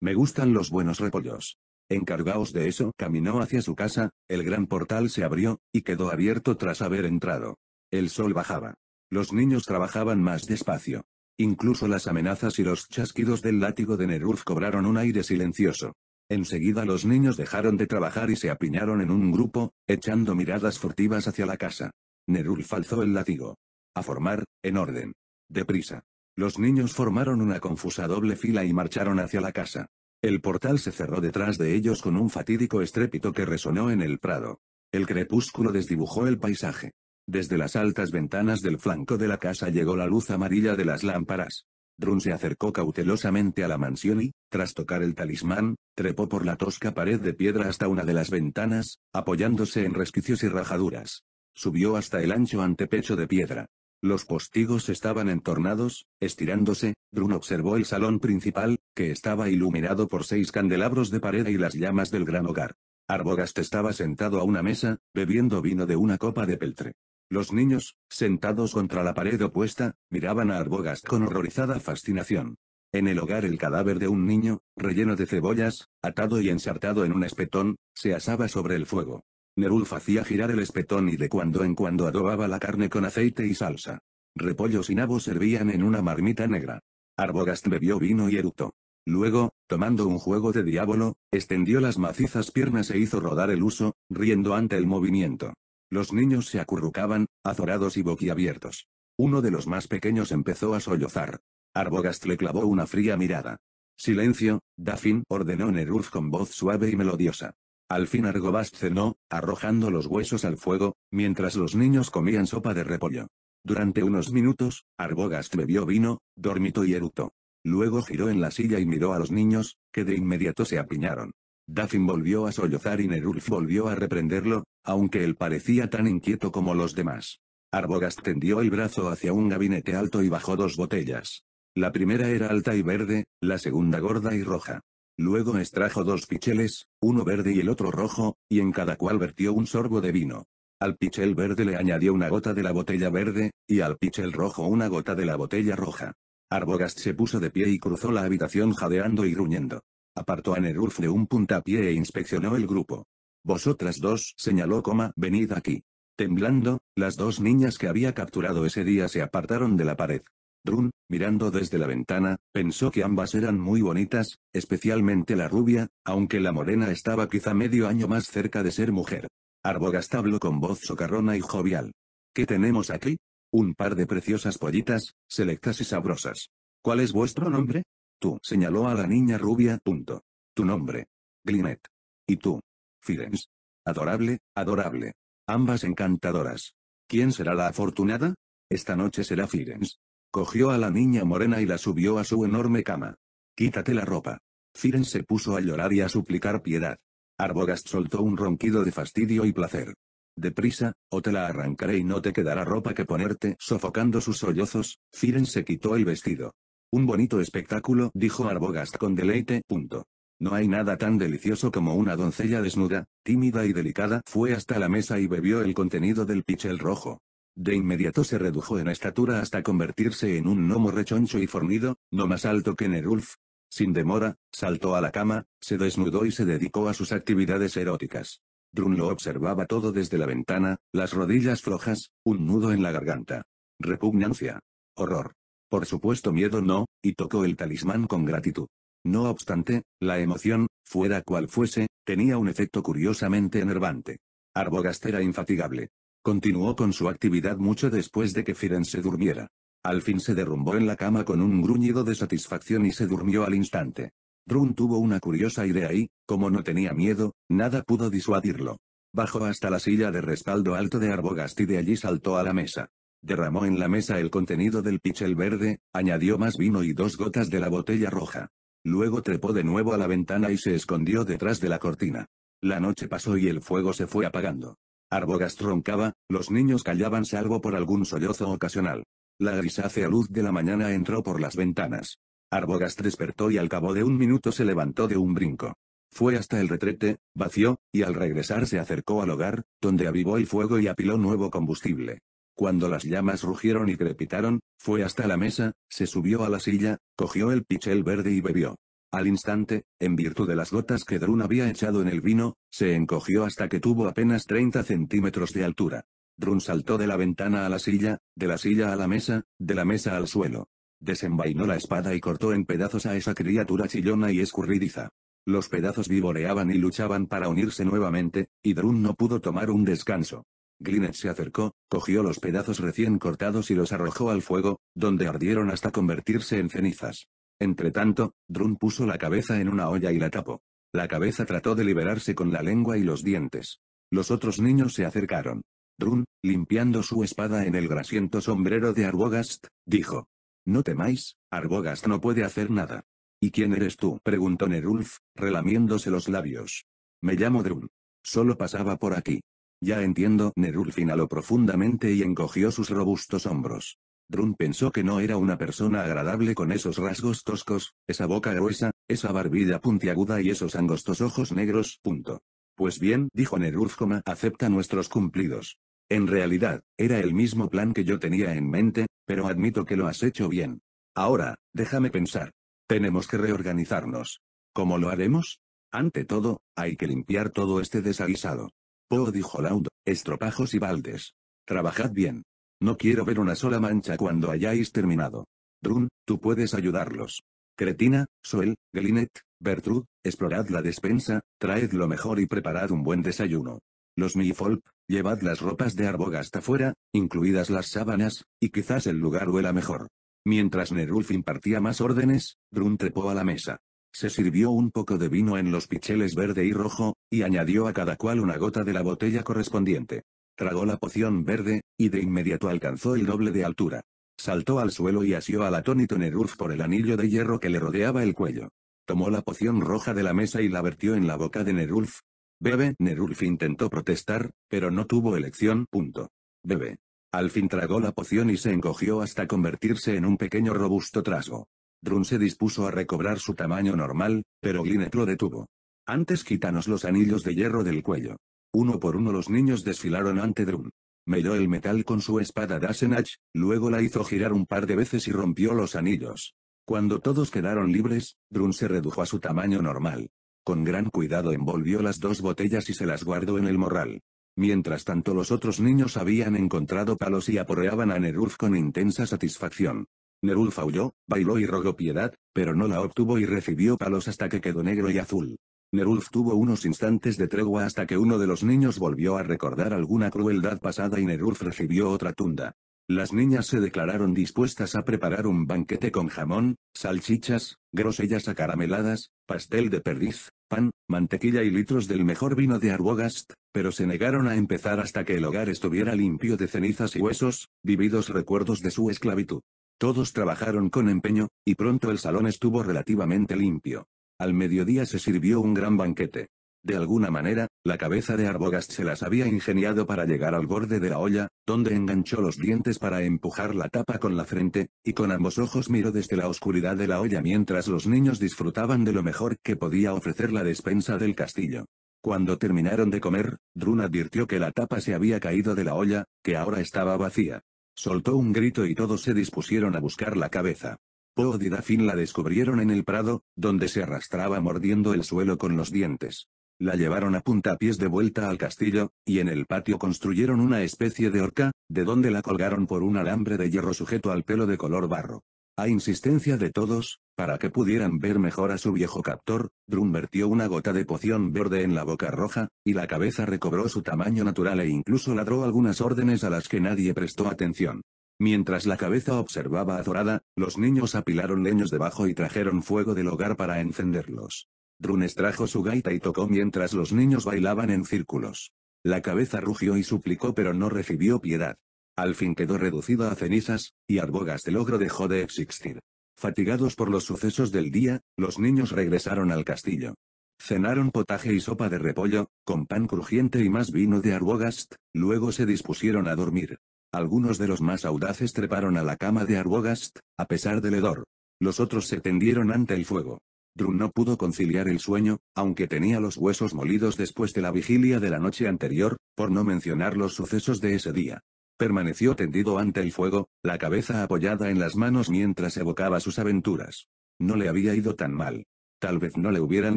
Me gustan los buenos repollos. Encargaos de eso. Caminó hacia su casa, el gran portal se abrió, y quedó abierto tras haber entrado. El sol bajaba. Los niños trabajaban más despacio. Incluso las amenazas y los chasquidos del látigo de neruz cobraron un aire silencioso. Enseguida los niños dejaron de trabajar y se apiñaron en un grupo, echando miradas furtivas hacia la casa. Nerulf alzó el látigo. A formar, en orden. Deprisa. Los niños formaron una confusa doble fila y marcharon hacia la casa. El portal se cerró detrás de ellos con un fatídico estrépito que resonó en el prado. El crepúsculo desdibujó el paisaje. Desde las altas ventanas del flanco de la casa llegó la luz amarilla de las lámparas. Drun se acercó cautelosamente a la mansión y, tras tocar el talismán, trepó por la tosca pared de piedra hasta una de las ventanas, apoyándose en resquicios y rajaduras. Subió hasta el ancho antepecho de piedra. Los postigos estaban entornados, estirándose, Drun observó el salón principal, que estaba iluminado por seis candelabros de pared y las llamas del gran hogar. Arbogast estaba sentado a una mesa, bebiendo vino de una copa de peltre. Los niños, sentados contra la pared opuesta, miraban a Arbogast con horrorizada fascinación. En el hogar el cadáver de un niño, relleno de cebollas, atado y ensartado en un espetón, se asaba sobre el fuego. Nerulf hacía girar el espetón y de cuando en cuando adobaba la carne con aceite y salsa. Repollos y nabos servían en una marmita negra. Arbogast bebió vino y eructó. Luego, tomando un juego de diablo, extendió las macizas piernas e hizo rodar el uso, riendo ante el movimiento. Los niños se acurrucaban, azorados y boquiabiertos. Uno de los más pequeños empezó a sollozar. Arbogast le clavó una fría mirada. Silencio, Dafin ordenó Nerulf con voz suave y melodiosa. Al fin Argobast cenó, arrojando los huesos al fuego, mientras los niños comían sopa de repollo. Durante unos minutos, Arbogast bebió vino, dormitó y eructó. Luego giró en la silla y miró a los niños, que de inmediato se apiñaron. Dafin volvió a sollozar y Nerulf volvió a reprenderlo, aunque él parecía tan inquieto como los demás. Arbogast tendió el brazo hacia un gabinete alto y bajó dos botellas. La primera era alta y verde, la segunda gorda y roja. Luego extrajo dos picheles, uno verde y el otro rojo, y en cada cual vertió un sorbo de vino. Al pichel verde le añadió una gota de la botella verde, y al pichel rojo una gota de la botella roja. Arbogast se puso de pie y cruzó la habitación jadeando y gruñendo. Apartó a Nerulf de un puntapié e inspeccionó el grupo. Vosotras dos, señaló coma, venid aquí. Temblando, las dos niñas que había capturado ese día se apartaron de la pared. Drun, mirando desde la ventana, pensó que ambas eran muy bonitas, especialmente la rubia, aunque la morena estaba quizá medio año más cerca de ser mujer. Arbogast habló con voz socarrona y jovial. ¿Qué tenemos aquí? Un par de preciosas pollitas, selectas y sabrosas. ¿Cuál es vuestro nombre? Tú, señaló a la niña rubia, Tu nombre. Glinet. ¿Y tú? Firens. Adorable, adorable. Ambas encantadoras. ¿Quién será la afortunada? Esta noche será Firenze. Cogió a la niña morena y la subió a su enorme cama. Quítate la ropa. Firenze se puso a llorar y a suplicar piedad. Arbogast soltó un ronquido de fastidio y placer. Deprisa, o te la arrancaré y no te quedará ropa que ponerte. Sofocando sus sollozos, Firen se quitó el vestido. Un bonito espectáculo, dijo Arbogast con deleite. Punto. No hay nada tan delicioso como una doncella desnuda, tímida y delicada. Fue hasta la mesa y bebió el contenido del pichel rojo. De inmediato se redujo en estatura hasta convertirse en un gnomo rechoncho y fornido, no más alto que Nerulf. Sin demora, saltó a la cama, se desnudó y se dedicó a sus actividades eróticas. Drun lo observaba todo desde la ventana, las rodillas flojas, un nudo en la garganta. Repugnancia. Horror. Por supuesto miedo no, y tocó el talismán con gratitud. No obstante, la emoción, fuera cual fuese, tenía un efecto curiosamente enervante. Arbogast era infatigable. Continuó con su actividad mucho después de que Firen se durmiera. Al fin se derrumbó en la cama con un gruñido de satisfacción y se durmió al instante. Run tuvo una curiosa idea y, como no tenía miedo, nada pudo disuadirlo. Bajó hasta la silla de respaldo alto de Arbogast y de allí saltó a la mesa. Derramó en la mesa el contenido del pichel verde, añadió más vino y dos gotas de la botella roja. Luego trepó de nuevo a la ventana y se escondió detrás de la cortina. La noche pasó y el fuego se fue apagando. Arbogast troncaba, los niños callaban salvo por algún sollozo ocasional. La grisácea luz de la mañana entró por las ventanas. Arbogast despertó y al cabo de un minuto se levantó de un brinco. Fue hasta el retrete, vació, y al regresar se acercó al hogar, donde avivó el fuego y apiló nuevo combustible. Cuando las llamas rugieron y crepitaron, fue hasta la mesa, se subió a la silla, cogió el pichel verde y bebió. Al instante, en virtud de las gotas que Drun había echado en el vino, se encogió hasta que tuvo apenas 30 centímetros de altura. Drun saltó de la ventana a la silla, de la silla a la mesa, de la mesa al suelo. Desenvainó la espada y cortó en pedazos a esa criatura chillona y escurridiza. Los pedazos vivoreaban y luchaban para unirse nuevamente, y Drun no pudo tomar un descanso. Glinet se acercó, cogió los pedazos recién cortados y los arrojó al fuego, donde ardieron hasta convertirse en cenizas. Entretanto, Drun puso la cabeza en una olla y la tapó. La cabeza trató de liberarse con la lengua y los dientes. Los otros niños se acercaron. Drun, limpiando su espada en el grasiento sombrero de Arbogast, dijo. No temáis, Arbogast no puede hacer nada. ¿Y quién eres tú? preguntó Nerulf, relamiéndose los labios. Me llamo Drun. Solo pasaba por aquí. Ya entiendo, Nerulf finaló profundamente y encogió sus robustos hombros. Drun pensó que no era una persona agradable con esos rasgos toscos, esa boca gruesa, esa barbilla puntiaguda y esos angostos ojos negros. Punto. Pues bien, dijo Nerulf, acepta nuestros cumplidos. En realidad, era el mismo plan que yo tenía en mente, pero admito que lo has hecho bien. Ahora, déjame pensar. Tenemos que reorganizarnos. ¿Cómo lo haremos? Ante todo, hay que limpiar todo este desaguisado. Poe dijo Laud, estropajos y baldes. Trabajad bien. No quiero ver una sola mancha cuando hayáis terminado. Drun, tú puedes ayudarlos. Cretina, Soel, Glinet, Bertrud, explorad la despensa, traed lo mejor y preparad un buen desayuno. Los Mifolp, llevad las ropas de Arboga hasta fuera, incluidas las sábanas, y quizás el lugar huela mejor. Mientras Nerulf impartía más órdenes, Drun trepó a la mesa. Se sirvió un poco de vino en los picheles verde y rojo, y añadió a cada cual una gota de la botella correspondiente. Tragó la poción verde, y de inmediato alcanzó el doble de altura. Saltó al suelo y asió al atónito Nerulf por el anillo de hierro que le rodeaba el cuello. Tomó la poción roja de la mesa y la vertió en la boca de Nerulf. Bebe, Nerulf intentó protestar, pero no tuvo elección. Punto. Bebe. Al fin tragó la poción y se encogió hasta convertirse en un pequeño robusto trasgo. Drun se dispuso a recobrar su tamaño normal, pero Glinet lo detuvo. Antes quítanos los anillos de hierro del cuello. Uno por uno los niños desfilaron ante Drun. Melló el metal con su espada Dasenach, luego la hizo girar un par de veces y rompió los anillos. Cuando todos quedaron libres, Drun se redujo a su tamaño normal. Con gran cuidado envolvió las dos botellas y se las guardó en el morral. Mientras tanto los otros niños habían encontrado palos y aporreaban a Neruf con intensa satisfacción. Nerulf huyó, bailó y rogó piedad, pero no la obtuvo y recibió palos hasta que quedó negro y azul. Nerulf tuvo unos instantes de tregua hasta que uno de los niños volvió a recordar alguna crueldad pasada y Nerulf recibió otra tunda. Las niñas se declararon dispuestas a preparar un banquete con jamón, salchichas, grosellas acarameladas, pastel de perdiz, pan, mantequilla y litros del mejor vino de Arbogast, pero se negaron a empezar hasta que el hogar estuviera limpio de cenizas y huesos, vividos recuerdos de su esclavitud. Todos trabajaron con empeño, y pronto el salón estuvo relativamente limpio. Al mediodía se sirvió un gran banquete. De alguna manera, la cabeza de Arbogast se las había ingeniado para llegar al borde de la olla, donde enganchó los dientes para empujar la tapa con la frente, y con ambos ojos miró desde la oscuridad de la olla mientras los niños disfrutaban de lo mejor que podía ofrecer la despensa del castillo. Cuando terminaron de comer, Drun advirtió que la tapa se había caído de la olla, que ahora estaba vacía. Soltó un grito y todos se dispusieron a buscar la cabeza. por y la descubrieron en el prado, donde se arrastraba mordiendo el suelo con los dientes. La llevaron a puntapiés de vuelta al castillo, y en el patio construyeron una especie de horca, de donde la colgaron por un alambre de hierro sujeto al pelo de color barro. A insistencia de todos, para que pudieran ver mejor a su viejo captor, Drun vertió una gota de poción verde en la boca roja, y la cabeza recobró su tamaño natural e incluso ladró algunas órdenes a las que nadie prestó atención. Mientras la cabeza observaba azorada, los niños apilaron leños debajo y trajeron fuego del hogar para encenderlos. Drun extrajo su gaita y tocó mientras los niños bailaban en círculos. La cabeza rugió y suplicó pero no recibió piedad. Al fin quedó reducido a cenizas, y Arbogast el Logro dejó de existir. Fatigados por los sucesos del día, los niños regresaron al castillo. Cenaron potaje y sopa de repollo, con pan crujiente y más vino de Arbogast, luego se dispusieron a dormir. Algunos de los más audaces treparon a la cama de Arbogast, a pesar del hedor. Los otros se tendieron ante el fuego. Drun no pudo conciliar el sueño, aunque tenía los huesos molidos después de la vigilia de la noche anterior, por no mencionar los sucesos de ese día. Permaneció tendido ante el fuego, la cabeza apoyada en las manos mientras evocaba sus aventuras. No le había ido tan mal. Tal vez no le hubieran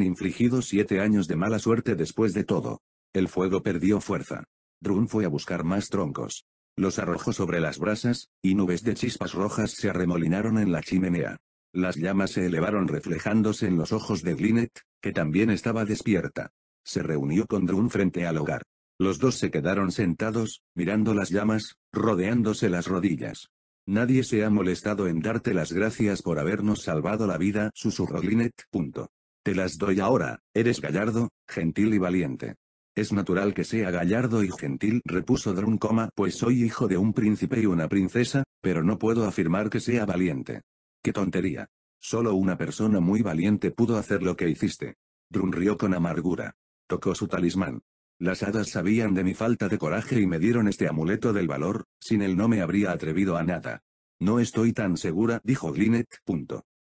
infligido siete años de mala suerte después de todo. El fuego perdió fuerza. Drun fue a buscar más troncos. Los arrojó sobre las brasas, y nubes de chispas rojas se arremolinaron en la chimenea. Las llamas se elevaron reflejándose en los ojos de Glinet, que también estaba despierta. Se reunió con Drun frente al hogar. Los dos se quedaron sentados, mirando las llamas, rodeándose las rodillas. Nadie se ha molestado en darte las gracias por habernos salvado la vida, susurró Lynette. Punto. Te las doy ahora, eres gallardo, gentil y valiente. Es natural que sea gallardo y gentil, repuso Drun, pues soy hijo de un príncipe y una princesa, pero no puedo afirmar que sea valiente. ¡Qué tontería! Solo una persona muy valiente pudo hacer lo que hiciste. Drun rió con amargura. Tocó su talismán. Las hadas sabían de mi falta de coraje y me dieron este amuleto del valor, sin él no me habría atrevido a nada. No estoy tan segura, dijo Glinet,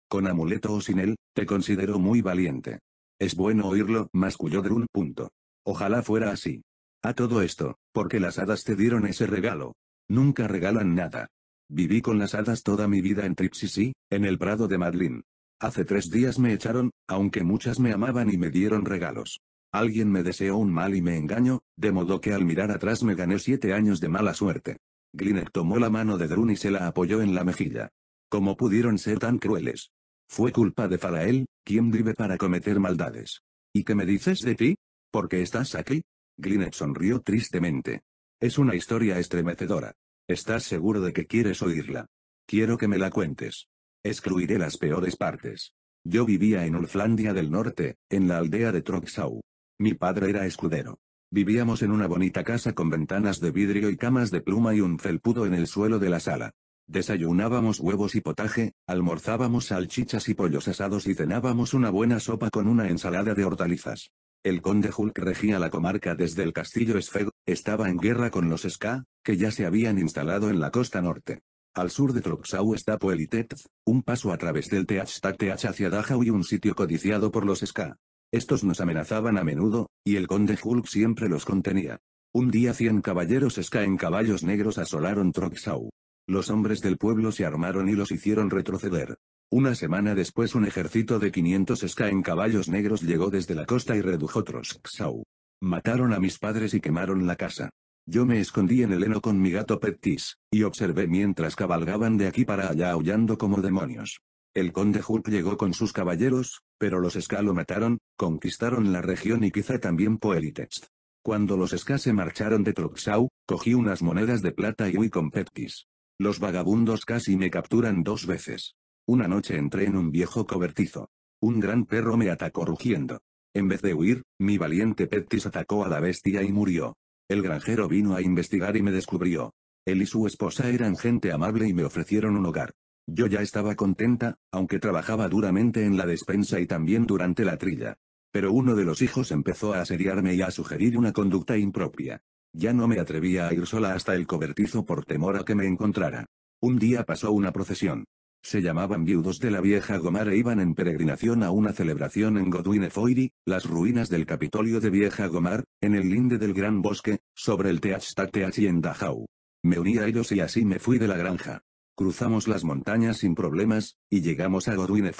Con amuleto o sin él, te considero muy valiente. Es bueno oírlo, masculló Drun, punto. Ojalá fuera así. A todo esto, porque las hadas te dieron ese regalo. Nunca regalan nada. Viví con las hadas toda mi vida en Tripsisi, en el prado de Madlin. Hace tres días me echaron, aunque muchas me amaban y me dieron regalos. Alguien me deseó un mal y me engaño, de modo que al mirar atrás me gané siete años de mala suerte. Glinek tomó la mano de Drun y se la apoyó en la mejilla. ¿Cómo pudieron ser tan crueles? Fue culpa de Falael, quien vive para cometer maldades. ¿Y qué me dices de ti? ¿Por qué estás aquí? Glinek sonrió tristemente. Es una historia estremecedora. ¿Estás seguro de que quieres oírla? Quiero que me la cuentes. Excluiré las peores partes. Yo vivía en Ulflandia del Norte, en la aldea de Troxau. Mi padre era escudero. Vivíamos en una bonita casa con ventanas de vidrio y camas de pluma y un felpudo en el suelo de la sala. Desayunábamos huevos y potaje, almorzábamos salchichas y pollos asados y cenábamos una buena sopa con una ensalada de hortalizas. El conde Hulk regía la comarca desde el castillo Esfego, estaba en guerra con los Ska, que ya se habían instalado en la costa norte. Al sur de Troxau está Puelitetz, un paso a través del Teach hacia Dajau y un sitio codiciado por los Ska. Estos nos amenazaban a menudo, y el conde Hulk siempre los contenía. Un día cien caballeros ska en caballos negros asolaron Troxau. Los hombres del pueblo se armaron y los hicieron retroceder. Una semana después un ejército de 500 ska en caballos negros llegó desde la costa y redujo Troxau. Mataron a mis padres y quemaron la casa. Yo me escondí en el heno con mi gato Petis, y observé mientras cabalgaban de aquí para allá aullando como demonios. El conde Hulk llegó con sus caballeros, pero los Ska lo mataron, conquistaron la región y quizá también Poelitex. Cuando los Ska se marcharon de Troxau, cogí unas monedas de plata y huí con Peptis. Los vagabundos casi me capturan dos veces. Una noche entré en un viejo cobertizo. Un gran perro me atacó rugiendo. En vez de huir, mi valiente Peptis atacó a la bestia y murió. El granjero vino a investigar y me descubrió. Él y su esposa eran gente amable y me ofrecieron un hogar. Yo ya estaba contenta, aunque trabajaba duramente en la despensa y también durante la trilla. Pero uno de los hijos empezó a asediarme y a sugerir una conducta impropia. Ya no me atrevía a ir sola hasta el cobertizo por temor a que me encontrara. Un día pasó una procesión. Se llamaban viudos de la vieja Gomar e iban en peregrinación a una celebración en Godwine Foiri, las ruinas del Capitolio de Vieja Gomar, en el linde del Gran Bosque, sobre el Teach y en Me uní a ellos y así me fui de la granja. Cruzamos las montañas sin problemas, y llegamos a Godwine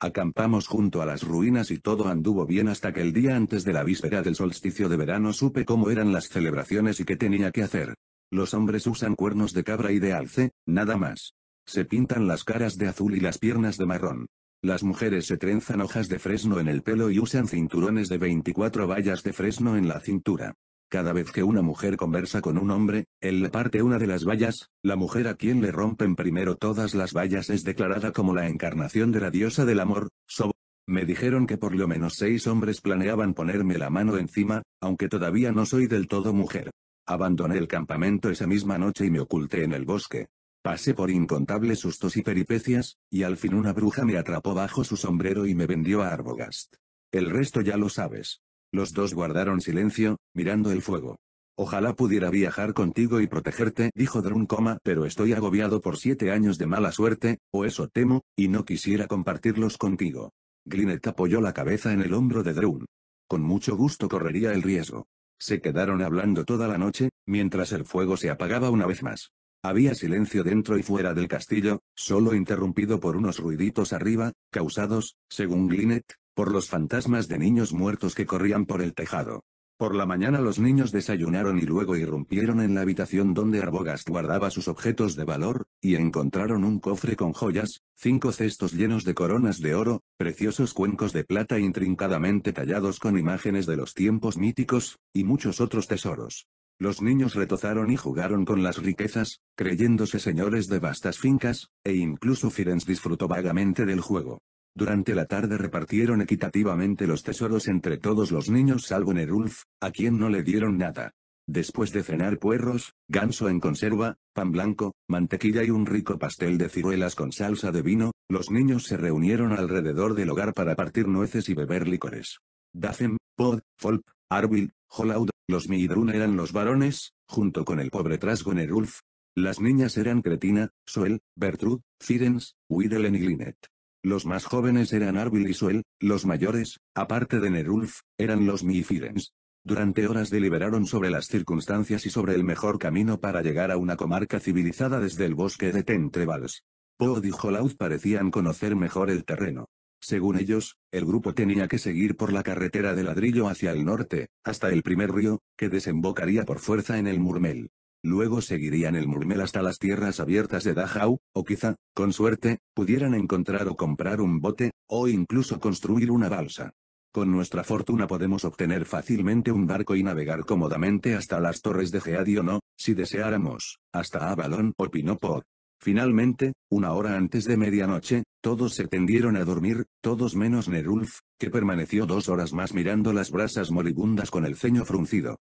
Acampamos junto a las ruinas y todo anduvo bien hasta que el día antes de la víspera del solsticio de verano supe cómo eran las celebraciones y qué tenía que hacer. Los hombres usan cuernos de cabra y de alce, nada más. Se pintan las caras de azul y las piernas de marrón. Las mujeres se trenzan hojas de fresno en el pelo y usan cinturones de 24 vallas de fresno en la cintura. Cada vez que una mujer conversa con un hombre, él le parte una de las vallas, la mujer a quien le rompen primero todas las vallas es declarada como la encarnación de la diosa del amor, Sobo. Me dijeron que por lo menos seis hombres planeaban ponerme la mano encima, aunque todavía no soy del todo mujer. Abandoné el campamento esa misma noche y me oculté en el bosque. Pasé por incontables sustos y peripecias, y al fin una bruja me atrapó bajo su sombrero y me vendió a Arbogast. El resto ya lo sabes. Los dos guardaron silencio, mirando el fuego. Ojalá pudiera viajar contigo y protegerte, dijo Drun, pero estoy agobiado por siete años de mala suerte, o eso temo, y no quisiera compartirlos contigo. Glinet apoyó la cabeza en el hombro de Drun. Con mucho gusto correría el riesgo. Se quedaron hablando toda la noche, mientras el fuego se apagaba una vez más. Había silencio dentro y fuera del castillo, solo interrumpido por unos ruiditos arriba, causados, según Glinet, por los fantasmas de niños muertos que corrían por el tejado. Por la mañana los niños desayunaron y luego irrumpieron en la habitación donde Arbogast guardaba sus objetos de valor, y encontraron un cofre con joyas, cinco cestos llenos de coronas de oro, preciosos cuencos de plata intrincadamente tallados con imágenes de los tiempos míticos, y muchos otros tesoros. Los niños retozaron y jugaron con las riquezas, creyéndose señores de vastas fincas, e incluso Firenze disfrutó vagamente del juego. Durante la tarde repartieron equitativamente los tesoros entre todos los niños salvo Nerulf, a quien no le dieron nada. Después de cenar puerros, ganso en conserva, pan blanco, mantequilla y un rico pastel de ciruelas con salsa de vino, los niños se reunieron alrededor del hogar para partir nueces y beber licores. Dazem, Pod, Folp, Arwill, Holaud, los Midrun eran los varones, junto con el pobre Nerulf. Las niñas eran Cretina, Soel, Bertrud, Fidens, Widelen y Linet. Los más jóvenes eran Arbil y Suel, los mayores, aparte de Nerulf, eran los Miifidens. Durante horas deliberaron sobre las circunstancias y sobre el mejor camino para llegar a una comarca civilizada desde el bosque de Tentrevals. Pood y Jolaud parecían conocer mejor el terreno. Según ellos, el grupo tenía que seguir por la carretera de ladrillo hacia el norte, hasta el primer río, que desembocaría por fuerza en el Murmel. Luego seguirían el Murmel hasta las tierras abiertas de Dachau, o quizá, con suerte, pudieran encontrar o comprar un bote, o incluso construir una balsa. Con nuestra fortuna podemos obtener fácilmente un barco y navegar cómodamente hasta las torres de Geadi o no, si deseáramos, hasta Avalon o Pinopod. Finalmente, una hora antes de medianoche, todos se tendieron a dormir, todos menos Nerulf, que permaneció dos horas más mirando las brasas moribundas con el ceño fruncido.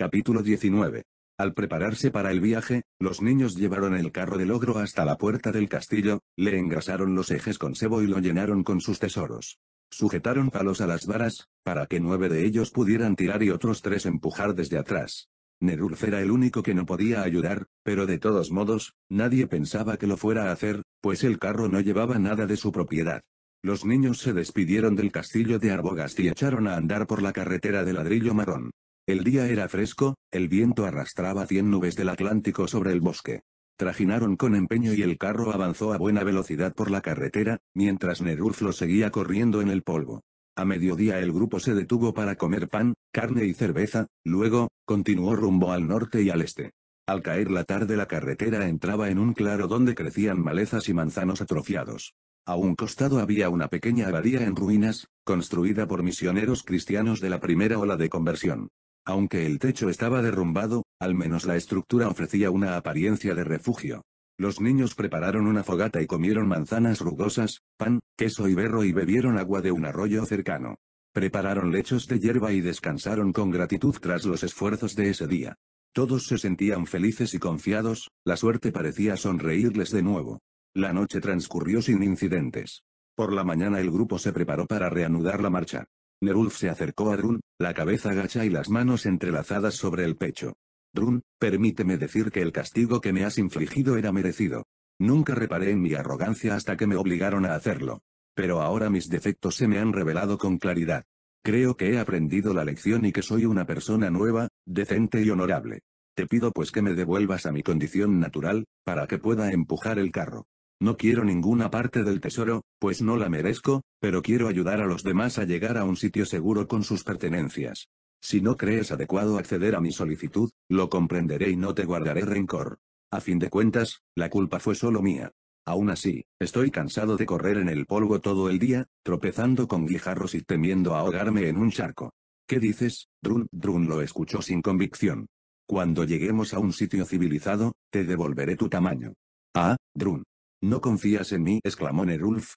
Capítulo 19. Al prepararse para el viaje, los niños llevaron el carro del ogro hasta la puerta del castillo, le engrasaron los ejes con sebo y lo llenaron con sus tesoros. Sujetaron palos a las varas, para que nueve de ellos pudieran tirar y otros tres empujar desde atrás. Nerulf era el único que no podía ayudar, pero de todos modos, nadie pensaba que lo fuera a hacer, pues el carro no llevaba nada de su propiedad. Los niños se despidieron del castillo de Arbogast y echaron a andar por la carretera de ladrillo marrón. El día era fresco, el viento arrastraba cien nubes del Atlántico sobre el bosque. Trajinaron con empeño y el carro avanzó a buena velocidad por la carretera, mientras lo seguía corriendo en el polvo. A mediodía el grupo se detuvo para comer pan, carne y cerveza, luego, continuó rumbo al norte y al este. Al caer la tarde la carretera entraba en un claro donde crecían malezas y manzanos atrofiados. A un costado había una pequeña abadía en ruinas, construida por misioneros cristianos de la primera ola de conversión. Aunque el techo estaba derrumbado, al menos la estructura ofrecía una apariencia de refugio. Los niños prepararon una fogata y comieron manzanas rugosas, pan, queso y berro y bebieron agua de un arroyo cercano. Prepararon lechos de hierba y descansaron con gratitud tras los esfuerzos de ese día. Todos se sentían felices y confiados, la suerte parecía sonreírles de nuevo. La noche transcurrió sin incidentes. Por la mañana el grupo se preparó para reanudar la marcha. Nerulf se acercó a Drun, la cabeza gacha y las manos entrelazadas sobre el pecho. Drun, permíteme decir que el castigo que me has infligido era merecido. Nunca reparé en mi arrogancia hasta que me obligaron a hacerlo. Pero ahora mis defectos se me han revelado con claridad. Creo que he aprendido la lección y que soy una persona nueva, decente y honorable. Te pido pues que me devuelvas a mi condición natural, para que pueda empujar el carro. No quiero ninguna parte del tesoro, pues no la merezco, pero quiero ayudar a los demás a llegar a un sitio seguro con sus pertenencias. Si no crees adecuado acceder a mi solicitud, lo comprenderé y no te guardaré rencor. A fin de cuentas, la culpa fue solo mía. Aún así, estoy cansado de correr en el polvo todo el día, tropezando con guijarros y temiendo ahogarme en un charco. ¿Qué dices? Drun Drun lo escuchó sin convicción. Cuando lleguemos a un sitio civilizado, te devolveré tu tamaño. Ah, Drun, no confías en mí, exclamó Nerulf.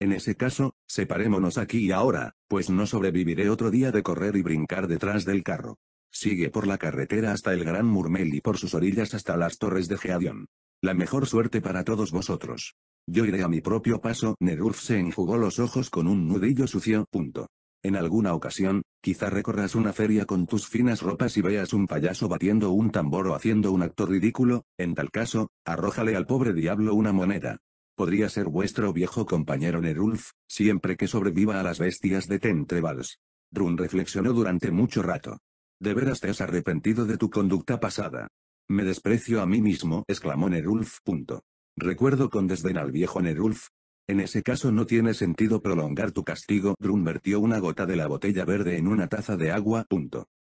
En ese caso, separémonos aquí y ahora, pues no sobreviviré otro día de correr y brincar detrás del carro. Sigue por la carretera hasta el Gran Murmel y por sus orillas hasta las torres de Geadion. La mejor suerte para todos vosotros. Yo iré a mi propio paso. Nerulf se enjugó los ojos con un nudillo sucio. En alguna ocasión, Quizá recorras una feria con tus finas ropas y veas un payaso batiendo un tambor o haciendo un acto ridículo, en tal caso, arrójale al pobre diablo una moneda. Podría ser vuestro viejo compañero Nerulf, siempre que sobreviva a las bestias de Tentrevals. Drun reflexionó durante mucho rato. De veras te has arrepentido de tu conducta pasada. Me desprecio a mí mismo, exclamó Nerulf. Recuerdo con desdén al viejo Nerulf, en ese caso no tiene sentido prolongar tu castigo. Drun vertió una gota de la botella verde en una taza de agua.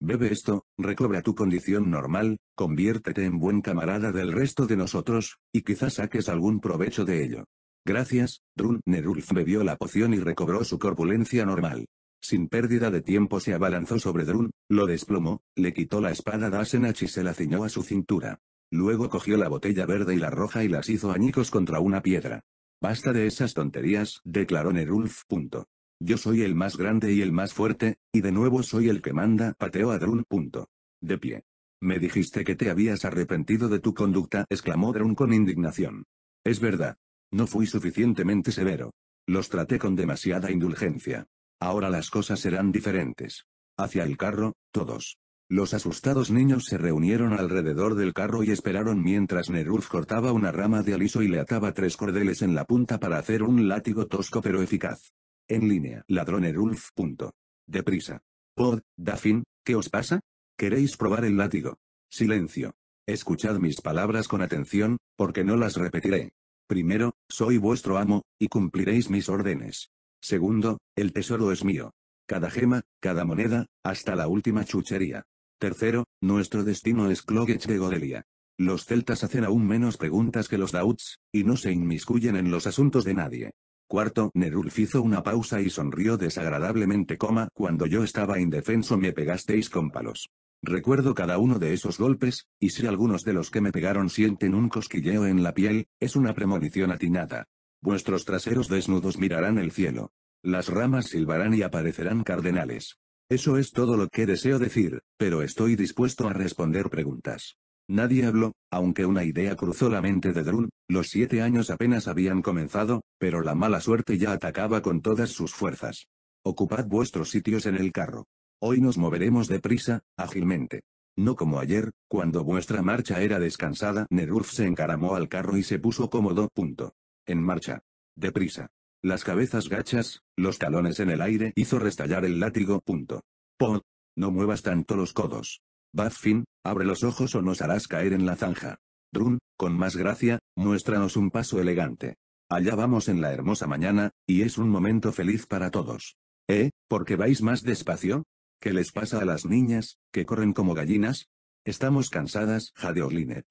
Bebe esto, recobra tu condición normal, conviértete en buen camarada del resto de nosotros, y quizás saques algún provecho de ello. Gracias, Drun Nerulf bebió la poción y recobró su corpulencia normal. Sin pérdida de tiempo se abalanzó sobre Drun, lo desplomó, le quitó la espada Asenach y se la ciñó a su cintura. Luego cogió la botella verde y la roja y las hizo añicos contra una piedra. Basta de esas tonterías, declaró Nerulf. Yo soy el más grande y el más fuerte, y de nuevo soy el que manda, pateó a Drun. De pie. Me dijiste que te habías arrepentido de tu conducta, exclamó Drun con indignación. Es verdad. No fui suficientemente severo. Los traté con demasiada indulgencia. Ahora las cosas serán diferentes. Hacia el carro, todos. Los asustados niños se reunieron alrededor del carro y esperaron mientras Nerulf cortaba una rama de aliso y le ataba tres cordeles en la punta para hacer un látigo tosco pero eficaz. En línea, ladrón Nerulf. Deprisa. Pod, Dafin, ¿qué os pasa? ¿Queréis probar el látigo? Silencio. Escuchad mis palabras con atención, porque no las repetiré. Primero, soy vuestro amo, y cumpliréis mis órdenes. Segundo, el tesoro es mío. Cada gema, cada moneda, hasta la última chuchería. Tercero, nuestro destino es Cloguech de Godelia. Los celtas hacen aún menos preguntas que los dauts, y no se inmiscuyen en los asuntos de nadie. Cuarto, Nerulf hizo una pausa y sonrió desagradablemente, cuando yo estaba indefenso me pegasteis con palos. Recuerdo cada uno de esos golpes, y si algunos de los que me pegaron sienten un cosquilleo en la piel, es una premonición atinada. Vuestros traseros desnudos mirarán el cielo. Las ramas silbarán y aparecerán cardenales. Eso es todo lo que deseo decir, pero estoy dispuesto a responder preguntas. Nadie habló, aunque una idea cruzó la mente de Drun, los siete años apenas habían comenzado, pero la mala suerte ya atacaba con todas sus fuerzas. Ocupad vuestros sitios en el carro. Hoy nos moveremos deprisa, ágilmente. No como ayer, cuando vuestra marcha era descansada. Nedurf se encaramó al carro y se puso cómodo. Punto. En marcha. Deprisa. Las cabezas gachas, los talones en el aire, hizo restallar el látigo. Punto. Po. No muevas tanto los codos. fin, abre los ojos o nos harás caer en la zanja. Drun, con más gracia, muéstranos un paso elegante. Allá vamos en la hermosa mañana, y es un momento feliz para todos. ¿Eh? ¿Por qué vais más despacio? ¿Qué les pasa a las niñas, que corren como gallinas? Estamos cansadas, jadeó Linet.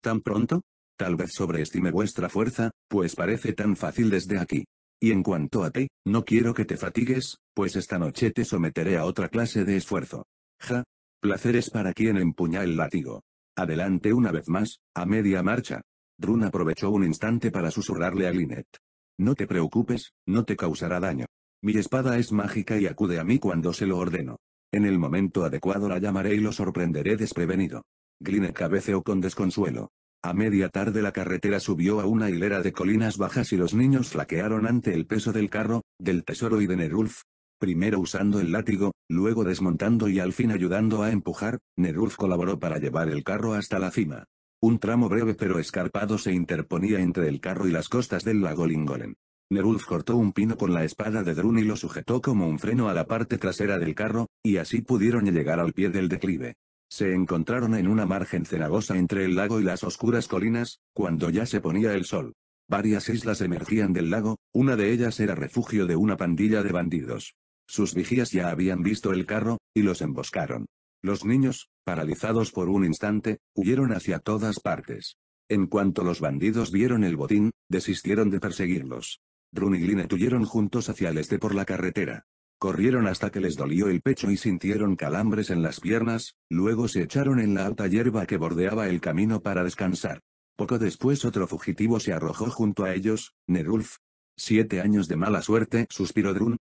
¿Tan pronto? Tal vez sobreestime vuestra fuerza, pues parece tan fácil desde aquí. Y en cuanto a ti, no quiero que te fatigues, pues esta noche te someteré a otra clase de esfuerzo. Ja. Placer es para quien empuña el látigo. Adelante una vez más, a media marcha. Drun aprovechó un instante para susurrarle a Lynette. No te preocupes, no te causará daño. Mi espada es mágica y acude a mí cuando se lo ordeno. En el momento adecuado la llamaré y lo sorprenderé desprevenido. Glyneth cabeceó con desconsuelo. A media tarde la carretera subió a una hilera de colinas bajas y los niños flaquearon ante el peso del carro, del tesoro y de Nerulf. Primero usando el látigo, luego desmontando y al fin ayudando a empujar, Nerulf colaboró para llevar el carro hasta la cima. Un tramo breve pero escarpado se interponía entre el carro y las costas del lago Lingolen. Nerulf cortó un pino con la espada de Drun y lo sujetó como un freno a la parte trasera del carro, y así pudieron llegar al pie del declive. Se encontraron en una margen cenagosa entre el lago y las oscuras colinas, cuando ya se ponía el sol. Varias islas emergían del lago, una de ellas era refugio de una pandilla de bandidos. Sus vigías ya habían visto el carro, y los emboscaron. Los niños, paralizados por un instante, huyeron hacia todas partes. En cuanto los bandidos vieron el botín, desistieron de perseguirlos. Run y Linet huyeron juntos hacia el este por la carretera. Corrieron hasta que les dolió el pecho y sintieron calambres en las piernas, luego se echaron en la alta hierba que bordeaba el camino para descansar. Poco después otro fugitivo se arrojó junto a ellos, Nerulf. Siete años de mala suerte, suspiró Drun.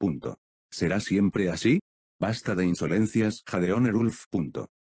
¿Será siempre así? Basta de insolencias, jadeó Nerulf.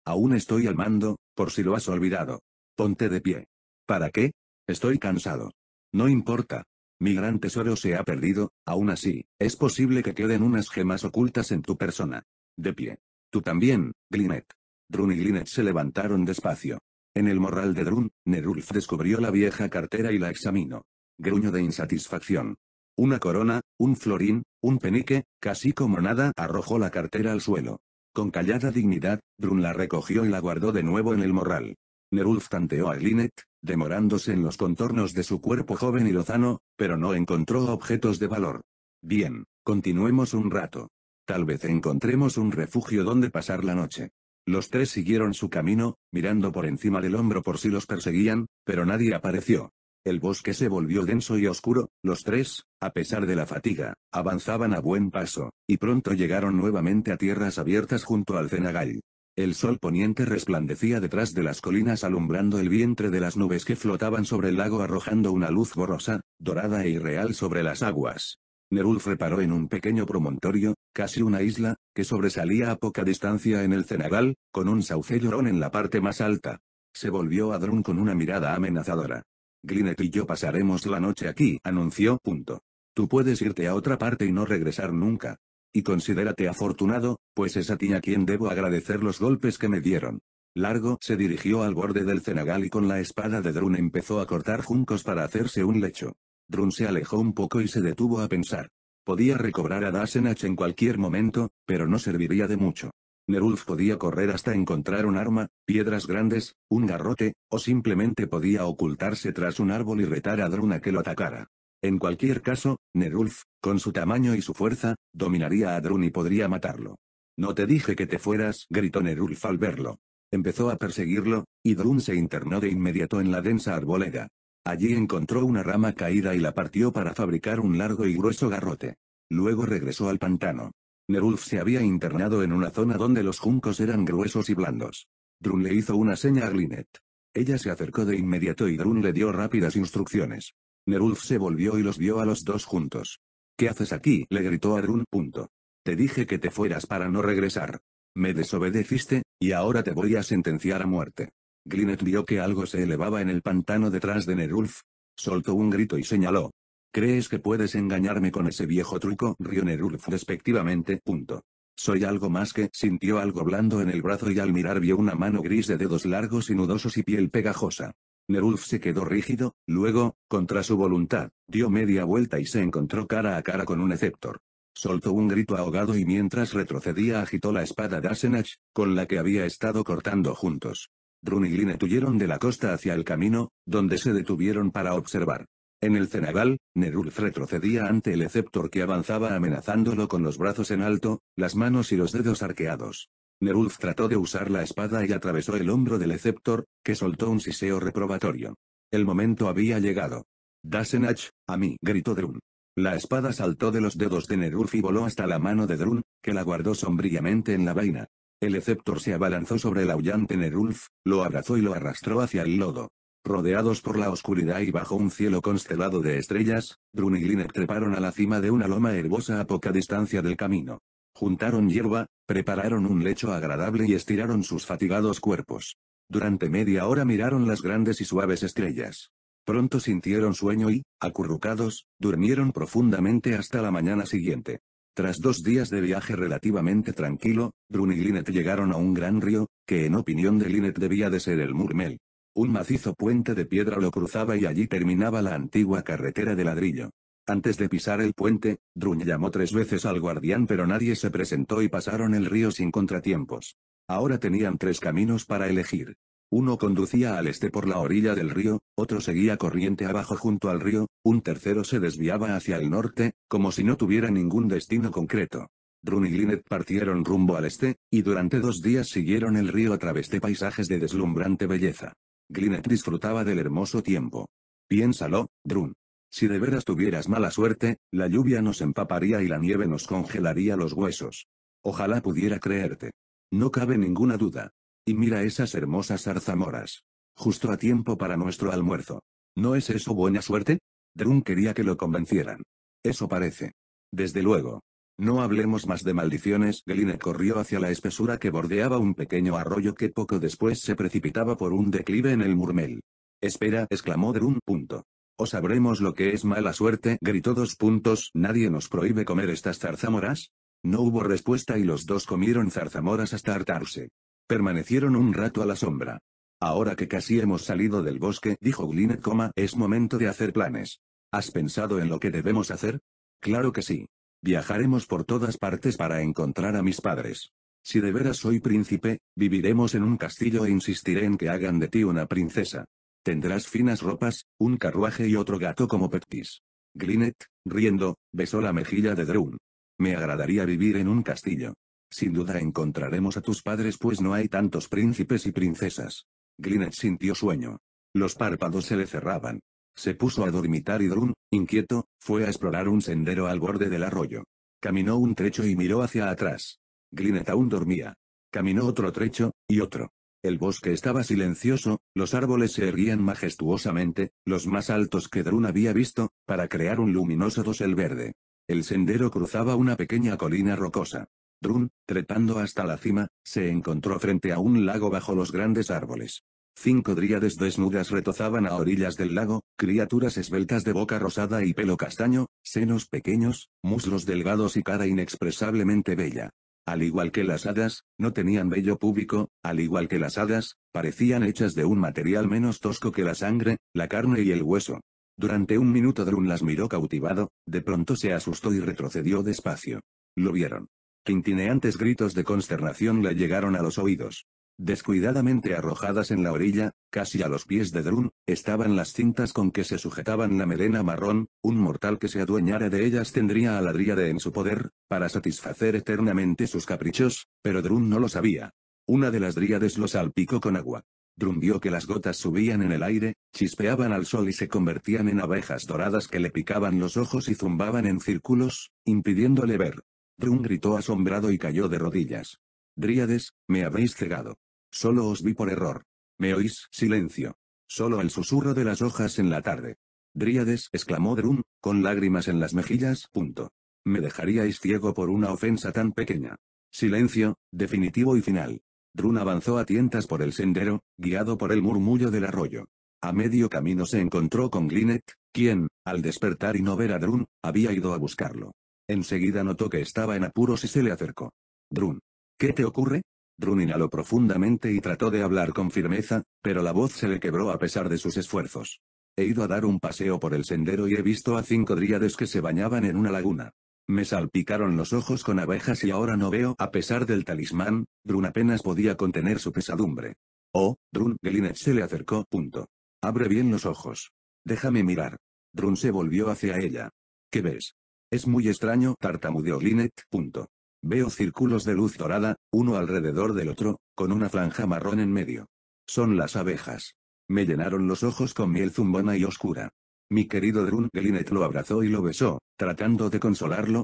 Aún estoy al mando, por si lo has olvidado. Ponte de pie. ¿Para qué? Estoy cansado. No importa, mi gran tesoro se ha perdido, aún así, es posible que queden unas gemas ocultas en tu persona. De pie. Tú también, Glinet. Drun y Glinet se levantaron despacio. En el morral de Drun, Nerulf descubrió la vieja cartera y la examinó. Gruño de insatisfacción. Una corona, un florín, un penique, casi como nada, arrojó la cartera al suelo. Con callada dignidad, Drun la recogió y la guardó de nuevo en el morral. Nerulf tanteó a Glinet, demorándose en los contornos de su cuerpo joven y lozano, pero no encontró objetos de valor. Bien, continuemos un rato. Tal vez encontremos un refugio donde pasar la noche. Los tres siguieron su camino, mirando por encima del hombro por si los perseguían, pero nadie apareció. El bosque se volvió denso y oscuro, los tres, a pesar de la fatiga, avanzaban a buen paso, y pronto llegaron nuevamente a tierras abiertas junto al cenagal. El sol poniente resplandecía detrás de las colinas alumbrando el vientre de las nubes que flotaban sobre el lago arrojando una luz borrosa, dorada e irreal sobre las aguas. Nerulf reparó en un pequeño promontorio, casi una isla, que sobresalía a poca distancia en el cenagal, con un sauce llorón en la parte más alta. Se volvió a Drun con una mirada amenazadora. Glinet y yo pasaremos la noche aquí, anunció. Punto. Tú puedes irte a otra parte y no regresar nunca. Y considérate afortunado, pues es a ti a quien debo agradecer los golpes que me dieron. Largo se dirigió al borde del cenagal y con la espada de Drun empezó a cortar juncos para hacerse un lecho. Drun se alejó un poco y se detuvo a pensar. Podía recobrar a Dasenach en cualquier momento, pero no serviría de mucho. Nerulf podía correr hasta encontrar un arma, piedras grandes, un garrote, o simplemente podía ocultarse tras un árbol y retar a Drun a que lo atacara. En cualquier caso, Nerulf, con su tamaño y su fuerza, dominaría a Drun y podría matarlo. No te dije que te fueras, gritó Nerulf al verlo. Empezó a perseguirlo, y Drun se internó de inmediato en la densa arboleda. Allí encontró una rama caída y la partió para fabricar un largo y grueso garrote. Luego regresó al pantano. Nerulf se había internado en una zona donde los juncos eran gruesos y blandos. Drun le hizo una seña a Glinnet. Ella se acercó de inmediato y Drun le dio rápidas instrucciones. Nerulf se volvió y los vio a los dos juntos. ¿Qué haces aquí? le gritó Arun. Punto. Te dije que te fueras para no regresar. Me desobedeciste, y ahora te voy a sentenciar a muerte. Glinet vio que algo se elevaba en el pantano detrás de Nerulf. Soltó un grito y señaló. ¿Crees que puedes engañarme con ese viejo truco? rió Nerulf despectivamente. Punto. Soy algo más que sintió algo blando en el brazo y al mirar vio una mano gris de dedos largos y nudosos y piel pegajosa. Nerulf se quedó rígido, luego, contra su voluntad, dio media vuelta y se encontró cara a cara con un Eceptor. Soltó un grito ahogado y mientras retrocedía agitó la espada de Asenach, con la que había estado cortando juntos. Drun y Linet huyeron de la costa hacia el camino, donde se detuvieron para observar. En el cenagal, Nerulf retrocedía ante el Eceptor que avanzaba amenazándolo con los brazos en alto, las manos y los dedos arqueados. Nerulf trató de usar la espada y atravesó el hombro del Eceptor, que soltó un siseo reprobatorio. El momento había llegado. Dasenach, a mí, gritó Drun. La espada saltó de los dedos de Nerulf y voló hasta la mano de Drun, que la guardó sombríamente en la vaina. El Eceptor se abalanzó sobre el aullante Nerulf, lo abrazó y lo arrastró hacia el lodo. Rodeados por la oscuridad y bajo un cielo constelado de estrellas, Drun y Linet treparon a la cima de una loma herbosa a poca distancia del camino. Juntaron hierba, prepararon un lecho agradable y estiraron sus fatigados cuerpos. Durante media hora miraron las grandes y suaves estrellas. Pronto sintieron sueño y, acurrucados, durmieron profundamente hasta la mañana siguiente. Tras dos días de viaje relativamente tranquilo, Brun y Linet llegaron a un gran río, que en opinión de Linet debía de ser el Murmel. Un macizo puente de piedra lo cruzaba y allí terminaba la antigua carretera de ladrillo. Antes de pisar el puente, Drun llamó tres veces al guardián pero nadie se presentó y pasaron el río sin contratiempos. Ahora tenían tres caminos para elegir. Uno conducía al este por la orilla del río, otro seguía corriente abajo junto al río, un tercero se desviaba hacia el norte, como si no tuviera ningún destino concreto. Drun y Linet partieron rumbo al este, y durante dos días siguieron el río a través de paisajes de deslumbrante belleza. Glinet disfrutaba del hermoso tiempo. Piénsalo, Drun. Si de veras tuvieras mala suerte, la lluvia nos empaparía y la nieve nos congelaría los huesos. Ojalá pudiera creerte. No cabe ninguna duda. Y mira esas hermosas zarzamoras. Justo a tiempo para nuestro almuerzo. ¿No es eso buena suerte? Drun quería que lo convencieran. Eso parece. Desde luego. No hablemos más de maldiciones. Gline corrió hacia la espesura que bordeaba un pequeño arroyo que poco después se precipitaba por un declive en el murmel. Espera, exclamó Drun. Punto o sabremos lo que es mala suerte, gritó dos puntos, ¿nadie nos prohíbe comer estas zarzamoras? No hubo respuesta y los dos comieron zarzamoras hasta hartarse. Permanecieron un rato a la sombra. Ahora que casi hemos salido del bosque, dijo coma es momento de hacer planes. ¿Has pensado en lo que debemos hacer? Claro que sí. Viajaremos por todas partes para encontrar a mis padres. Si de veras soy príncipe, viviremos en un castillo e insistiré en que hagan de ti una princesa. Tendrás finas ropas, un carruaje y otro gato como Pettis». Glinnet, riendo, besó la mejilla de Drun. Me agradaría vivir en un castillo. Sin duda encontraremos a tus padres pues no hay tantos príncipes y princesas. Glinnet sintió sueño. Los párpados se le cerraban. Se puso a dormitar y Drun, inquieto, fue a explorar un sendero al borde del arroyo. Caminó un trecho y miró hacia atrás. Glinet aún dormía. Caminó otro trecho, y otro. El bosque estaba silencioso, los árboles se erguían majestuosamente, los más altos que Drun había visto, para crear un luminoso dosel verde. El sendero cruzaba una pequeña colina rocosa. Drun, trepando hasta la cima, se encontró frente a un lago bajo los grandes árboles. Cinco dríades desnudas retozaban a orillas del lago, criaturas esbeltas de boca rosada y pelo castaño, senos pequeños, muslos delgados y cara inexpresablemente bella. Al igual que las hadas, no tenían vello público, al igual que las hadas, parecían hechas de un material menos tosco que la sangre, la carne y el hueso. Durante un minuto Drun las miró cautivado, de pronto se asustó y retrocedió despacio. Lo vieron. Quintineantes gritos de consternación le llegaron a los oídos. Descuidadamente arrojadas en la orilla, casi a los pies de Drun, estaban las cintas con que se sujetaban la melena marrón, un mortal que se adueñara de ellas tendría a la dríade en su poder, para satisfacer eternamente sus caprichos, pero Drun no lo sabía. Una de las dríades lo salpicó con agua. Drun vio que las gotas subían en el aire, chispeaban al sol y se convertían en abejas doradas que le picaban los ojos y zumbaban en círculos, impidiéndole ver. Drun gritó asombrado y cayó de rodillas. Dríades, me habéis cegado. Solo os vi por error. ¿Me oís? Silencio. Solo el susurro de las hojas en la tarde. Dríades, exclamó Drun, con lágrimas en las mejillas. Punto. Me dejaríais ciego por una ofensa tan pequeña. Silencio, definitivo y final. Drun avanzó a tientas por el sendero, guiado por el murmullo del arroyo. A medio camino se encontró con glinet quien, al despertar y no ver a Drun, había ido a buscarlo. Enseguida notó que estaba en apuros y se le acercó. Drun. ¿Qué te ocurre? Drun inhaló profundamente y trató de hablar con firmeza, pero la voz se le quebró a pesar de sus esfuerzos. He ido a dar un paseo por el sendero y he visto a cinco dríades que se bañaban en una laguna. Me salpicaron los ojos con abejas y ahora no veo. A pesar del talismán, Drun apenas podía contener su pesadumbre. Oh, Drun, Gelinet se le acercó. Punto. Abre bien los ojos. Déjame mirar. Drun se volvió hacia ella. ¿Qué ves? Es muy extraño, tartamudeó Linet. Punto. Veo círculos de luz dorada, uno alrededor del otro, con una franja marrón en medio. Son las abejas. Me llenaron los ojos con miel zumbona y oscura. Mi querido Drun Drungelinet lo abrazó y lo besó, tratando de consolarlo.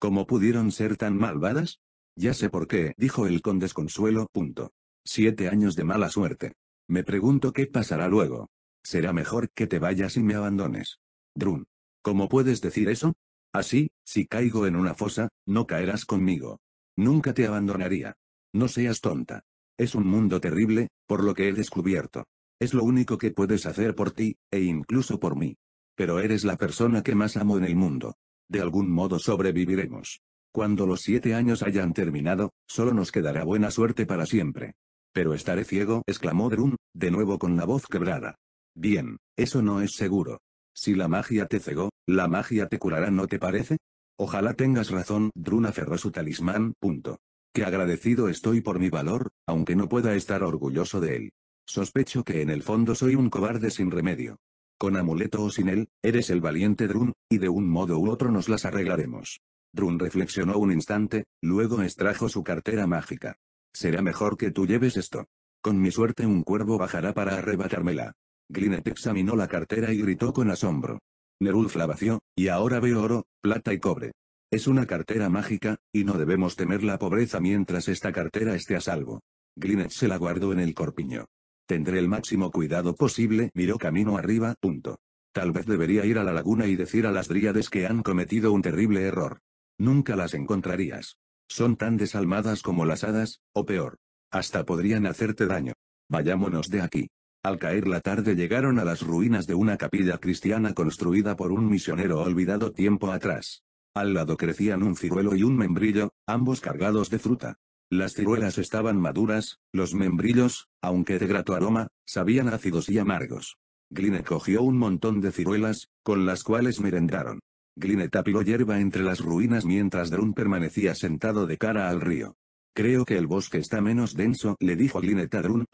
¿Cómo pudieron ser tan malvadas? Ya sé por qué, dijo él con desconsuelo. Siete años de mala suerte. Me pregunto qué pasará luego. Será mejor que te vayas y me abandones. Drun. ¿Cómo puedes decir eso? Así, si caigo en una fosa, no caerás conmigo. Nunca te abandonaría. No seas tonta. Es un mundo terrible, por lo que he descubierto. Es lo único que puedes hacer por ti, e incluso por mí. Pero eres la persona que más amo en el mundo. De algún modo sobreviviremos. Cuando los siete años hayan terminado, solo nos quedará buena suerte para siempre. Pero estaré ciego, exclamó Drun, de nuevo con la voz quebrada. Bien, eso no es seguro. Si la magia te cegó, la magia te curará ¿no te parece? Ojalá tengas razón, Drun aferró su talismán, punto. Que agradecido estoy por mi valor, aunque no pueda estar orgulloso de él. Sospecho que en el fondo soy un cobarde sin remedio. Con amuleto o sin él, eres el valiente Drun, y de un modo u otro nos las arreglaremos. Drun reflexionó un instante, luego extrajo su cartera mágica. Será mejor que tú lleves esto. Con mi suerte un cuervo bajará para arrebatármela. Glinet examinó la cartera y gritó con asombro. Nerulf la vació, y ahora veo oro, plata y cobre. Es una cartera mágica, y no debemos temer la pobreza mientras esta cartera esté a salvo. Glinet se la guardó en el corpiño. Tendré el máximo cuidado posible, miró camino arriba, punto. Tal vez debería ir a la laguna y decir a las dríades que han cometido un terrible error. Nunca las encontrarías. Son tan desalmadas como las hadas, o peor. Hasta podrían hacerte daño. Vayámonos de aquí. Al caer la tarde llegaron a las ruinas de una capilla cristiana construida por un misionero olvidado tiempo atrás. Al lado crecían un ciruelo y un membrillo, ambos cargados de fruta. Las ciruelas estaban maduras, los membrillos, aunque de grato aroma, sabían ácidos y amargos. Gline cogió un montón de ciruelas, con las cuales merendaron. Gline tapiló hierba entre las ruinas mientras Drun permanecía sentado de cara al río. Creo que el bosque está menos denso, le dijo Gline a Drun.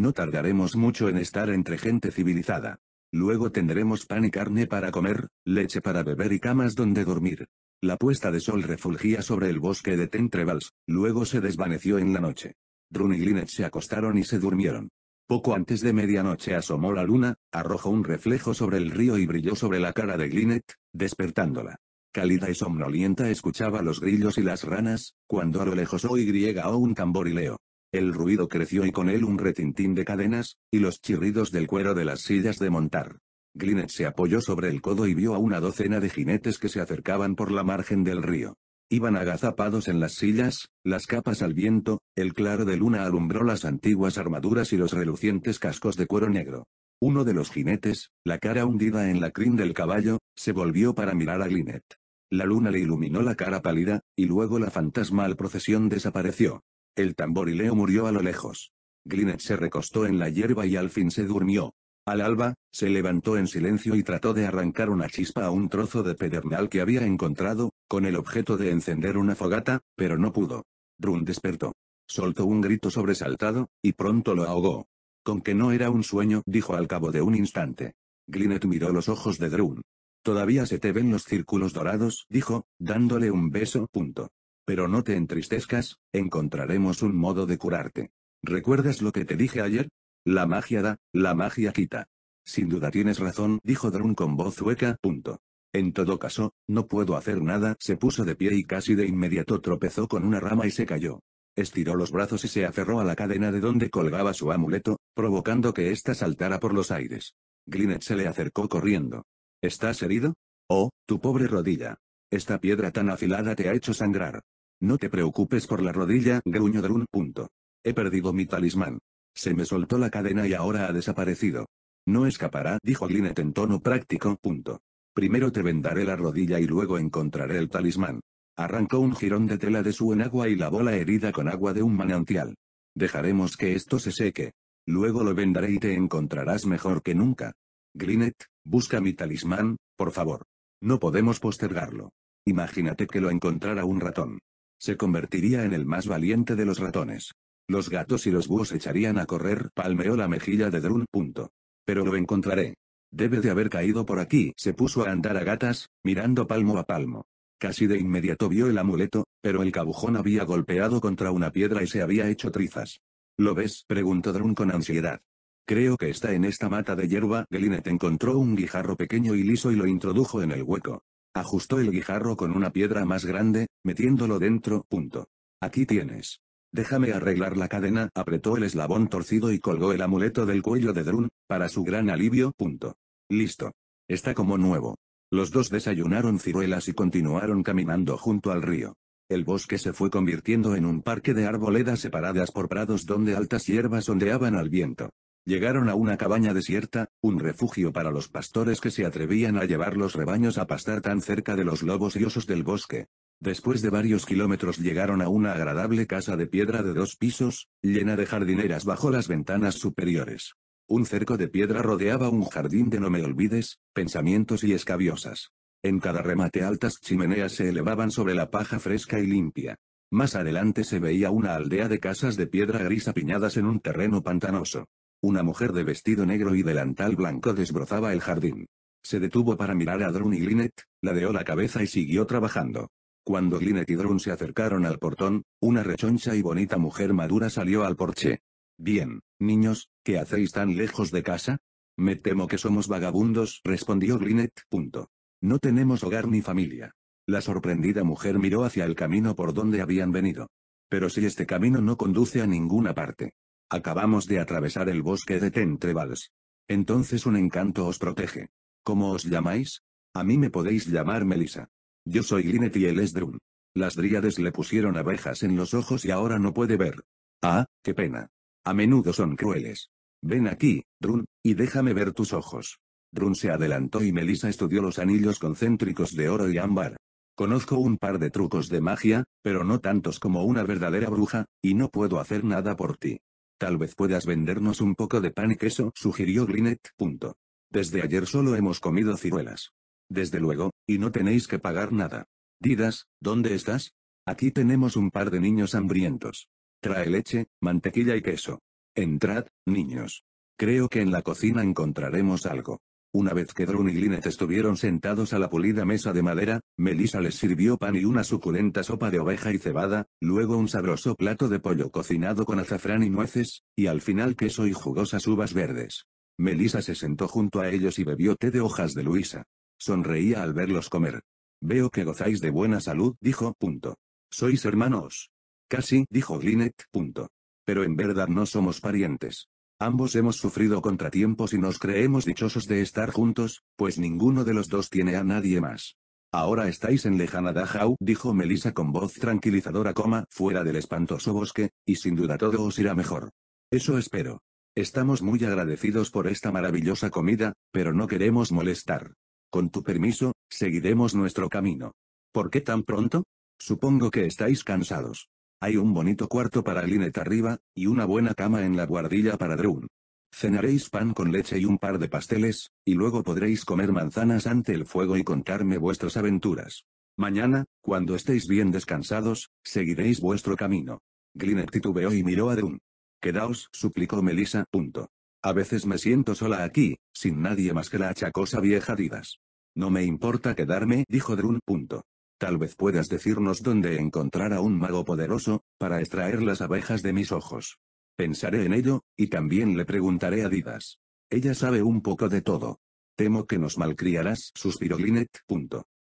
No tardaremos mucho en estar entre gente civilizada. Luego tendremos pan y carne para comer, leche para beber y camas donde dormir. La puesta de sol refulgía sobre el bosque de Tentrevals, luego se desvaneció en la noche. Run y Linet se acostaron y se durmieron. Poco antes de medianoche asomó la luna, arrojó un reflejo sobre el río y brilló sobre la cara de Glinet, despertándola. Cálida y somnolienta escuchaba los grillos y las ranas, cuando a lo lejos oí griega o un tamborileo. El ruido creció y con él un retintín de cadenas, y los chirridos del cuero de las sillas de montar. glinet se apoyó sobre el codo y vio a una docena de jinetes que se acercaban por la margen del río. Iban agazapados en las sillas, las capas al viento, el claro de luna alumbró las antiguas armaduras y los relucientes cascos de cuero negro. Uno de los jinetes, la cara hundida en la crin del caballo, se volvió para mirar a Glinet. La luna le iluminó la cara pálida, y luego la fantasmal procesión desapareció. El tamborileo murió a lo lejos. Glinet se recostó en la hierba y al fin se durmió. Al alba, se levantó en silencio y trató de arrancar una chispa a un trozo de pedernal que había encontrado, con el objeto de encender una fogata, pero no pudo. Drun despertó. Soltó un grito sobresaltado, y pronto lo ahogó. Con que no era un sueño, dijo al cabo de un instante. Glinet miró los ojos de Drun. Todavía se te ven los círculos dorados, dijo, dándole un beso. Punto. Pero no te entristezcas, encontraremos un modo de curarte. ¿Recuerdas lo que te dije ayer? La magia da, la magia quita. Sin duda tienes razón, dijo Drun con voz hueca. Punto. En todo caso, no puedo hacer nada. Se puso de pie y casi de inmediato tropezó con una rama y se cayó. Estiró los brazos y se aferró a la cadena de donde colgaba su amuleto, provocando que ésta saltara por los aires. Glinet se le acercó corriendo. ¿Estás herido? Oh, tu pobre rodilla. Esta piedra tan afilada te ha hecho sangrar. No te preocupes por la rodilla, gruñó Drun. He perdido mi talismán. Se me soltó la cadena y ahora ha desaparecido. No escapará, dijo Glinet en tono práctico. Punto. Primero te vendaré la rodilla y luego encontraré el talismán. Arrancó un jirón de tela de su enagua y lavó la herida con agua de un manantial. Dejaremos que esto se seque. Luego lo vendaré y te encontrarás mejor que nunca. Glinet, busca mi talismán, por favor. No podemos postergarlo. Imagínate que lo encontrara un ratón. Se convertiría en el más valiente de los ratones. Los gatos y los búhos echarían a correr, palmeó la mejilla de Drun. Punto. Pero lo encontraré. Debe de haber caído por aquí. Se puso a andar a gatas, mirando palmo a palmo. Casi de inmediato vio el amuleto, pero el cabujón había golpeado contra una piedra y se había hecho trizas. ¿Lo ves? preguntó Drun con ansiedad. Creo que está en esta mata de hierba. te encontró un guijarro pequeño y liso y lo introdujo en el hueco. Ajustó el guijarro con una piedra más grande, metiéndolo dentro. Aquí tienes. Déjame arreglar la cadena, apretó el eslabón torcido y colgó el amuleto del cuello de Drun, para su gran alivio. Punto. Listo. Está como nuevo. Los dos desayunaron ciruelas y continuaron caminando junto al río. El bosque se fue convirtiendo en un parque de arboledas separadas por prados donde altas hierbas ondeaban al viento. Llegaron a una cabaña desierta, un refugio para los pastores que se atrevían a llevar los rebaños a pastar tan cerca de los lobos y osos del bosque. Después de varios kilómetros llegaron a una agradable casa de piedra de dos pisos, llena de jardineras bajo las ventanas superiores. Un cerco de piedra rodeaba un jardín de no me olvides, pensamientos y escabiosas. En cada remate altas chimeneas se elevaban sobre la paja fresca y limpia. Más adelante se veía una aldea de casas de piedra gris apiñadas en un terreno pantanoso. Una mujer de vestido negro y delantal blanco desbrozaba el jardín. Se detuvo para mirar a Drun y Lynette, ladeó la cabeza y siguió trabajando. Cuando Lynette y Drun se acercaron al portón, una rechoncha y bonita mujer madura salió al porche. Bien, niños, ¿qué hacéis tan lejos de casa? Me temo que somos vagabundos, respondió Lynette. No tenemos hogar ni familia. La sorprendida mujer miró hacia el camino por donde habían venido. Pero si este camino no conduce a ninguna parte. Acabamos de atravesar el bosque de Tentrevals. Entonces un encanto os protege. ¿Cómo os llamáis? A mí me podéis llamar Melissa. Yo soy Linet y es Drun. Las dríades le pusieron abejas en los ojos y ahora no puede ver. Ah, qué pena. A menudo son crueles. Ven aquí, Drun, y déjame ver tus ojos. Drun se adelantó y Melissa estudió los anillos concéntricos de oro y ámbar. Conozco un par de trucos de magia, pero no tantos como una verdadera bruja, y no puedo hacer nada por ti. Tal vez puedas vendernos un poco de pan y queso, sugirió Grinet. Desde ayer solo hemos comido ciruelas. Desde luego, y no tenéis que pagar nada. Didas, ¿dónde estás? Aquí tenemos un par de niños hambrientos. Trae leche, mantequilla y queso. Entrad, niños. Creo que en la cocina encontraremos algo. Una vez que Drun y Linet estuvieron sentados a la pulida mesa de madera, Melissa les sirvió pan y una suculenta sopa de oveja y cebada, luego un sabroso plato de pollo cocinado con azafrán y nueces, y al final queso y jugosas uvas verdes. Melissa se sentó junto a ellos y bebió té de hojas de Luisa. Sonreía al verlos comer. Veo que gozáis de buena salud, dijo. Punto. Sois hermanos. Casi, dijo Glinet, Punto. Pero en verdad no somos parientes. Ambos hemos sufrido contratiempos y nos creemos dichosos de estar juntos, pues ninguno de los dos tiene a nadie más. Ahora estáis en lejana Dachau, dijo Melissa con voz tranquilizadora, coma, fuera del espantoso bosque, y sin duda todo os irá mejor. Eso espero. Estamos muy agradecidos por esta maravillosa comida, pero no queremos molestar. Con tu permiso, seguiremos nuestro camino. ¿Por qué tan pronto? Supongo que estáis cansados. Hay un bonito cuarto para Lynette arriba, y una buena cama en la guardilla para Drun. Cenaréis pan con leche y un par de pasteles, y luego podréis comer manzanas ante el fuego y contarme vuestras aventuras. Mañana, cuando estéis bien descansados, seguiréis vuestro camino. Glinnet titubeó y miró a Drun. Quedaos, suplicó Melissa. A veces me siento sola aquí, sin nadie más que la achacosa vieja Didas. No me importa quedarme, dijo Drun. Tal vez puedas decirnos dónde encontrar a un mago poderoso, para extraer las abejas de mis ojos. Pensaré en ello, y también le preguntaré a Didas. Ella sabe un poco de todo. Temo que nos malcriarás, suspiró Linet.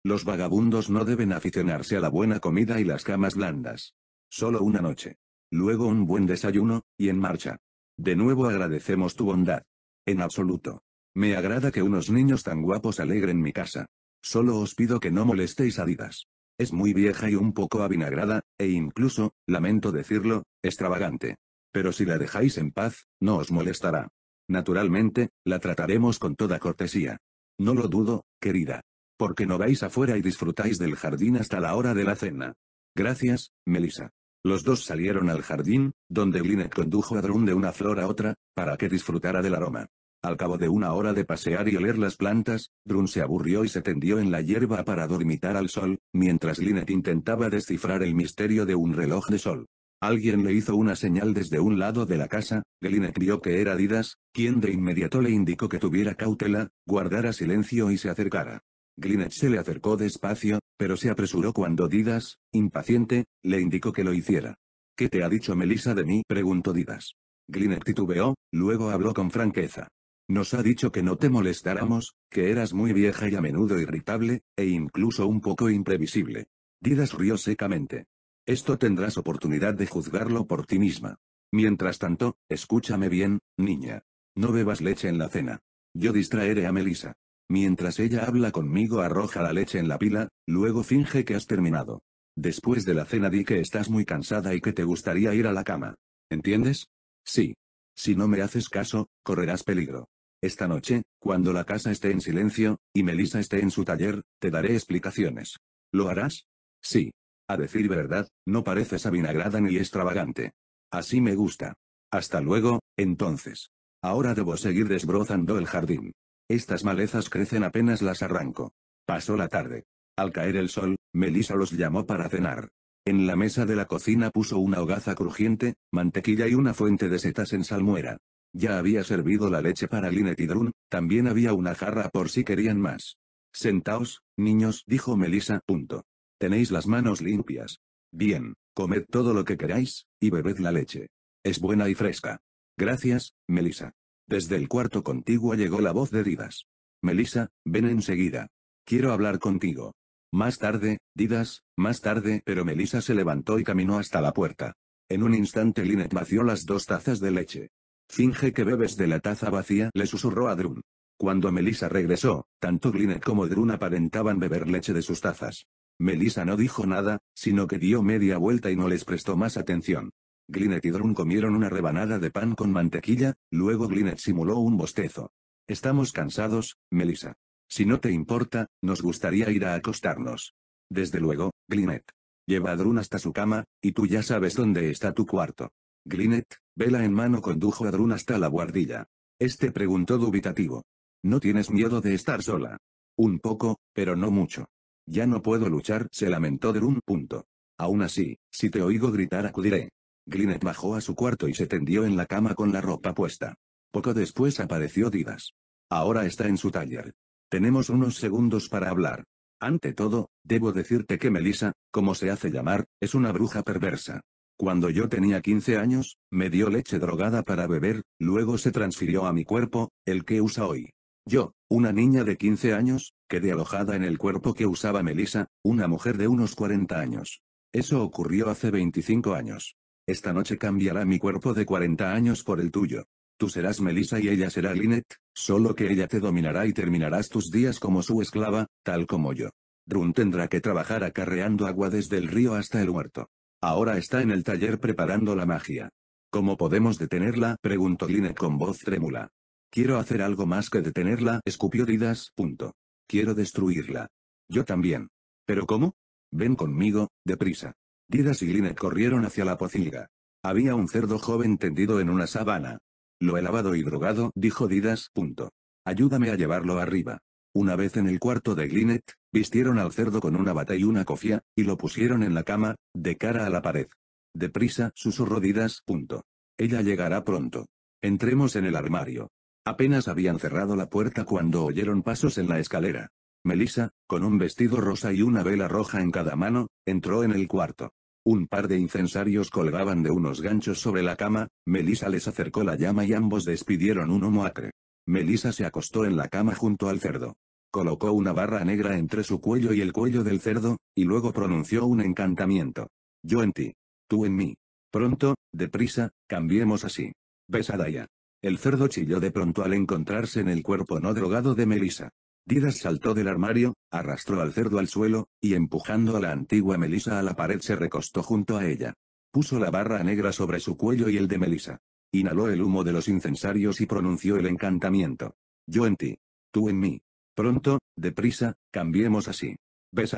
Los vagabundos no deben aficionarse a la buena comida y las camas blandas. Solo una noche. Luego un buen desayuno, y en marcha. De nuevo agradecemos tu bondad. En absoluto. Me agrada que unos niños tan guapos alegren mi casa. Solo os pido que no molestéis a Didas. Es muy vieja y un poco avinagrada, e incluso, lamento decirlo, extravagante. Pero si la dejáis en paz, no os molestará. Naturalmente, la trataremos con toda cortesía. No lo dudo, querida. Porque no vais afuera y disfrutáis del jardín hasta la hora de la cena. Gracias, Melissa. Los dos salieron al jardín, donde Glynet condujo a Drun de una flor a otra, para que disfrutara del aroma. Al cabo de una hora de pasear y oler las plantas, Brun se aburrió y se tendió en la hierba para dormitar al sol, mientras Glinet intentaba descifrar el misterio de un reloj de sol. Alguien le hizo una señal desde un lado de la casa, Glinet vio que era Didas, quien de inmediato le indicó que tuviera cautela, guardara silencio y se acercara. Glinet se le acercó despacio, pero se apresuró cuando Didas, impaciente, le indicó que lo hiciera. ¿Qué te ha dicho Melissa de mí? preguntó Didas. Glinet titubeó, luego habló con franqueza. Nos ha dicho que no te molestáramos, que eras muy vieja y a menudo irritable, e incluso un poco imprevisible. Didas rió secamente. Esto tendrás oportunidad de juzgarlo por ti misma. Mientras tanto, escúchame bien, niña. No bebas leche en la cena. Yo distraeré a Melissa. Mientras ella habla conmigo arroja la leche en la pila, luego finge que has terminado. Después de la cena di que estás muy cansada y que te gustaría ir a la cama. ¿Entiendes? Sí. Si no me haces caso, correrás peligro. Esta noche, cuando la casa esté en silencio, y Melisa esté en su taller, te daré explicaciones. ¿Lo harás? Sí. A decir verdad, no pareces avinagrada ni extravagante. Así me gusta. Hasta luego, entonces. Ahora debo seguir desbrozando el jardín. Estas malezas crecen apenas las arranco. Pasó la tarde. Al caer el sol, Melisa los llamó para cenar. En la mesa de la cocina puso una hogaza crujiente, mantequilla y una fuente de setas en salmuera. Ya había servido la leche para Linet y Drun, también había una jarra por si querían más. Sentaos, niños, dijo Melisa, Punto. Tenéis las manos limpias. Bien, comed todo lo que queráis, y bebed la leche. Es buena y fresca. Gracias, Melisa». Desde el cuarto contiguo llegó la voz de Didas. «Melisa, ven enseguida. Quiero hablar contigo. Más tarde, Didas, más tarde, pero Melisa se levantó y caminó hasta la puerta. En un instante Linet vació las dos tazas de leche. Finge que bebes de la taza vacía, le susurró a Drun. Cuando Melissa regresó, tanto Glynet como Drun aparentaban beber leche de sus tazas. Melissa no dijo nada, sino que dio media vuelta y no les prestó más atención. Glinet y Drun comieron una rebanada de pan con mantequilla, luego Glinet simuló un bostezo. Estamos cansados, Melissa. Si no te importa, nos gustaría ir a acostarnos. Desde luego, Glinet. Lleva a Drun hasta su cama, y tú ya sabes dónde está tu cuarto. Glinet, vela en mano condujo a Drun hasta la guardilla. Este preguntó dubitativo. ¿No tienes miedo de estar sola? Un poco, pero no mucho. Ya no puedo luchar, se lamentó Drun. Punto. Aún así, si te oigo gritar acudiré. Glinet bajó a su cuarto y se tendió en la cama con la ropa puesta. Poco después apareció Didas. Ahora está en su taller. Tenemos unos segundos para hablar. Ante todo, debo decirte que Melissa, como se hace llamar, es una bruja perversa. Cuando yo tenía 15 años, me dio leche drogada para beber, luego se transfirió a mi cuerpo, el que usa hoy. Yo, una niña de 15 años, quedé alojada en el cuerpo que usaba Melissa, una mujer de unos 40 años. Eso ocurrió hace 25 años. Esta noche cambiará mi cuerpo de 40 años por el tuyo. Tú serás Melissa y ella será Lynette, solo que ella te dominará y terminarás tus días como su esclava, tal como yo. Run tendrá que trabajar acarreando agua desde el río hasta el huerto. Ahora está en el taller preparando la magia. ¿Cómo podemos detenerla? preguntó Gline con voz trémula. Quiero hacer algo más que detenerla, escupió Didas. Punto. Quiero destruirla. Yo también. ¿Pero cómo? Ven conmigo, deprisa. Didas y Line corrieron hacia la pocilga. Había un cerdo joven tendido en una sabana. Lo he lavado y drogado, dijo Didas. Punto. Ayúdame a llevarlo arriba. Una vez en el cuarto de Glinet, vistieron al cerdo con una bata y una cofia, y lo pusieron en la cama, de cara a la pared. Deprisa, susurró Didas. Punto. Ella llegará pronto. Entremos en el armario. Apenas habían cerrado la puerta cuando oyeron pasos en la escalera. Melissa, con un vestido rosa y una vela roja en cada mano, entró en el cuarto. Un par de incensarios colgaban de unos ganchos sobre la cama, Melissa les acercó la llama y ambos despidieron un humo acre. Melissa se acostó en la cama junto al cerdo colocó una barra negra entre su cuello y el cuello del cerdo, y luego pronunció un encantamiento. Yo en ti. Tú en mí. Pronto, deprisa, cambiemos así. Besadaya. El cerdo chilló de pronto al encontrarse en el cuerpo no drogado de Melisa. Didas saltó del armario, arrastró al cerdo al suelo, y empujando a la antigua Melisa a la pared se recostó junto a ella. Puso la barra negra sobre su cuello y el de Melisa. Inhaló el humo de los incensarios y pronunció el encantamiento. Yo en ti. Tú en mí. Pronto, deprisa, cambiemos así. Ves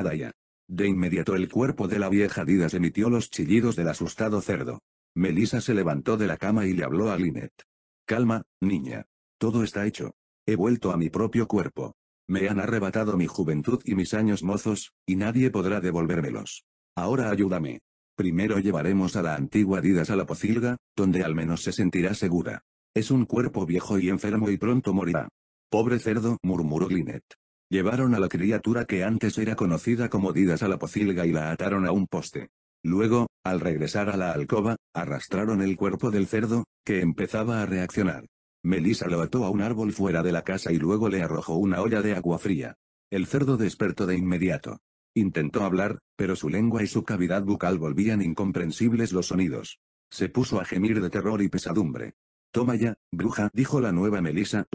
De inmediato el cuerpo de la vieja Didas emitió los chillidos del asustado cerdo. Melissa se levantó de la cama y le habló a Lynette. Calma, niña. Todo está hecho. He vuelto a mi propio cuerpo. Me han arrebatado mi juventud y mis años mozos, y nadie podrá devolvérmelos. Ahora ayúdame. Primero llevaremos a la antigua Didas a la pocilga, donde al menos se sentirá segura. Es un cuerpo viejo y enfermo y pronto morirá. Pobre cerdo, murmuró Lynette. Llevaron a la criatura que antes era conocida como Didas a la pocilga y la ataron a un poste. Luego, al regresar a la alcoba, arrastraron el cuerpo del cerdo, que empezaba a reaccionar. Melissa lo ató a un árbol fuera de la casa y luego le arrojó una olla de agua fría. El cerdo despertó de inmediato. Intentó hablar, pero su lengua y su cavidad bucal volvían incomprensibles los sonidos. Se puso a gemir de terror y pesadumbre. Toma ya, bruja, dijo la nueva Melissa.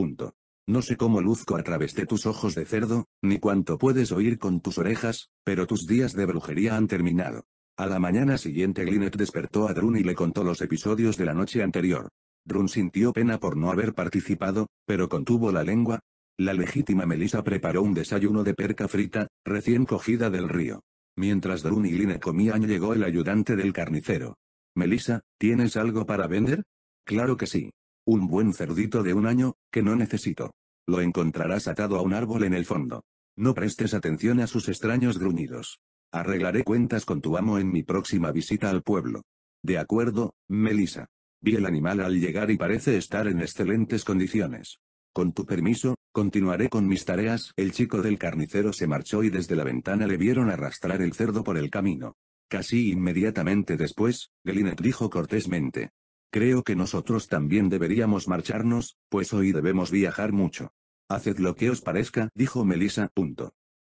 No sé cómo luzco a través de tus ojos de cerdo, ni cuánto puedes oír con tus orejas, pero tus días de brujería han terminado. A la mañana siguiente Glinet despertó a Drun y le contó los episodios de la noche anterior. Drun sintió pena por no haber participado, pero contuvo la lengua. La legítima Melissa preparó un desayuno de perca frita, recién cogida del río. Mientras Drun y line comían llegó el ayudante del carnicero. Melissa, ¿tienes algo para vender? Claro que sí. Un buen cerdito de un año, que no necesito. Lo encontrarás atado a un árbol en el fondo. No prestes atención a sus extraños gruñidos. Arreglaré cuentas con tu amo en mi próxima visita al pueblo. De acuerdo, Melissa. Vi el animal al llegar y parece estar en excelentes condiciones. Con tu permiso, continuaré con mis tareas. El chico del carnicero se marchó y desde la ventana le vieron arrastrar el cerdo por el camino. Casi inmediatamente después, Gelinet dijo cortésmente. Creo que nosotros también deberíamos marcharnos, pues hoy debemos viajar mucho. Haced lo que os parezca, dijo Melissa.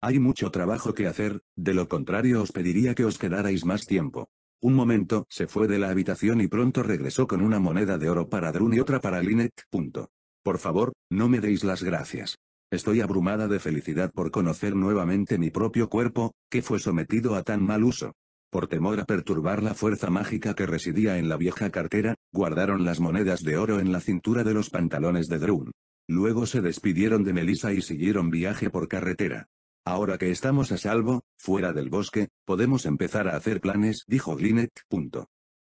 Hay mucho trabajo que hacer, de lo contrario os pediría que os quedarais más tiempo. Un momento, se fue de la habitación y pronto regresó con una moneda de oro para Drun y otra para Linet. Por favor, no me deis las gracias. Estoy abrumada de felicidad por conocer nuevamente mi propio cuerpo, que fue sometido a tan mal uso. Por temor a perturbar la fuerza mágica que residía en la vieja cartera, guardaron las monedas de oro en la cintura de los pantalones de Drun. Luego se despidieron de Melissa y siguieron viaje por carretera. Ahora que estamos a salvo, fuera del bosque, podemos empezar a hacer planes, dijo Glinet.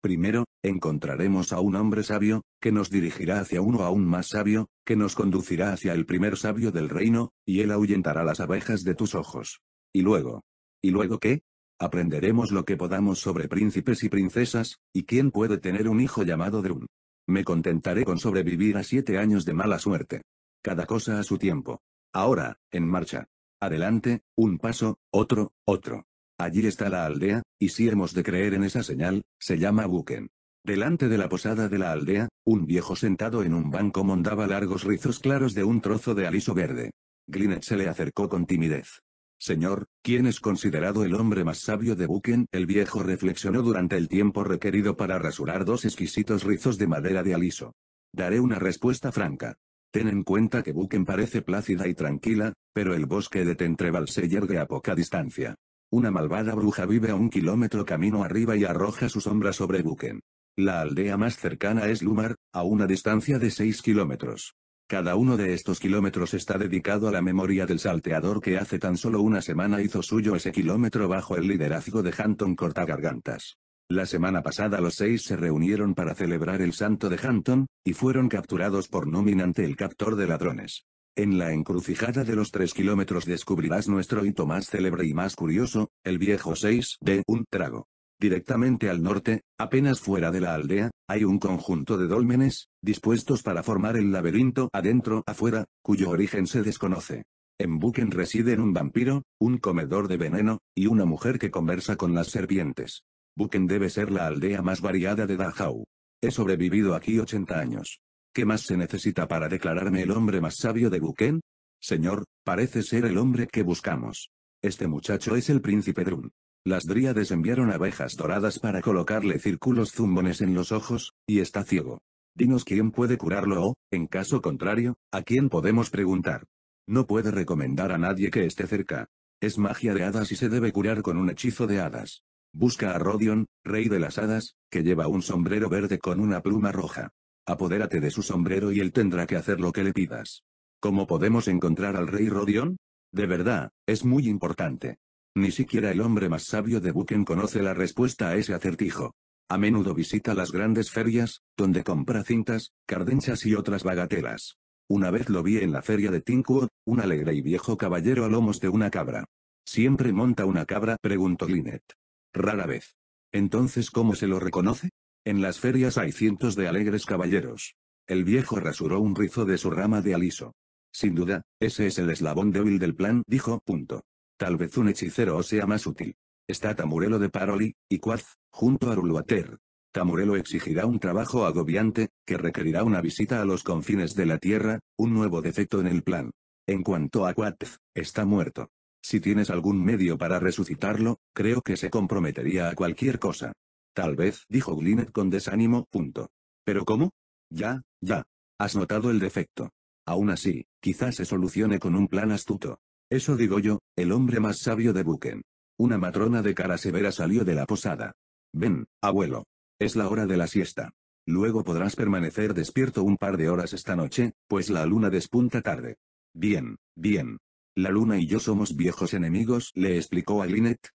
Primero, encontraremos a un hombre sabio, que nos dirigirá hacia uno aún más sabio, que nos conducirá hacia el primer sabio del reino, y él ahuyentará las abejas de tus ojos. Y luego. ¿Y luego qué? Aprenderemos lo que podamos sobre príncipes y princesas, y quién puede tener un hijo llamado Drun. Me contentaré con sobrevivir a siete años de mala suerte. Cada cosa a su tiempo. Ahora, en marcha. Adelante, un paso, otro, otro. Allí está la aldea, y si hemos de creer en esa señal, se llama Buken. Delante de la posada de la aldea, un viejo sentado en un banco mondaba largos rizos claros de un trozo de aliso verde. Glinet se le acercó con timidez. Señor, ¿quién es considerado el hombre más sabio de Buken? El viejo reflexionó durante el tiempo requerido para rasurar dos exquisitos rizos de madera de aliso. Daré una respuesta franca. Ten en cuenta que Buken parece plácida y tranquila, pero el bosque de Tentreval se yergue a poca distancia. Una malvada bruja vive a un kilómetro camino arriba y arroja su sombra sobre Buken. La aldea más cercana es Lumar, a una distancia de 6 kilómetros. Cada uno de estos kilómetros está dedicado a la memoria del salteador que hace tan solo una semana hizo suyo ese kilómetro bajo el liderazgo de Hanton Cortagargantas. La semana pasada los seis se reunieron para celebrar el santo de Hanton, y fueron capturados por Nominante el captor de ladrones. En la encrucijada de los tres kilómetros descubrirás nuestro hito más célebre y más curioso, el viejo 6 de un trago. Directamente al norte, apenas fuera de la aldea, hay un conjunto de dólmenes, dispuestos para formar el laberinto adentro afuera, cuyo origen se desconoce. En Buken residen un vampiro, un comedor de veneno, y una mujer que conversa con las serpientes. Buken debe ser la aldea más variada de dahau He sobrevivido aquí 80 años. ¿Qué más se necesita para declararme el hombre más sabio de Buken? Señor, parece ser el hombre que buscamos. Este muchacho es el príncipe Drun. Las dríades enviaron abejas doradas para colocarle círculos zumbones en los ojos, y está ciego. Dinos quién puede curarlo o, en caso contrario, a quién podemos preguntar. No puede recomendar a nadie que esté cerca. Es magia de hadas y se debe curar con un hechizo de hadas. Busca a Rodion, rey de las hadas, que lleva un sombrero verde con una pluma roja. Apodérate de su sombrero y él tendrá que hacer lo que le pidas. ¿Cómo podemos encontrar al rey Rodion? De verdad, es muy importante. Ni siquiera el hombre más sabio de Buken conoce la respuesta a ese acertijo. A menudo visita las grandes ferias, donde compra cintas, cardenchas y otras bagatelas. Una vez lo vi en la feria de Tinkuo, un alegre y viejo caballero a lomos de una cabra. ¿Siempre monta una cabra? preguntó Lynette. Rara vez. Entonces, ¿cómo se lo reconoce? En las ferias hay cientos de alegres caballeros. El viejo rasuró un rizo de su rama de aliso. Sin duda, ese es el eslabón débil del plan, dijo. Punto. Tal vez un hechicero sea más útil. Está Tamurelo de Paroli, y Cuaz, junto a Ruluater. Tamurelo exigirá un trabajo agobiante, que requerirá una visita a los confines de la Tierra, un nuevo defecto en el plan. En cuanto a Quatz, está muerto. Si tienes algún medio para resucitarlo, creo que se comprometería a cualquier cosa. Tal vez, dijo Glinet con desánimo, punto. ¿Pero cómo? Ya, ya. Has notado el defecto. Aún así, quizás se solucione con un plan astuto. Eso digo yo, el hombre más sabio de Buken. Una matrona de cara severa salió de la posada. Ven, abuelo. Es la hora de la siesta. Luego podrás permanecer despierto un par de horas esta noche, pues la luna despunta tarde. Bien, bien. La luna y yo somos viejos enemigos, le explicó a Lynette.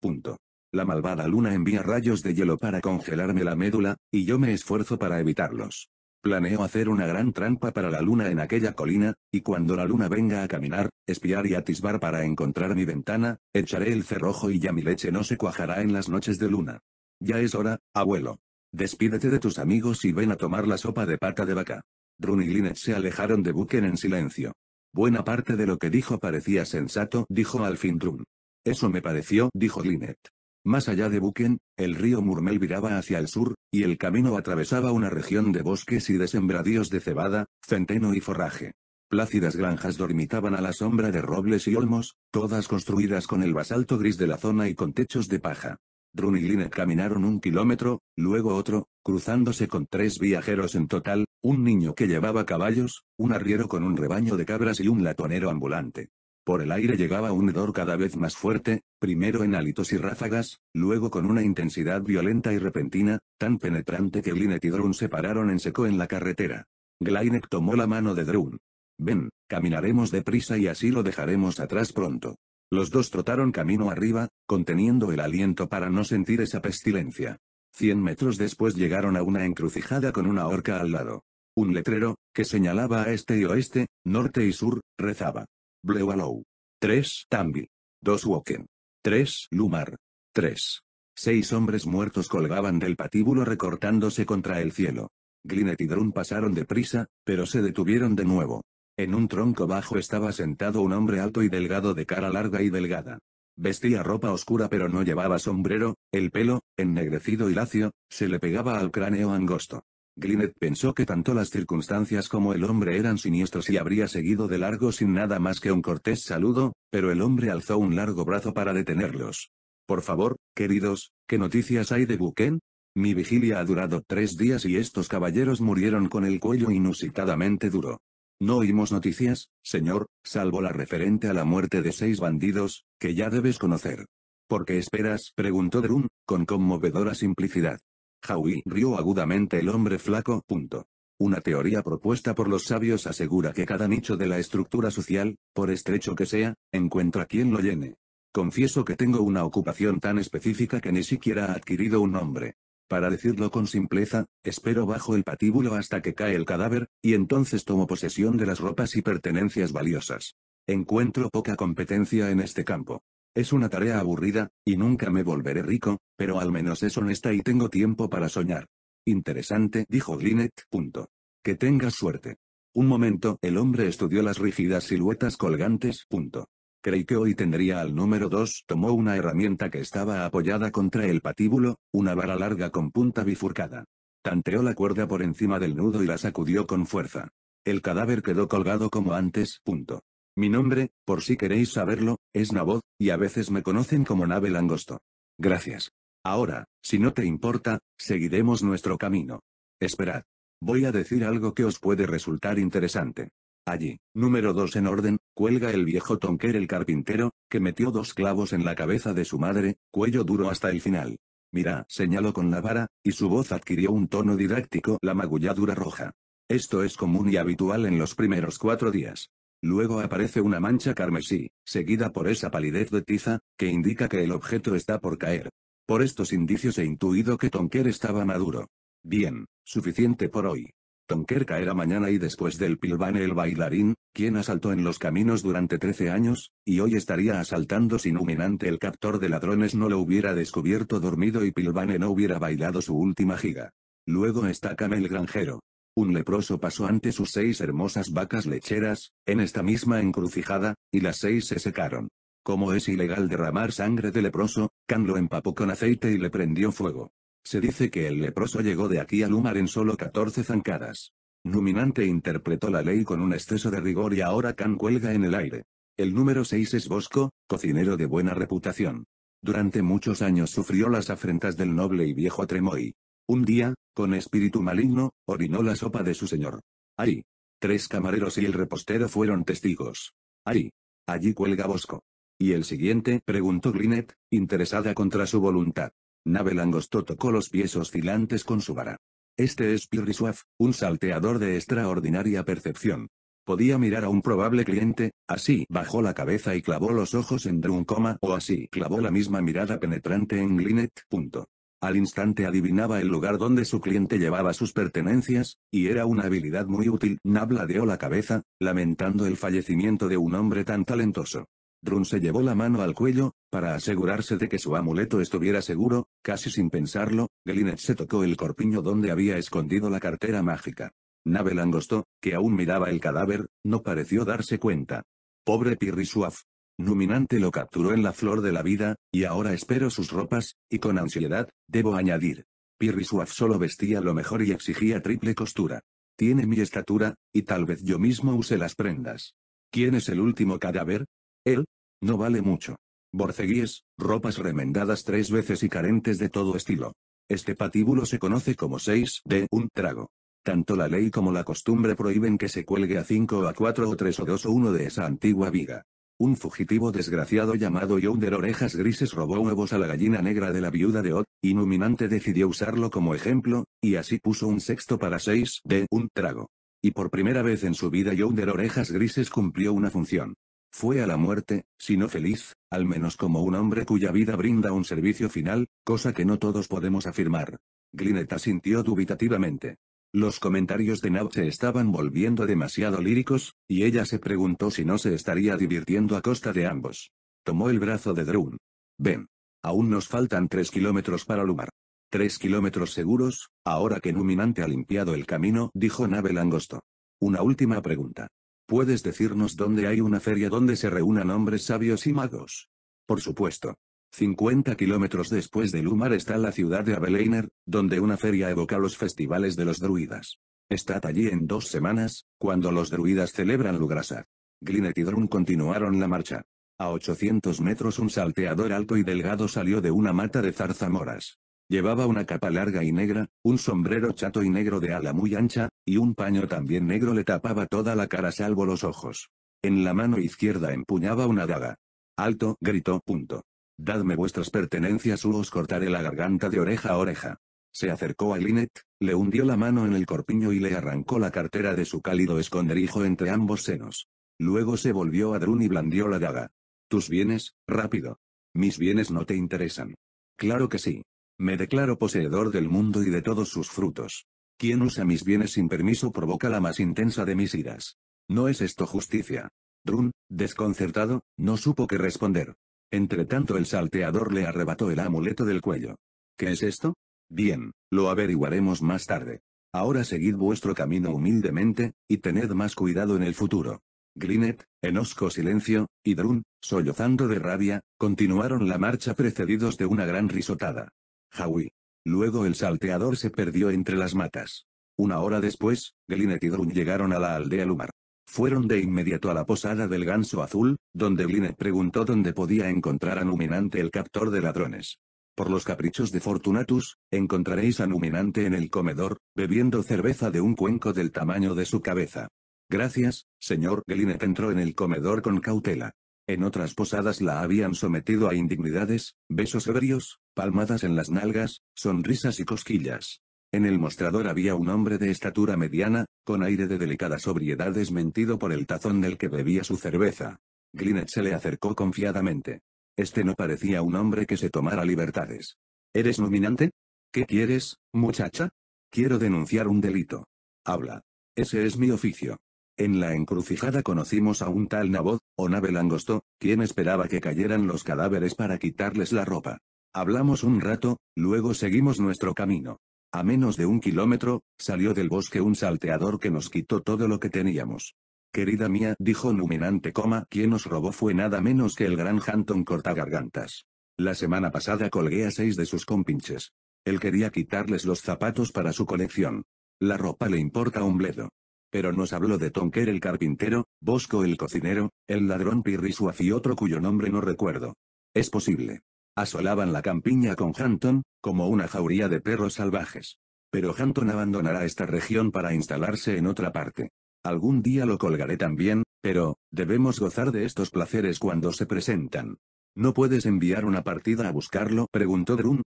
La malvada luna envía rayos de hielo para congelarme la médula, y yo me esfuerzo para evitarlos. Planeo hacer una gran trampa para la luna en aquella colina, y cuando la luna venga a caminar, espiar y atisbar para encontrar mi ventana, echaré el cerrojo y ya mi leche no se cuajará en las noches de luna. Ya es hora, abuelo. Despídete de tus amigos y ven a tomar la sopa de pata de vaca. Drun y Linet se alejaron de Buken en silencio. Buena parte de lo que dijo parecía sensato, dijo al fin Drun. Eso me pareció, dijo Linet. Más allá de Buken, el río Murmel viraba hacia el sur, y el camino atravesaba una región de bosques y de sembradíos de cebada, centeno y forraje. Plácidas granjas dormitaban a la sombra de robles y olmos, todas construidas con el basalto gris de la zona y con techos de paja. Drun y Line caminaron un kilómetro, luego otro, cruzándose con tres viajeros en total, un niño que llevaba caballos, un arriero con un rebaño de cabras y un latonero ambulante. Por el aire llegaba un hedor cada vez más fuerte, primero en hálitos y ráfagas, luego con una intensidad violenta y repentina, tan penetrante que Glinet y Drun se pararon en seco en la carretera. Glainek tomó la mano de Drun. Ven, caminaremos deprisa y así lo dejaremos atrás pronto. Los dos trotaron camino arriba, conteniendo el aliento para no sentir esa pestilencia. Cien metros después llegaron a una encrucijada con una horca al lado. Un letrero, que señalaba a este y oeste, norte y sur, rezaba. alou. 3. Tambi. 2. Woken. 3. Lumar. 3. Seis hombres muertos colgaban del patíbulo recortándose contra el cielo. Glinnet y Drun pasaron deprisa, pero se detuvieron de nuevo. En un tronco bajo estaba sentado un hombre alto y delgado de cara larga y delgada. Vestía ropa oscura pero no llevaba sombrero, el pelo, ennegrecido y lacio, se le pegaba al cráneo angosto. Glynne pensó que tanto las circunstancias como el hombre eran siniestros y habría seguido de largo sin nada más que un cortés saludo, pero el hombre alzó un largo brazo para detenerlos. Por favor, queridos, ¿qué noticias hay de Buquén? Mi vigilia ha durado tres días y estos caballeros murieron con el cuello inusitadamente duro. No oímos noticias, señor, salvo la referente a la muerte de seis bandidos, que ya debes conocer. ¿Por qué esperas? preguntó Drum, con conmovedora simplicidad. Howie rió agudamente el hombre flaco. Una teoría propuesta por los sabios asegura que cada nicho de la estructura social, por estrecho que sea, encuentra quien lo llene. Confieso que tengo una ocupación tan específica que ni siquiera ha adquirido un nombre para decirlo con simpleza, espero bajo el patíbulo hasta que cae el cadáver, y entonces tomo posesión de las ropas y pertenencias valiosas. Encuentro poca competencia en este campo. Es una tarea aburrida, y nunca me volveré rico, pero al menos es honesta y tengo tiempo para soñar. Interesante, dijo Glinet, Que tengas suerte. Un momento, el hombre estudió las rígidas siluetas colgantes. Creí que hoy tendría al número 2. Tomó una herramienta que estaba apoyada contra el patíbulo, una vara larga con punta bifurcada. Tanteó la cuerda por encima del nudo y la sacudió con fuerza. El cadáver quedó colgado como antes. Punto. Mi nombre, por si queréis saberlo, es Naboth, y a veces me conocen como Nave Langosto. Gracias. Ahora, si no te importa, seguiremos nuestro camino. Esperad. Voy a decir algo que os puede resultar interesante. Allí, número 2 en orden, Cuelga el viejo Tonker el carpintero, que metió dos clavos en la cabeza de su madre, cuello duro hasta el final. Mira, señaló con la vara, y su voz adquirió un tono didáctico la magulladura roja. Esto es común y habitual en los primeros cuatro días. Luego aparece una mancha carmesí, seguida por esa palidez de tiza, que indica que el objeto está por caer. Por estos indicios he intuido que Tonker estaba maduro. Bien, suficiente por hoy. Kerka era mañana y después del Pilvane el bailarín, quien asaltó en los caminos durante 13 años, y hoy estaría asaltando sin Numinante el captor de ladrones no lo hubiera descubierto dormido y Pilvane no hubiera bailado su última giga. Luego está Kan el granjero. Un leproso pasó ante sus seis hermosas vacas lecheras, en esta misma encrucijada, y las seis se secaron. Como es ilegal derramar sangre de leproso, Can lo empapó con aceite y le prendió fuego. Se dice que el leproso llegó de aquí al Lumar en solo 14 zancadas. Numinante interpretó la ley con un exceso de rigor y ahora Khan cuelga en el aire. El número 6 es Bosco, cocinero de buena reputación. Durante muchos años sufrió las afrentas del noble y viejo Tremoy. Un día, con espíritu maligno, orinó la sopa de su señor. Ahí. Tres camareros y el repostero fueron testigos. Ahí. Allí cuelga Bosco. ¿Y el siguiente? preguntó Grinette, interesada contra su voluntad. Nave tocó los pies oscilantes con su vara. Este es Piri un salteador de extraordinaria percepción. Podía mirar a un probable cliente, así bajó la cabeza y clavó los ojos en Druncoma o así clavó la misma mirada penetrante en Glinet, Al instante adivinaba el lugar donde su cliente llevaba sus pertenencias, y era una habilidad muy útil. Nabla la cabeza, lamentando el fallecimiento de un hombre tan talentoso. Run se llevó la mano al cuello, para asegurarse de que su amuleto estuviera seguro, casi sin pensarlo, Gelinet se tocó el corpiño donde había escondido la cartera mágica. Nave angostó, que aún miraba el cadáver, no pareció darse cuenta. Pobre Pirrisuaf. Numinante lo capturó en la flor de la vida, y ahora espero sus ropas, y con ansiedad, debo añadir. Pirrisuaf solo vestía lo mejor y exigía triple costura. Tiene mi estatura, y tal vez yo mismo use las prendas. ¿Quién es el último cadáver? Él, no vale mucho. Borceguíes, ropas remendadas tres veces y carentes de todo estilo. Este patíbulo se conoce como 6 de un trago. Tanto la ley como la costumbre prohíben que se cuelgue a 5 o a 4 o 3 o 2 o 1 de esa antigua viga. Un fugitivo desgraciado llamado Yonder Orejas Grises robó huevos a la gallina negra de la viuda de Ott, y Numinante decidió usarlo como ejemplo, y así puso un sexto para 6 de un trago. Y por primera vez en su vida Yonder Orejas Grises cumplió una función. Fue a la muerte, si no feliz, al menos como un hombre cuya vida brinda un servicio final, cosa que no todos podemos afirmar. Glineta sintió dubitativamente. Los comentarios de Nab se estaban volviendo demasiado líricos, y ella se preguntó si no se estaría divirtiendo a costa de ambos. Tomó el brazo de Drun. Ven. Aún nos faltan tres kilómetros para Lumar. Tres kilómetros seguros, ahora que Numinante ha limpiado el camino, dijo Nabel angosto. Una última pregunta. ¿Puedes decirnos dónde hay una feria donde se reúnan hombres sabios y magos? Por supuesto. 50 kilómetros después de Lumar está la ciudad de Abeleiner, donde una feria evoca los festivales de los druidas. Está allí en dos semanas, cuando los druidas celebran Lugrasa». Glinet y Drun continuaron la marcha. A 800 metros un salteador alto y delgado salió de una mata de zarzamoras. Llevaba una capa larga y negra, un sombrero chato y negro de ala muy ancha, y un paño también negro le tapaba toda la cara salvo los ojos. En la mano izquierda empuñaba una daga. Alto, gritó, punto. Dadme vuestras pertenencias o os cortaré la garganta de oreja a oreja. Se acercó a Linet, le hundió la mano en el corpiño y le arrancó la cartera de su cálido esconderijo entre ambos senos. Luego se volvió a Drun y blandió la daga. Tus bienes, rápido. Mis bienes no te interesan. Claro que sí. Me declaro poseedor del mundo y de todos sus frutos. Quien usa mis bienes sin permiso provoca la más intensa de mis iras. ¿No es esto justicia? Drun, desconcertado, no supo qué responder. Entretanto el salteador le arrebató el amuleto del cuello. ¿Qué es esto? Bien, lo averiguaremos más tarde. Ahora seguid vuestro camino humildemente, y tened más cuidado en el futuro. Grinet, en osco silencio, y Drun, sollozando de rabia, continuaron la marcha precedidos de una gran risotada. Jawi. Luego el salteador se perdió entre las matas. Una hora después, Glinet y Drun llegaron a la aldea Lumar. Fueron de inmediato a la posada del ganso azul, donde Glinet preguntó dónde podía encontrar a Numinante el captor de ladrones. Por los caprichos de Fortunatus, encontraréis a Numinante en el comedor, bebiendo cerveza de un cuenco del tamaño de su cabeza. Gracias, señor. Glinet entró en el comedor con cautela. En otras posadas la habían sometido a indignidades, besos ebrios, palmadas en las nalgas, sonrisas y cosquillas. En el mostrador había un hombre de estatura mediana, con aire de delicada sobriedad desmentido por el tazón del que bebía su cerveza. Glinnet se le acercó confiadamente. Este no parecía un hombre que se tomara libertades. ¿Eres nominante? ¿Qué quieres, muchacha? Quiero denunciar un delito. Habla. Ese es mi oficio. En la encrucijada conocimos a un tal Nabot, o Nabel quien esperaba que cayeran los cadáveres para quitarles la ropa. Hablamos un rato, luego seguimos nuestro camino. A menos de un kilómetro, salió del bosque un salteador que nos quitó todo lo que teníamos. Querida mía, dijo Numinante, coma, quien nos robó fue nada menos que el gran Hanton Cortagargantas. La semana pasada colgué a seis de sus compinches. Él quería quitarles los zapatos para su colección. La ropa le importa un bledo pero nos habló de Tonker el carpintero, Bosco el cocinero, el ladrón Pirrisuaf y otro cuyo nombre no recuerdo. Es posible. Asolaban la campiña con Hanton, como una jauría de perros salvajes. Pero Hanton abandonará esta región para instalarse en otra parte. Algún día lo colgaré también, pero, debemos gozar de estos placeres cuando se presentan. ¿No puedes enviar una partida a buscarlo? preguntó Drum.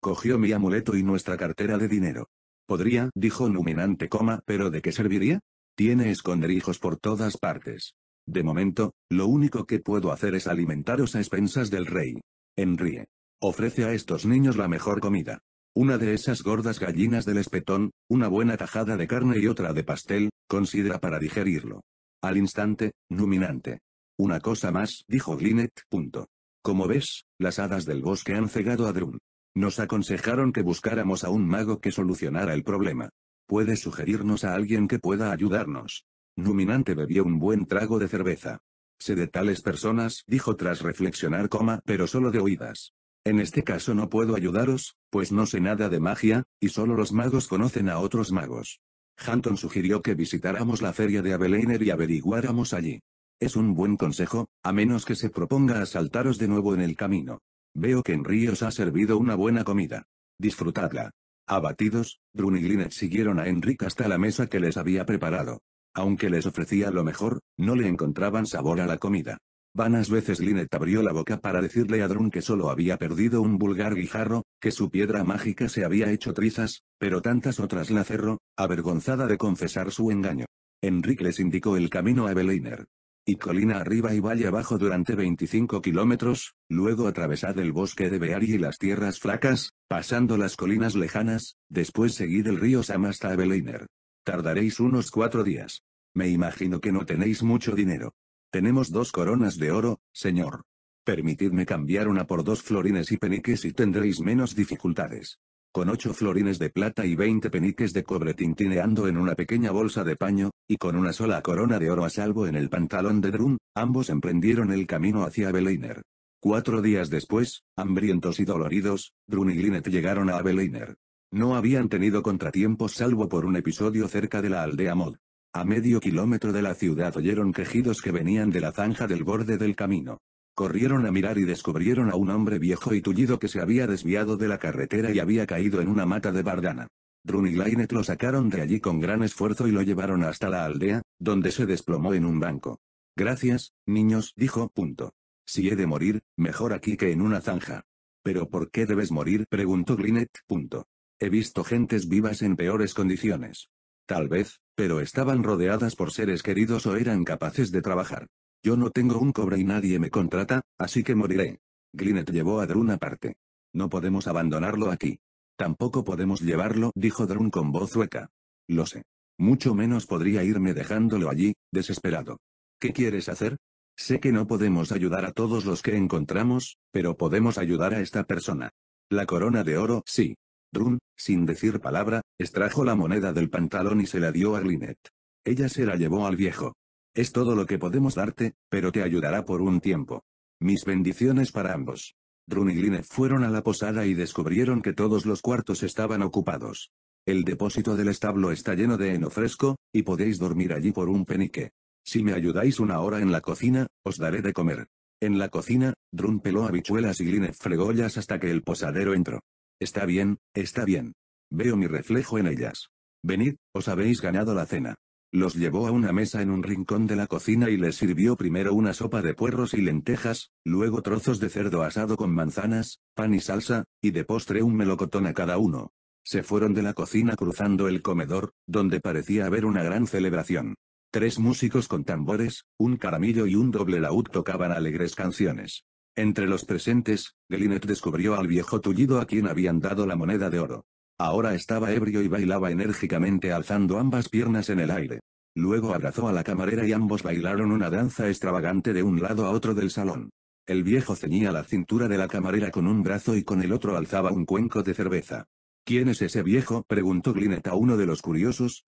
Cogió mi amuleto y nuestra cartera de dinero. Podría, dijo Numinante, coma, pero ¿de qué serviría? Tiene esconderijos por todas partes. De momento, lo único que puedo hacer es alimentaros a expensas del rey. Enríe. Ofrece a estos niños la mejor comida. Una de esas gordas gallinas del espetón, una buena tajada de carne y otra de pastel, considera para digerirlo. Al instante, Numinante. Una cosa más, dijo Glinet. Punto. Como ves, las hadas del bosque han cegado a Drun. Nos aconsejaron que buscáramos a un mago que solucionara el problema. Puede sugerirnos a alguien que pueda ayudarnos. Numinante bebió un buen trago de cerveza. Sé de tales personas, dijo tras reflexionar, coma, pero solo de oídas. En este caso no puedo ayudaros, pues no sé nada de magia, y solo los magos conocen a otros magos. Hanton sugirió que visitáramos la feria de Abelainer y averiguáramos allí. Es un buen consejo, a menos que se proponga asaltaros de nuevo en el camino. Veo que en os ha servido una buena comida. Disfrutadla. Abatidos, Drun y Lynette siguieron a Enrique hasta la mesa que les había preparado. Aunque les ofrecía lo mejor, no le encontraban sabor a la comida. Vanas veces Linet abrió la boca para decirle a Drun que solo había perdido un vulgar guijarro, que su piedra mágica se había hecho trizas, pero tantas otras la cerró, avergonzada de confesar su engaño. Enrique les indicó el camino a Beliner y colina arriba y valle abajo durante 25 kilómetros, luego atravesad el bosque de Beari y las tierras fracas, pasando las colinas lejanas, después seguid el río Sam hasta Tardaréis unos cuatro días. Me imagino que no tenéis mucho dinero. Tenemos dos coronas de oro, señor. Permitidme cambiar una por dos florines y peniques y tendréis menos dificultades con ocho florines de plata y veinte peniques de cobre tintineando en una pequeña bolsa de paño, y con una sola corona de oro a salvo en el pantalón de Drun, ambos emprendieron el camino hacia Abelainer. Cuatro días después, hambrientos y doloridos, Drun y Linet llegaron a Abelainer. No habían tenido contratiempos salvo por un episodio cerca de la aldea Mod. A medio kilómetro de la ciudad oyeron quejidos que venían de la zanja del borde del camino. Corrieron a mirar y descubrieron a un hombre viejo y tullido que se había desviado de la carretera y había caído en una mata de bardana. Drun y Lainet lo sacaron de allí con gran esfuerzo y lo llevaron hasta la aldea, donde se desplomó en un banco. Gracias, niños, dijo. Punto. Si he de morir, mejor aquí que en una zanja. ¿Pero por qué debes morir? preguntó Glinet. He visto gentes vivas en peores condiciones. Tal vez, pero estaban rodeadas por seres queridos o eran capaces de trabajar. Yo no tengo un cobre y nadie me contrata, así que moriré. Glinett llevó a Drun aparte. No podemos abandonarlo aquí. Tampoco podemos llevarlo, dijo Drun con voz hueca. Lo sé. Mucho menos podría irme dejándolo allí, desesperado. ¿Qué quieres hacer? Sé que no podemos ayudar a todos los que encontramos, pero podemos ayudar a esta persona. La corona de oro, sí. Drun, sin decir palabra, extrajo la moneda del pantalón y se la dio a Glinett. Ella se la llevó al viejo. Es todo lo que podemos darte, pero te ayudará por un tiempo. Mis bendiciones para ambos. Drun y Line fueron a la posada y descubrieron que todos los cuartos estaban ocupados. El depósito del establo está lleno de heno fresco, y podéis dormir allí por un penique. Si me ayudáis una hora en la cocina, os daré de comer. En la cocina, Drun peló habichuelas y Line fregollas hasta que el posadero entró. Está bien, está bien. Veo mi reflejo en ellas. Venid, os habéis ganado la cena. Los llevó a una mesa en un rincón de la cocina y les sirvió primero una sopa de puerros y lentejas, luego trozos de cerdo asado con manzanas, pan y salsa, y de postre un melocotón a cada uno. Se fueron de la cocina cruzando el comedor, donde parecía haber una gran celebración. Tres músicos con tambores, un caramillo y un doble laúd tocaban alegres canciones. Entre los presentes, Gelinet descubrió al viejo tullido a quien habían dado la moneda de oro. Ahora estaba ebrio y bailaba enérgicamente alzando ambas piernas en el aire. Luego abrazó a la camarera y ambos bailaron una danza extravagante de un lado a otro del salón. El viejo ceñía la cintura de la camarera con un brazo y con el otro alzaba un cuenco de cerveza. ¿Quién es ese viejo? preguntó Glineta a uno de los curiosos.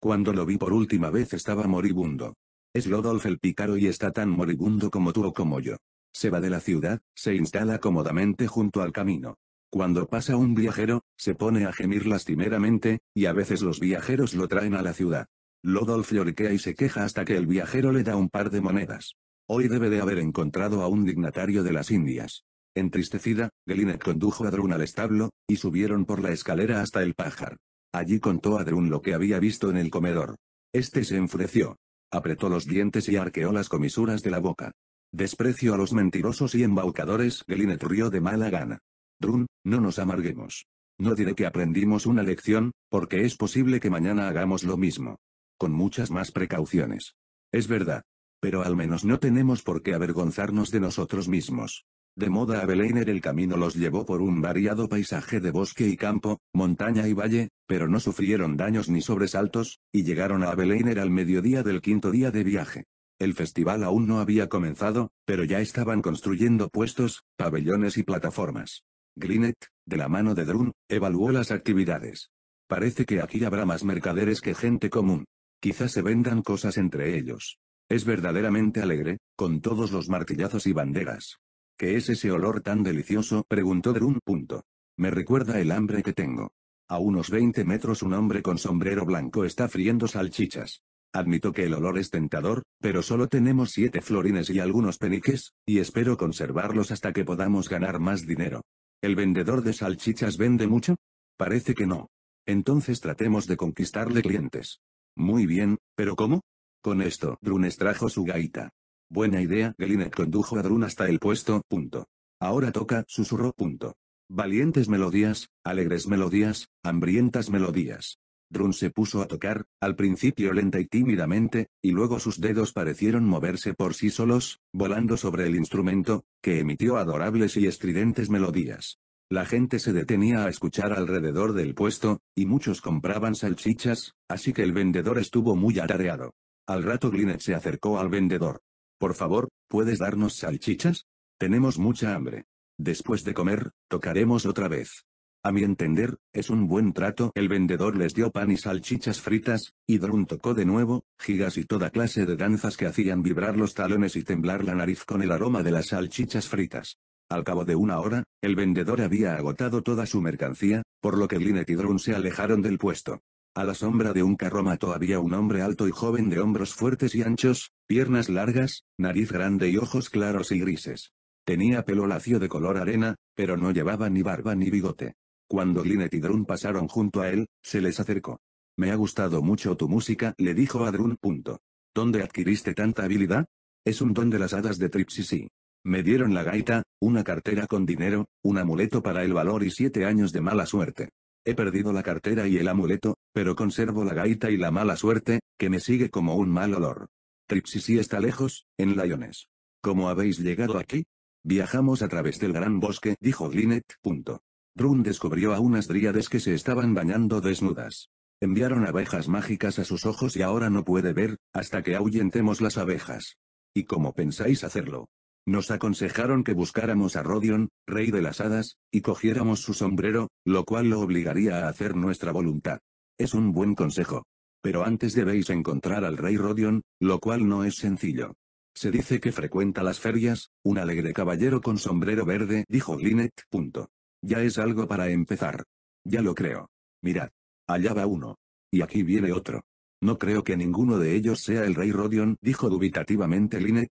Cuando lo vi por última vez estaba moribundo. Es Lodolf el pícaro y está tan moribundo como tú o como yo. Se va de la ciudad, se instala cómodamente junto al camino. Cuando pasa un viajero, se pone a gemir lastimeramente, y a veces los viajeros lo traen a la ciudad. Lodolf lloriquea y se queja hasta que el viajero le da un par de monedas. Hoy debe de haber encontrado a un dignatario de las Indias. Entristecida, Gelinet condujo a Drun al establo, y subieron por la escalera hasta el pájar. Allí contó a Drun lo que había visto en el comedor. Este se enfureció. Apretó los dientes y arqueó las comisuras de la boca. Desprecio a los mentirosos y embaucadores. Gelinet rió de mala gana. Drun, no nos amarguemos. No diré que aprendimos una lección, porque es posible que mañana hagamos lo mismo. Con muchas más precauciones. Es verdad. Pero al menos no tenemos por qué avergonzarnos de nosotros mismos. De moda a el camino los llevó por un variado paisaje de bosque y campo, montaña y valle, pero no sufrieron daños ni sobresaltos, y llegaron a Abelainer al mediodía del quinto día de viaje. El festival aún no había comenzado, pero ya estaban construyendo puestos, pabellones y plataformas. Grinet, de la mano de Drun, evaluó las actividades. Parece que aquí habrá más mercaderes que gente común. Quizás se vendan cosas entre ellos. Es verdaderamente alegre, con todos los martillazos y banderas. ¿Qué es ese olor tan delicioso? preguntó Drun. Punto. Me recuerda el hambre que tengo. A unos 20 metros un hombre con sombrero blanco está friendo salchichas. Admito que el olor es tentador, pero solo tenemos siete florines y algunos peniques, y espero conservarlos hasta que podamos ganar más dinero. ¿El vendedor de salchichas vende mucho? Parece que no. Entonces tratemos de conquistarle clientes. Muy bien, pero ¿cómo? Con esto, Drun extrajo su gaita. Buena idea, Gelinet condujo a Drun hasta el puesto, punto. Ahora toca, susurró, punto. Valientes melodías, alegres melodías, hambrientas melodías. Drun se puso a tocar, al principio lenta y tímidamente, y luego sus dedos parecieron moverse por sí solos, volando sobre el instrumento, que emitió adorables y estridentes melodías. La gente se detenía a escuchar alrededor del puesto, y muchos compraban salchichas, así que el vendedor estuvo muy atareado. Al rato Glinet se acercó al vendedor. Por favor, ¿puedes darnos salchichas? Tenemos mucha hambre. Después de comer, tocaremos otra vez. A mi entender, es un buen trato. El vendedor les dio pan y salchichas fritas, y Drun tocó de nuevo, gigas y toda clase de danzas que hacían vibrar los talones y temblar la nariz con el aroma de las salchichas fritas. Al cabo de una hora, el vendedor había agotado toda su mercancía, por lo que Linet y Drun se alejaron del puesto. A la sombra de un carromato había un hombre alto y joven de hombros fuertes y anchos, piernas largas, nariz grande y ojos claros y grises. Tenía pelo lacio de color arena, pero no llevaba ni barba ni bigote. Cuando Glinet y Drun pasaron junto a él, se les acercó. Me ha gustado mucho tu música, le dijo a Drun. ¿Dónde adquiriste tanta habilidad? Es un don de las hadas de Tripsisi. Me dieron la gaita, una cartera con dinero, un amuleto para el valor y siete años de mala suerte. He perdido la cartera y el amuleto, pero conservo la gaita y la mala suerte, que me sigue como un mal olor. Tripsisi está lejos, en Lyones. ¿Cómo habéis llegado aquí? Viajamos a través del gran bosque, dijo Glinet. Run descubrió a unas dríades que se estaban bañando desnudas. Enviaron abejas mágicas a sus ojos y ahora no puede ver, hasta que ahuyentemos las abejas. ¿Y cómo pensáis hacerlo? Nos aconsejaron que buscáramos a Rodion, rey de las hadas, y cogiéramos su sombrero, lo cual lo obligaría a hacer nuestra voluntad. Es un buen consejo. Pero antes debéis encontrar al rey Rodion, lo cual no es sencillo. Se dice que frecuenta las ferias, un alegre caballero con sombrero verde, dijo Linet, ya es algo para empezar. Ya lo creo. Mirad. Allá va uno. Y aquí viene otro. No creo que ninguno de ellos sea el rey Rodion, dijo dubitativamente Linet.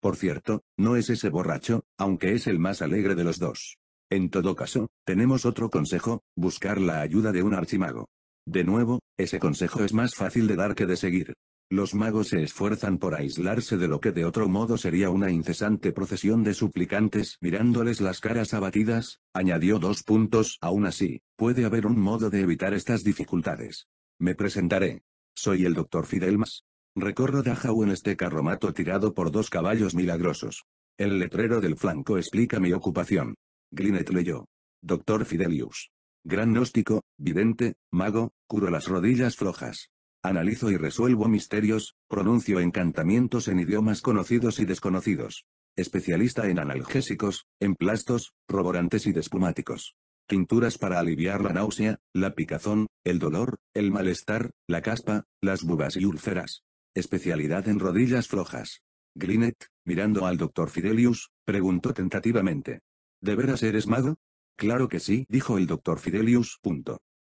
Por cierto, no es ese borracho, aunque es el más alegre de los dos. En todo caso, tenemos otro consejo, buscar la ayuda de un archimago. De nuevo, ese consejo es más fácil de dar que de seguir. Los magos se esfuerzan por aislarse de lo que de otro modo sería una incesante procesión de suplicantes mirándoles las caras abatidas, añadió dos puntos. Aún así, puede haber un modo de evitar estas dificultades. Me presentaré. Soy el doctor Fidelmas. Recorro Dachau en este carromato tirado por dos caballos milagrosos. El letrero del flanco explica mi ocupación. Glinet leyó. Doctor Fidelius. Gran gnóstico, vidente, mago, curo las rodillas flojas. Analizo y resuelvo misterios, pronuncio encantamientos en idiomas conocidos y desconocidos. Especialista en analgésicos, emplastos, roborantes y despumáticos. Tinturas para aliviar la náusea, la picazón, el dolor, el malestar, la caspa, las bubas y úlceras. Especialidad en rodillas flojas. Glinet, mirando al doctor Fidelius, preguntó tentativamente. ¿De veras eres mago? Claro que sí, dijo el doctor Fidelius.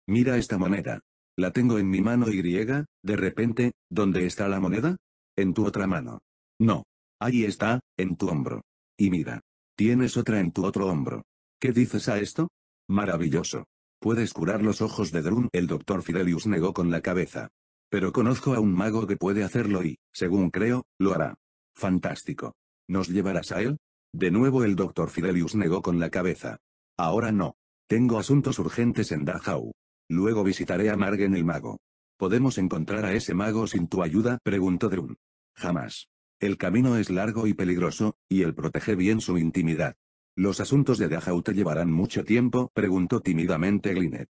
Mira esta moneda. La tengo en mi mano y griega, de repente, ¿dónde está la moneda? En tu otra mano. No. Ahí está, en tu hombro. Y mira. Tienes otra en tu otro hombro. ¿Qué dices a esto? Maravilloso. Puedes curar los ojos de Drun. El doctor Fidelius negó con la cabeza. Pero conozco a un mago que puede hacerlo y, según creo, lo hará. Fantástico. ¿Nos llevarás a él? De nuevo el doctor Fidelius negó con la cabeza. Ahora no. Tengo asuntos urgentes en Dachau. Luego visitaré a Margen el mago. ¿Podemos encontrar a ese mago sin tu ayuda? preguntó Drun. Jamás. El camino es largo y peligroso, y él protege bien su intimidad. ¿Los asuntos de Dajau te llevarán mucho tiempo? preguntó tímidamente Glinet.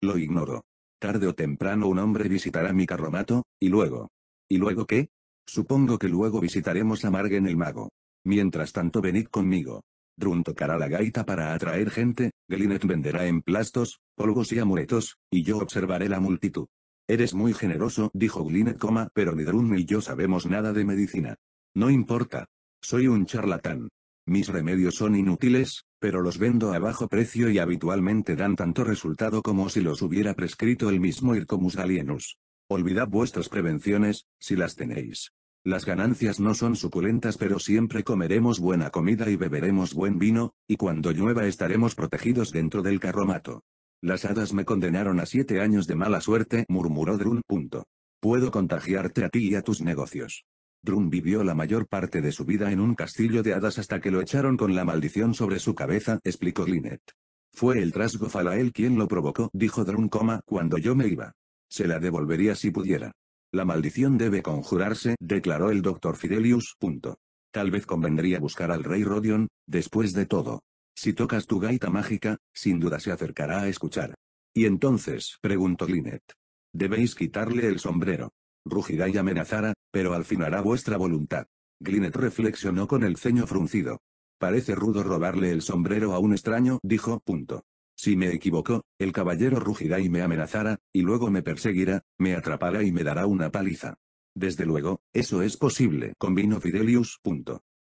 Lo ignoro. Tarde o temprano un hombre visitará mi carromato, y luego. ¿Y luego qué? Supongo que luego visitaremos a Margen el mago. Mientras tanto venid conmigo. Drun tocará la gaita para atraer gente, Glinet venderá emplastos, polvos y amuletos, y yo observaré la multitud. Eres muy generoso, dijo coma, pero ni Drun ni yo sabemos nada de medicina. No importa. Soy un charlatán. Mis remedios son inútiles, pero los vendo a bajo precio y habitualmente dan tanto resultado como si los hubiera prescrito el mismo Ircomus Alienus. Olvidad vuestras prevenciones, si las tenéis. Las ganancias no son suculentas pero siempre comeremos buena comida y beberemos buen vino, y cuando llueva estaremos protegidos dentro del carromato. Las hadas me condenaron a siete años de mala suerte, murmuró Drun. Punto. Puedo contagiarte a ti y a tus negocios. Drun vivió la mayor parte de su vida en un castillo de hadas hasta que lo echaron con la maldición sobre su cabeza, explicó Lynette. Fue el trasgo Falael quien lo provocó, dijo Drun, cuando yo me iba. Se la devolvería si pudiera. La maldición debe conjurarse, declaró el doctor Fidelius. Tal vez convendría buscar al rey Rodion, después de todo. Si tocas tu gaita mágica, sin duda se acercará a escuchar. ¿Y entonces? preguntó Linet. Debéis quitarle el sombrero. Rugirá y amenazará, pero al fin hará vuestra voluntad. Glinet reflexionó con el ceño fruncido. Parece rudo robarle el sombrero a un extraño, dijo. Si me equivoco, el caballero rugirá y me amenazará, y luego me perseguirá, me atrapará y me dará una paliza. Desde luego, eso es posible, convino Fidelius.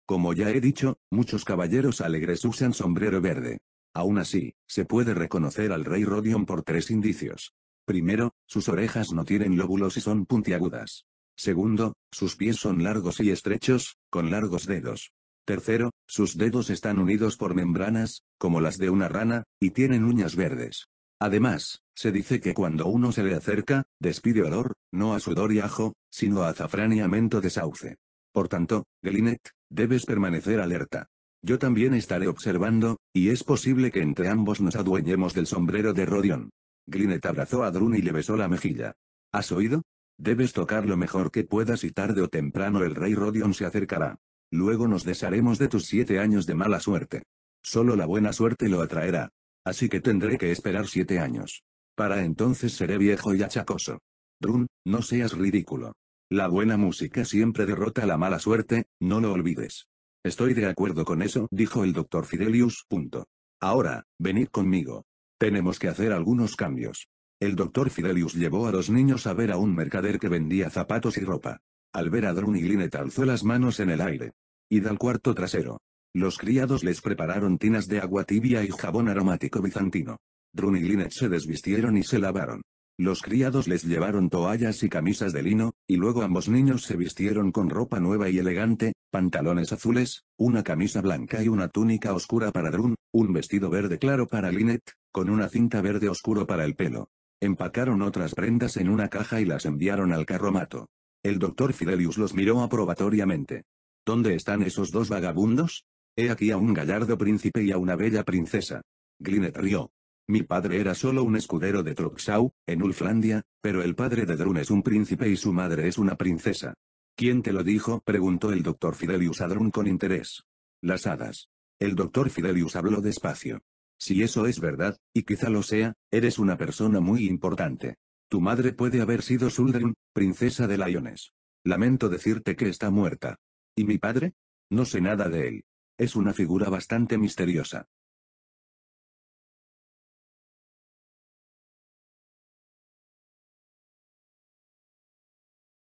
Como ya he dicho, muchos caballeros alegres usan sombrero verde. Aún así, se puede reconocer al rey Rodion por tres indicios. Primero, sus orejas no tienen lóbulos y son puntiagudas. Segundo, sus pies son largos y estrechos, con largos dedos. Tercero, sus dedos están unidos por membranas, como las de una rana, y tienen uñas verdes. Además, se dice que cuando uno se le acerca, despide olor, no a sudor y ajo, sino a azafrán y de sauce. Por tanto, Glinet, debes permanecer alerta. Yo también estaré observando, y es posible que entre ambos nos adueñemos del sombrero de Rodion. Glinet abrazó a Drun y le besó la mejilla. ¿Has oído? Debes tocar lo mejor que puedas y tarde o temprano el rey Rodion se acercará. Luego nos desharemos de tus siete años de mala suerte. Solo la buena suerte lo atraerá. Así que tendré que esperar siete años. Para entonces seré viejo y achacoso. Brun, no seas ridículo. La buena música siempre derrota la mala suerte, no lo olvides. Estoy de acuerdo con eso, dijo el doctor Fidelius. Punto. Ahora, venid conmigo. Tenemos que hacer algunos cambios. El doctor Fidelius llevó a los niños a ver a un mercader que vendía zapatos y ropa. Al ver a Drun y Linet alzó las manos en el aire. Y al cuarto trasero. Los criados les prepararon tinas de agua tibia y jabón aromático bizantino. Drun y Linet se desvistieron y se lavaron. Los criados les llevaron toallas y camisas de lino, y luego ambos niños se vistieron con ropa nueva y elegante, pantalones azules, una camisa blanca y una túnica oscura para Drun, un vestido verde claro para Linet, con una cinta verde oscuro para el pelo. Empacaron otras prendas en una caja y las enviaron al carromato. El doctor Fidelius los miró aprobatoriamente. ¿Dónde están esos dos vagabundos? He aquí a un gallardo príncipe y a una bella princesa. Glinet rió. Mi padre era solo un escudero de Troxau, en Ulflandia, pero el padre de Drun es un príncipe y su madre es una princesa. ¿Quién te lo dijo? preguntó el doctor Fidelius a Drun con interés. Las hadas. El doctor Fidelius habló despacio. Si eso es verdad, y quizá lo sea, eres una persona muy importante. Tu madre puede haber sido Suldren, princesa de Lyones. Lamento decirte que está muerta. ¿Y mi padre? No sé nada de él. Es una figura bastante misteriosa.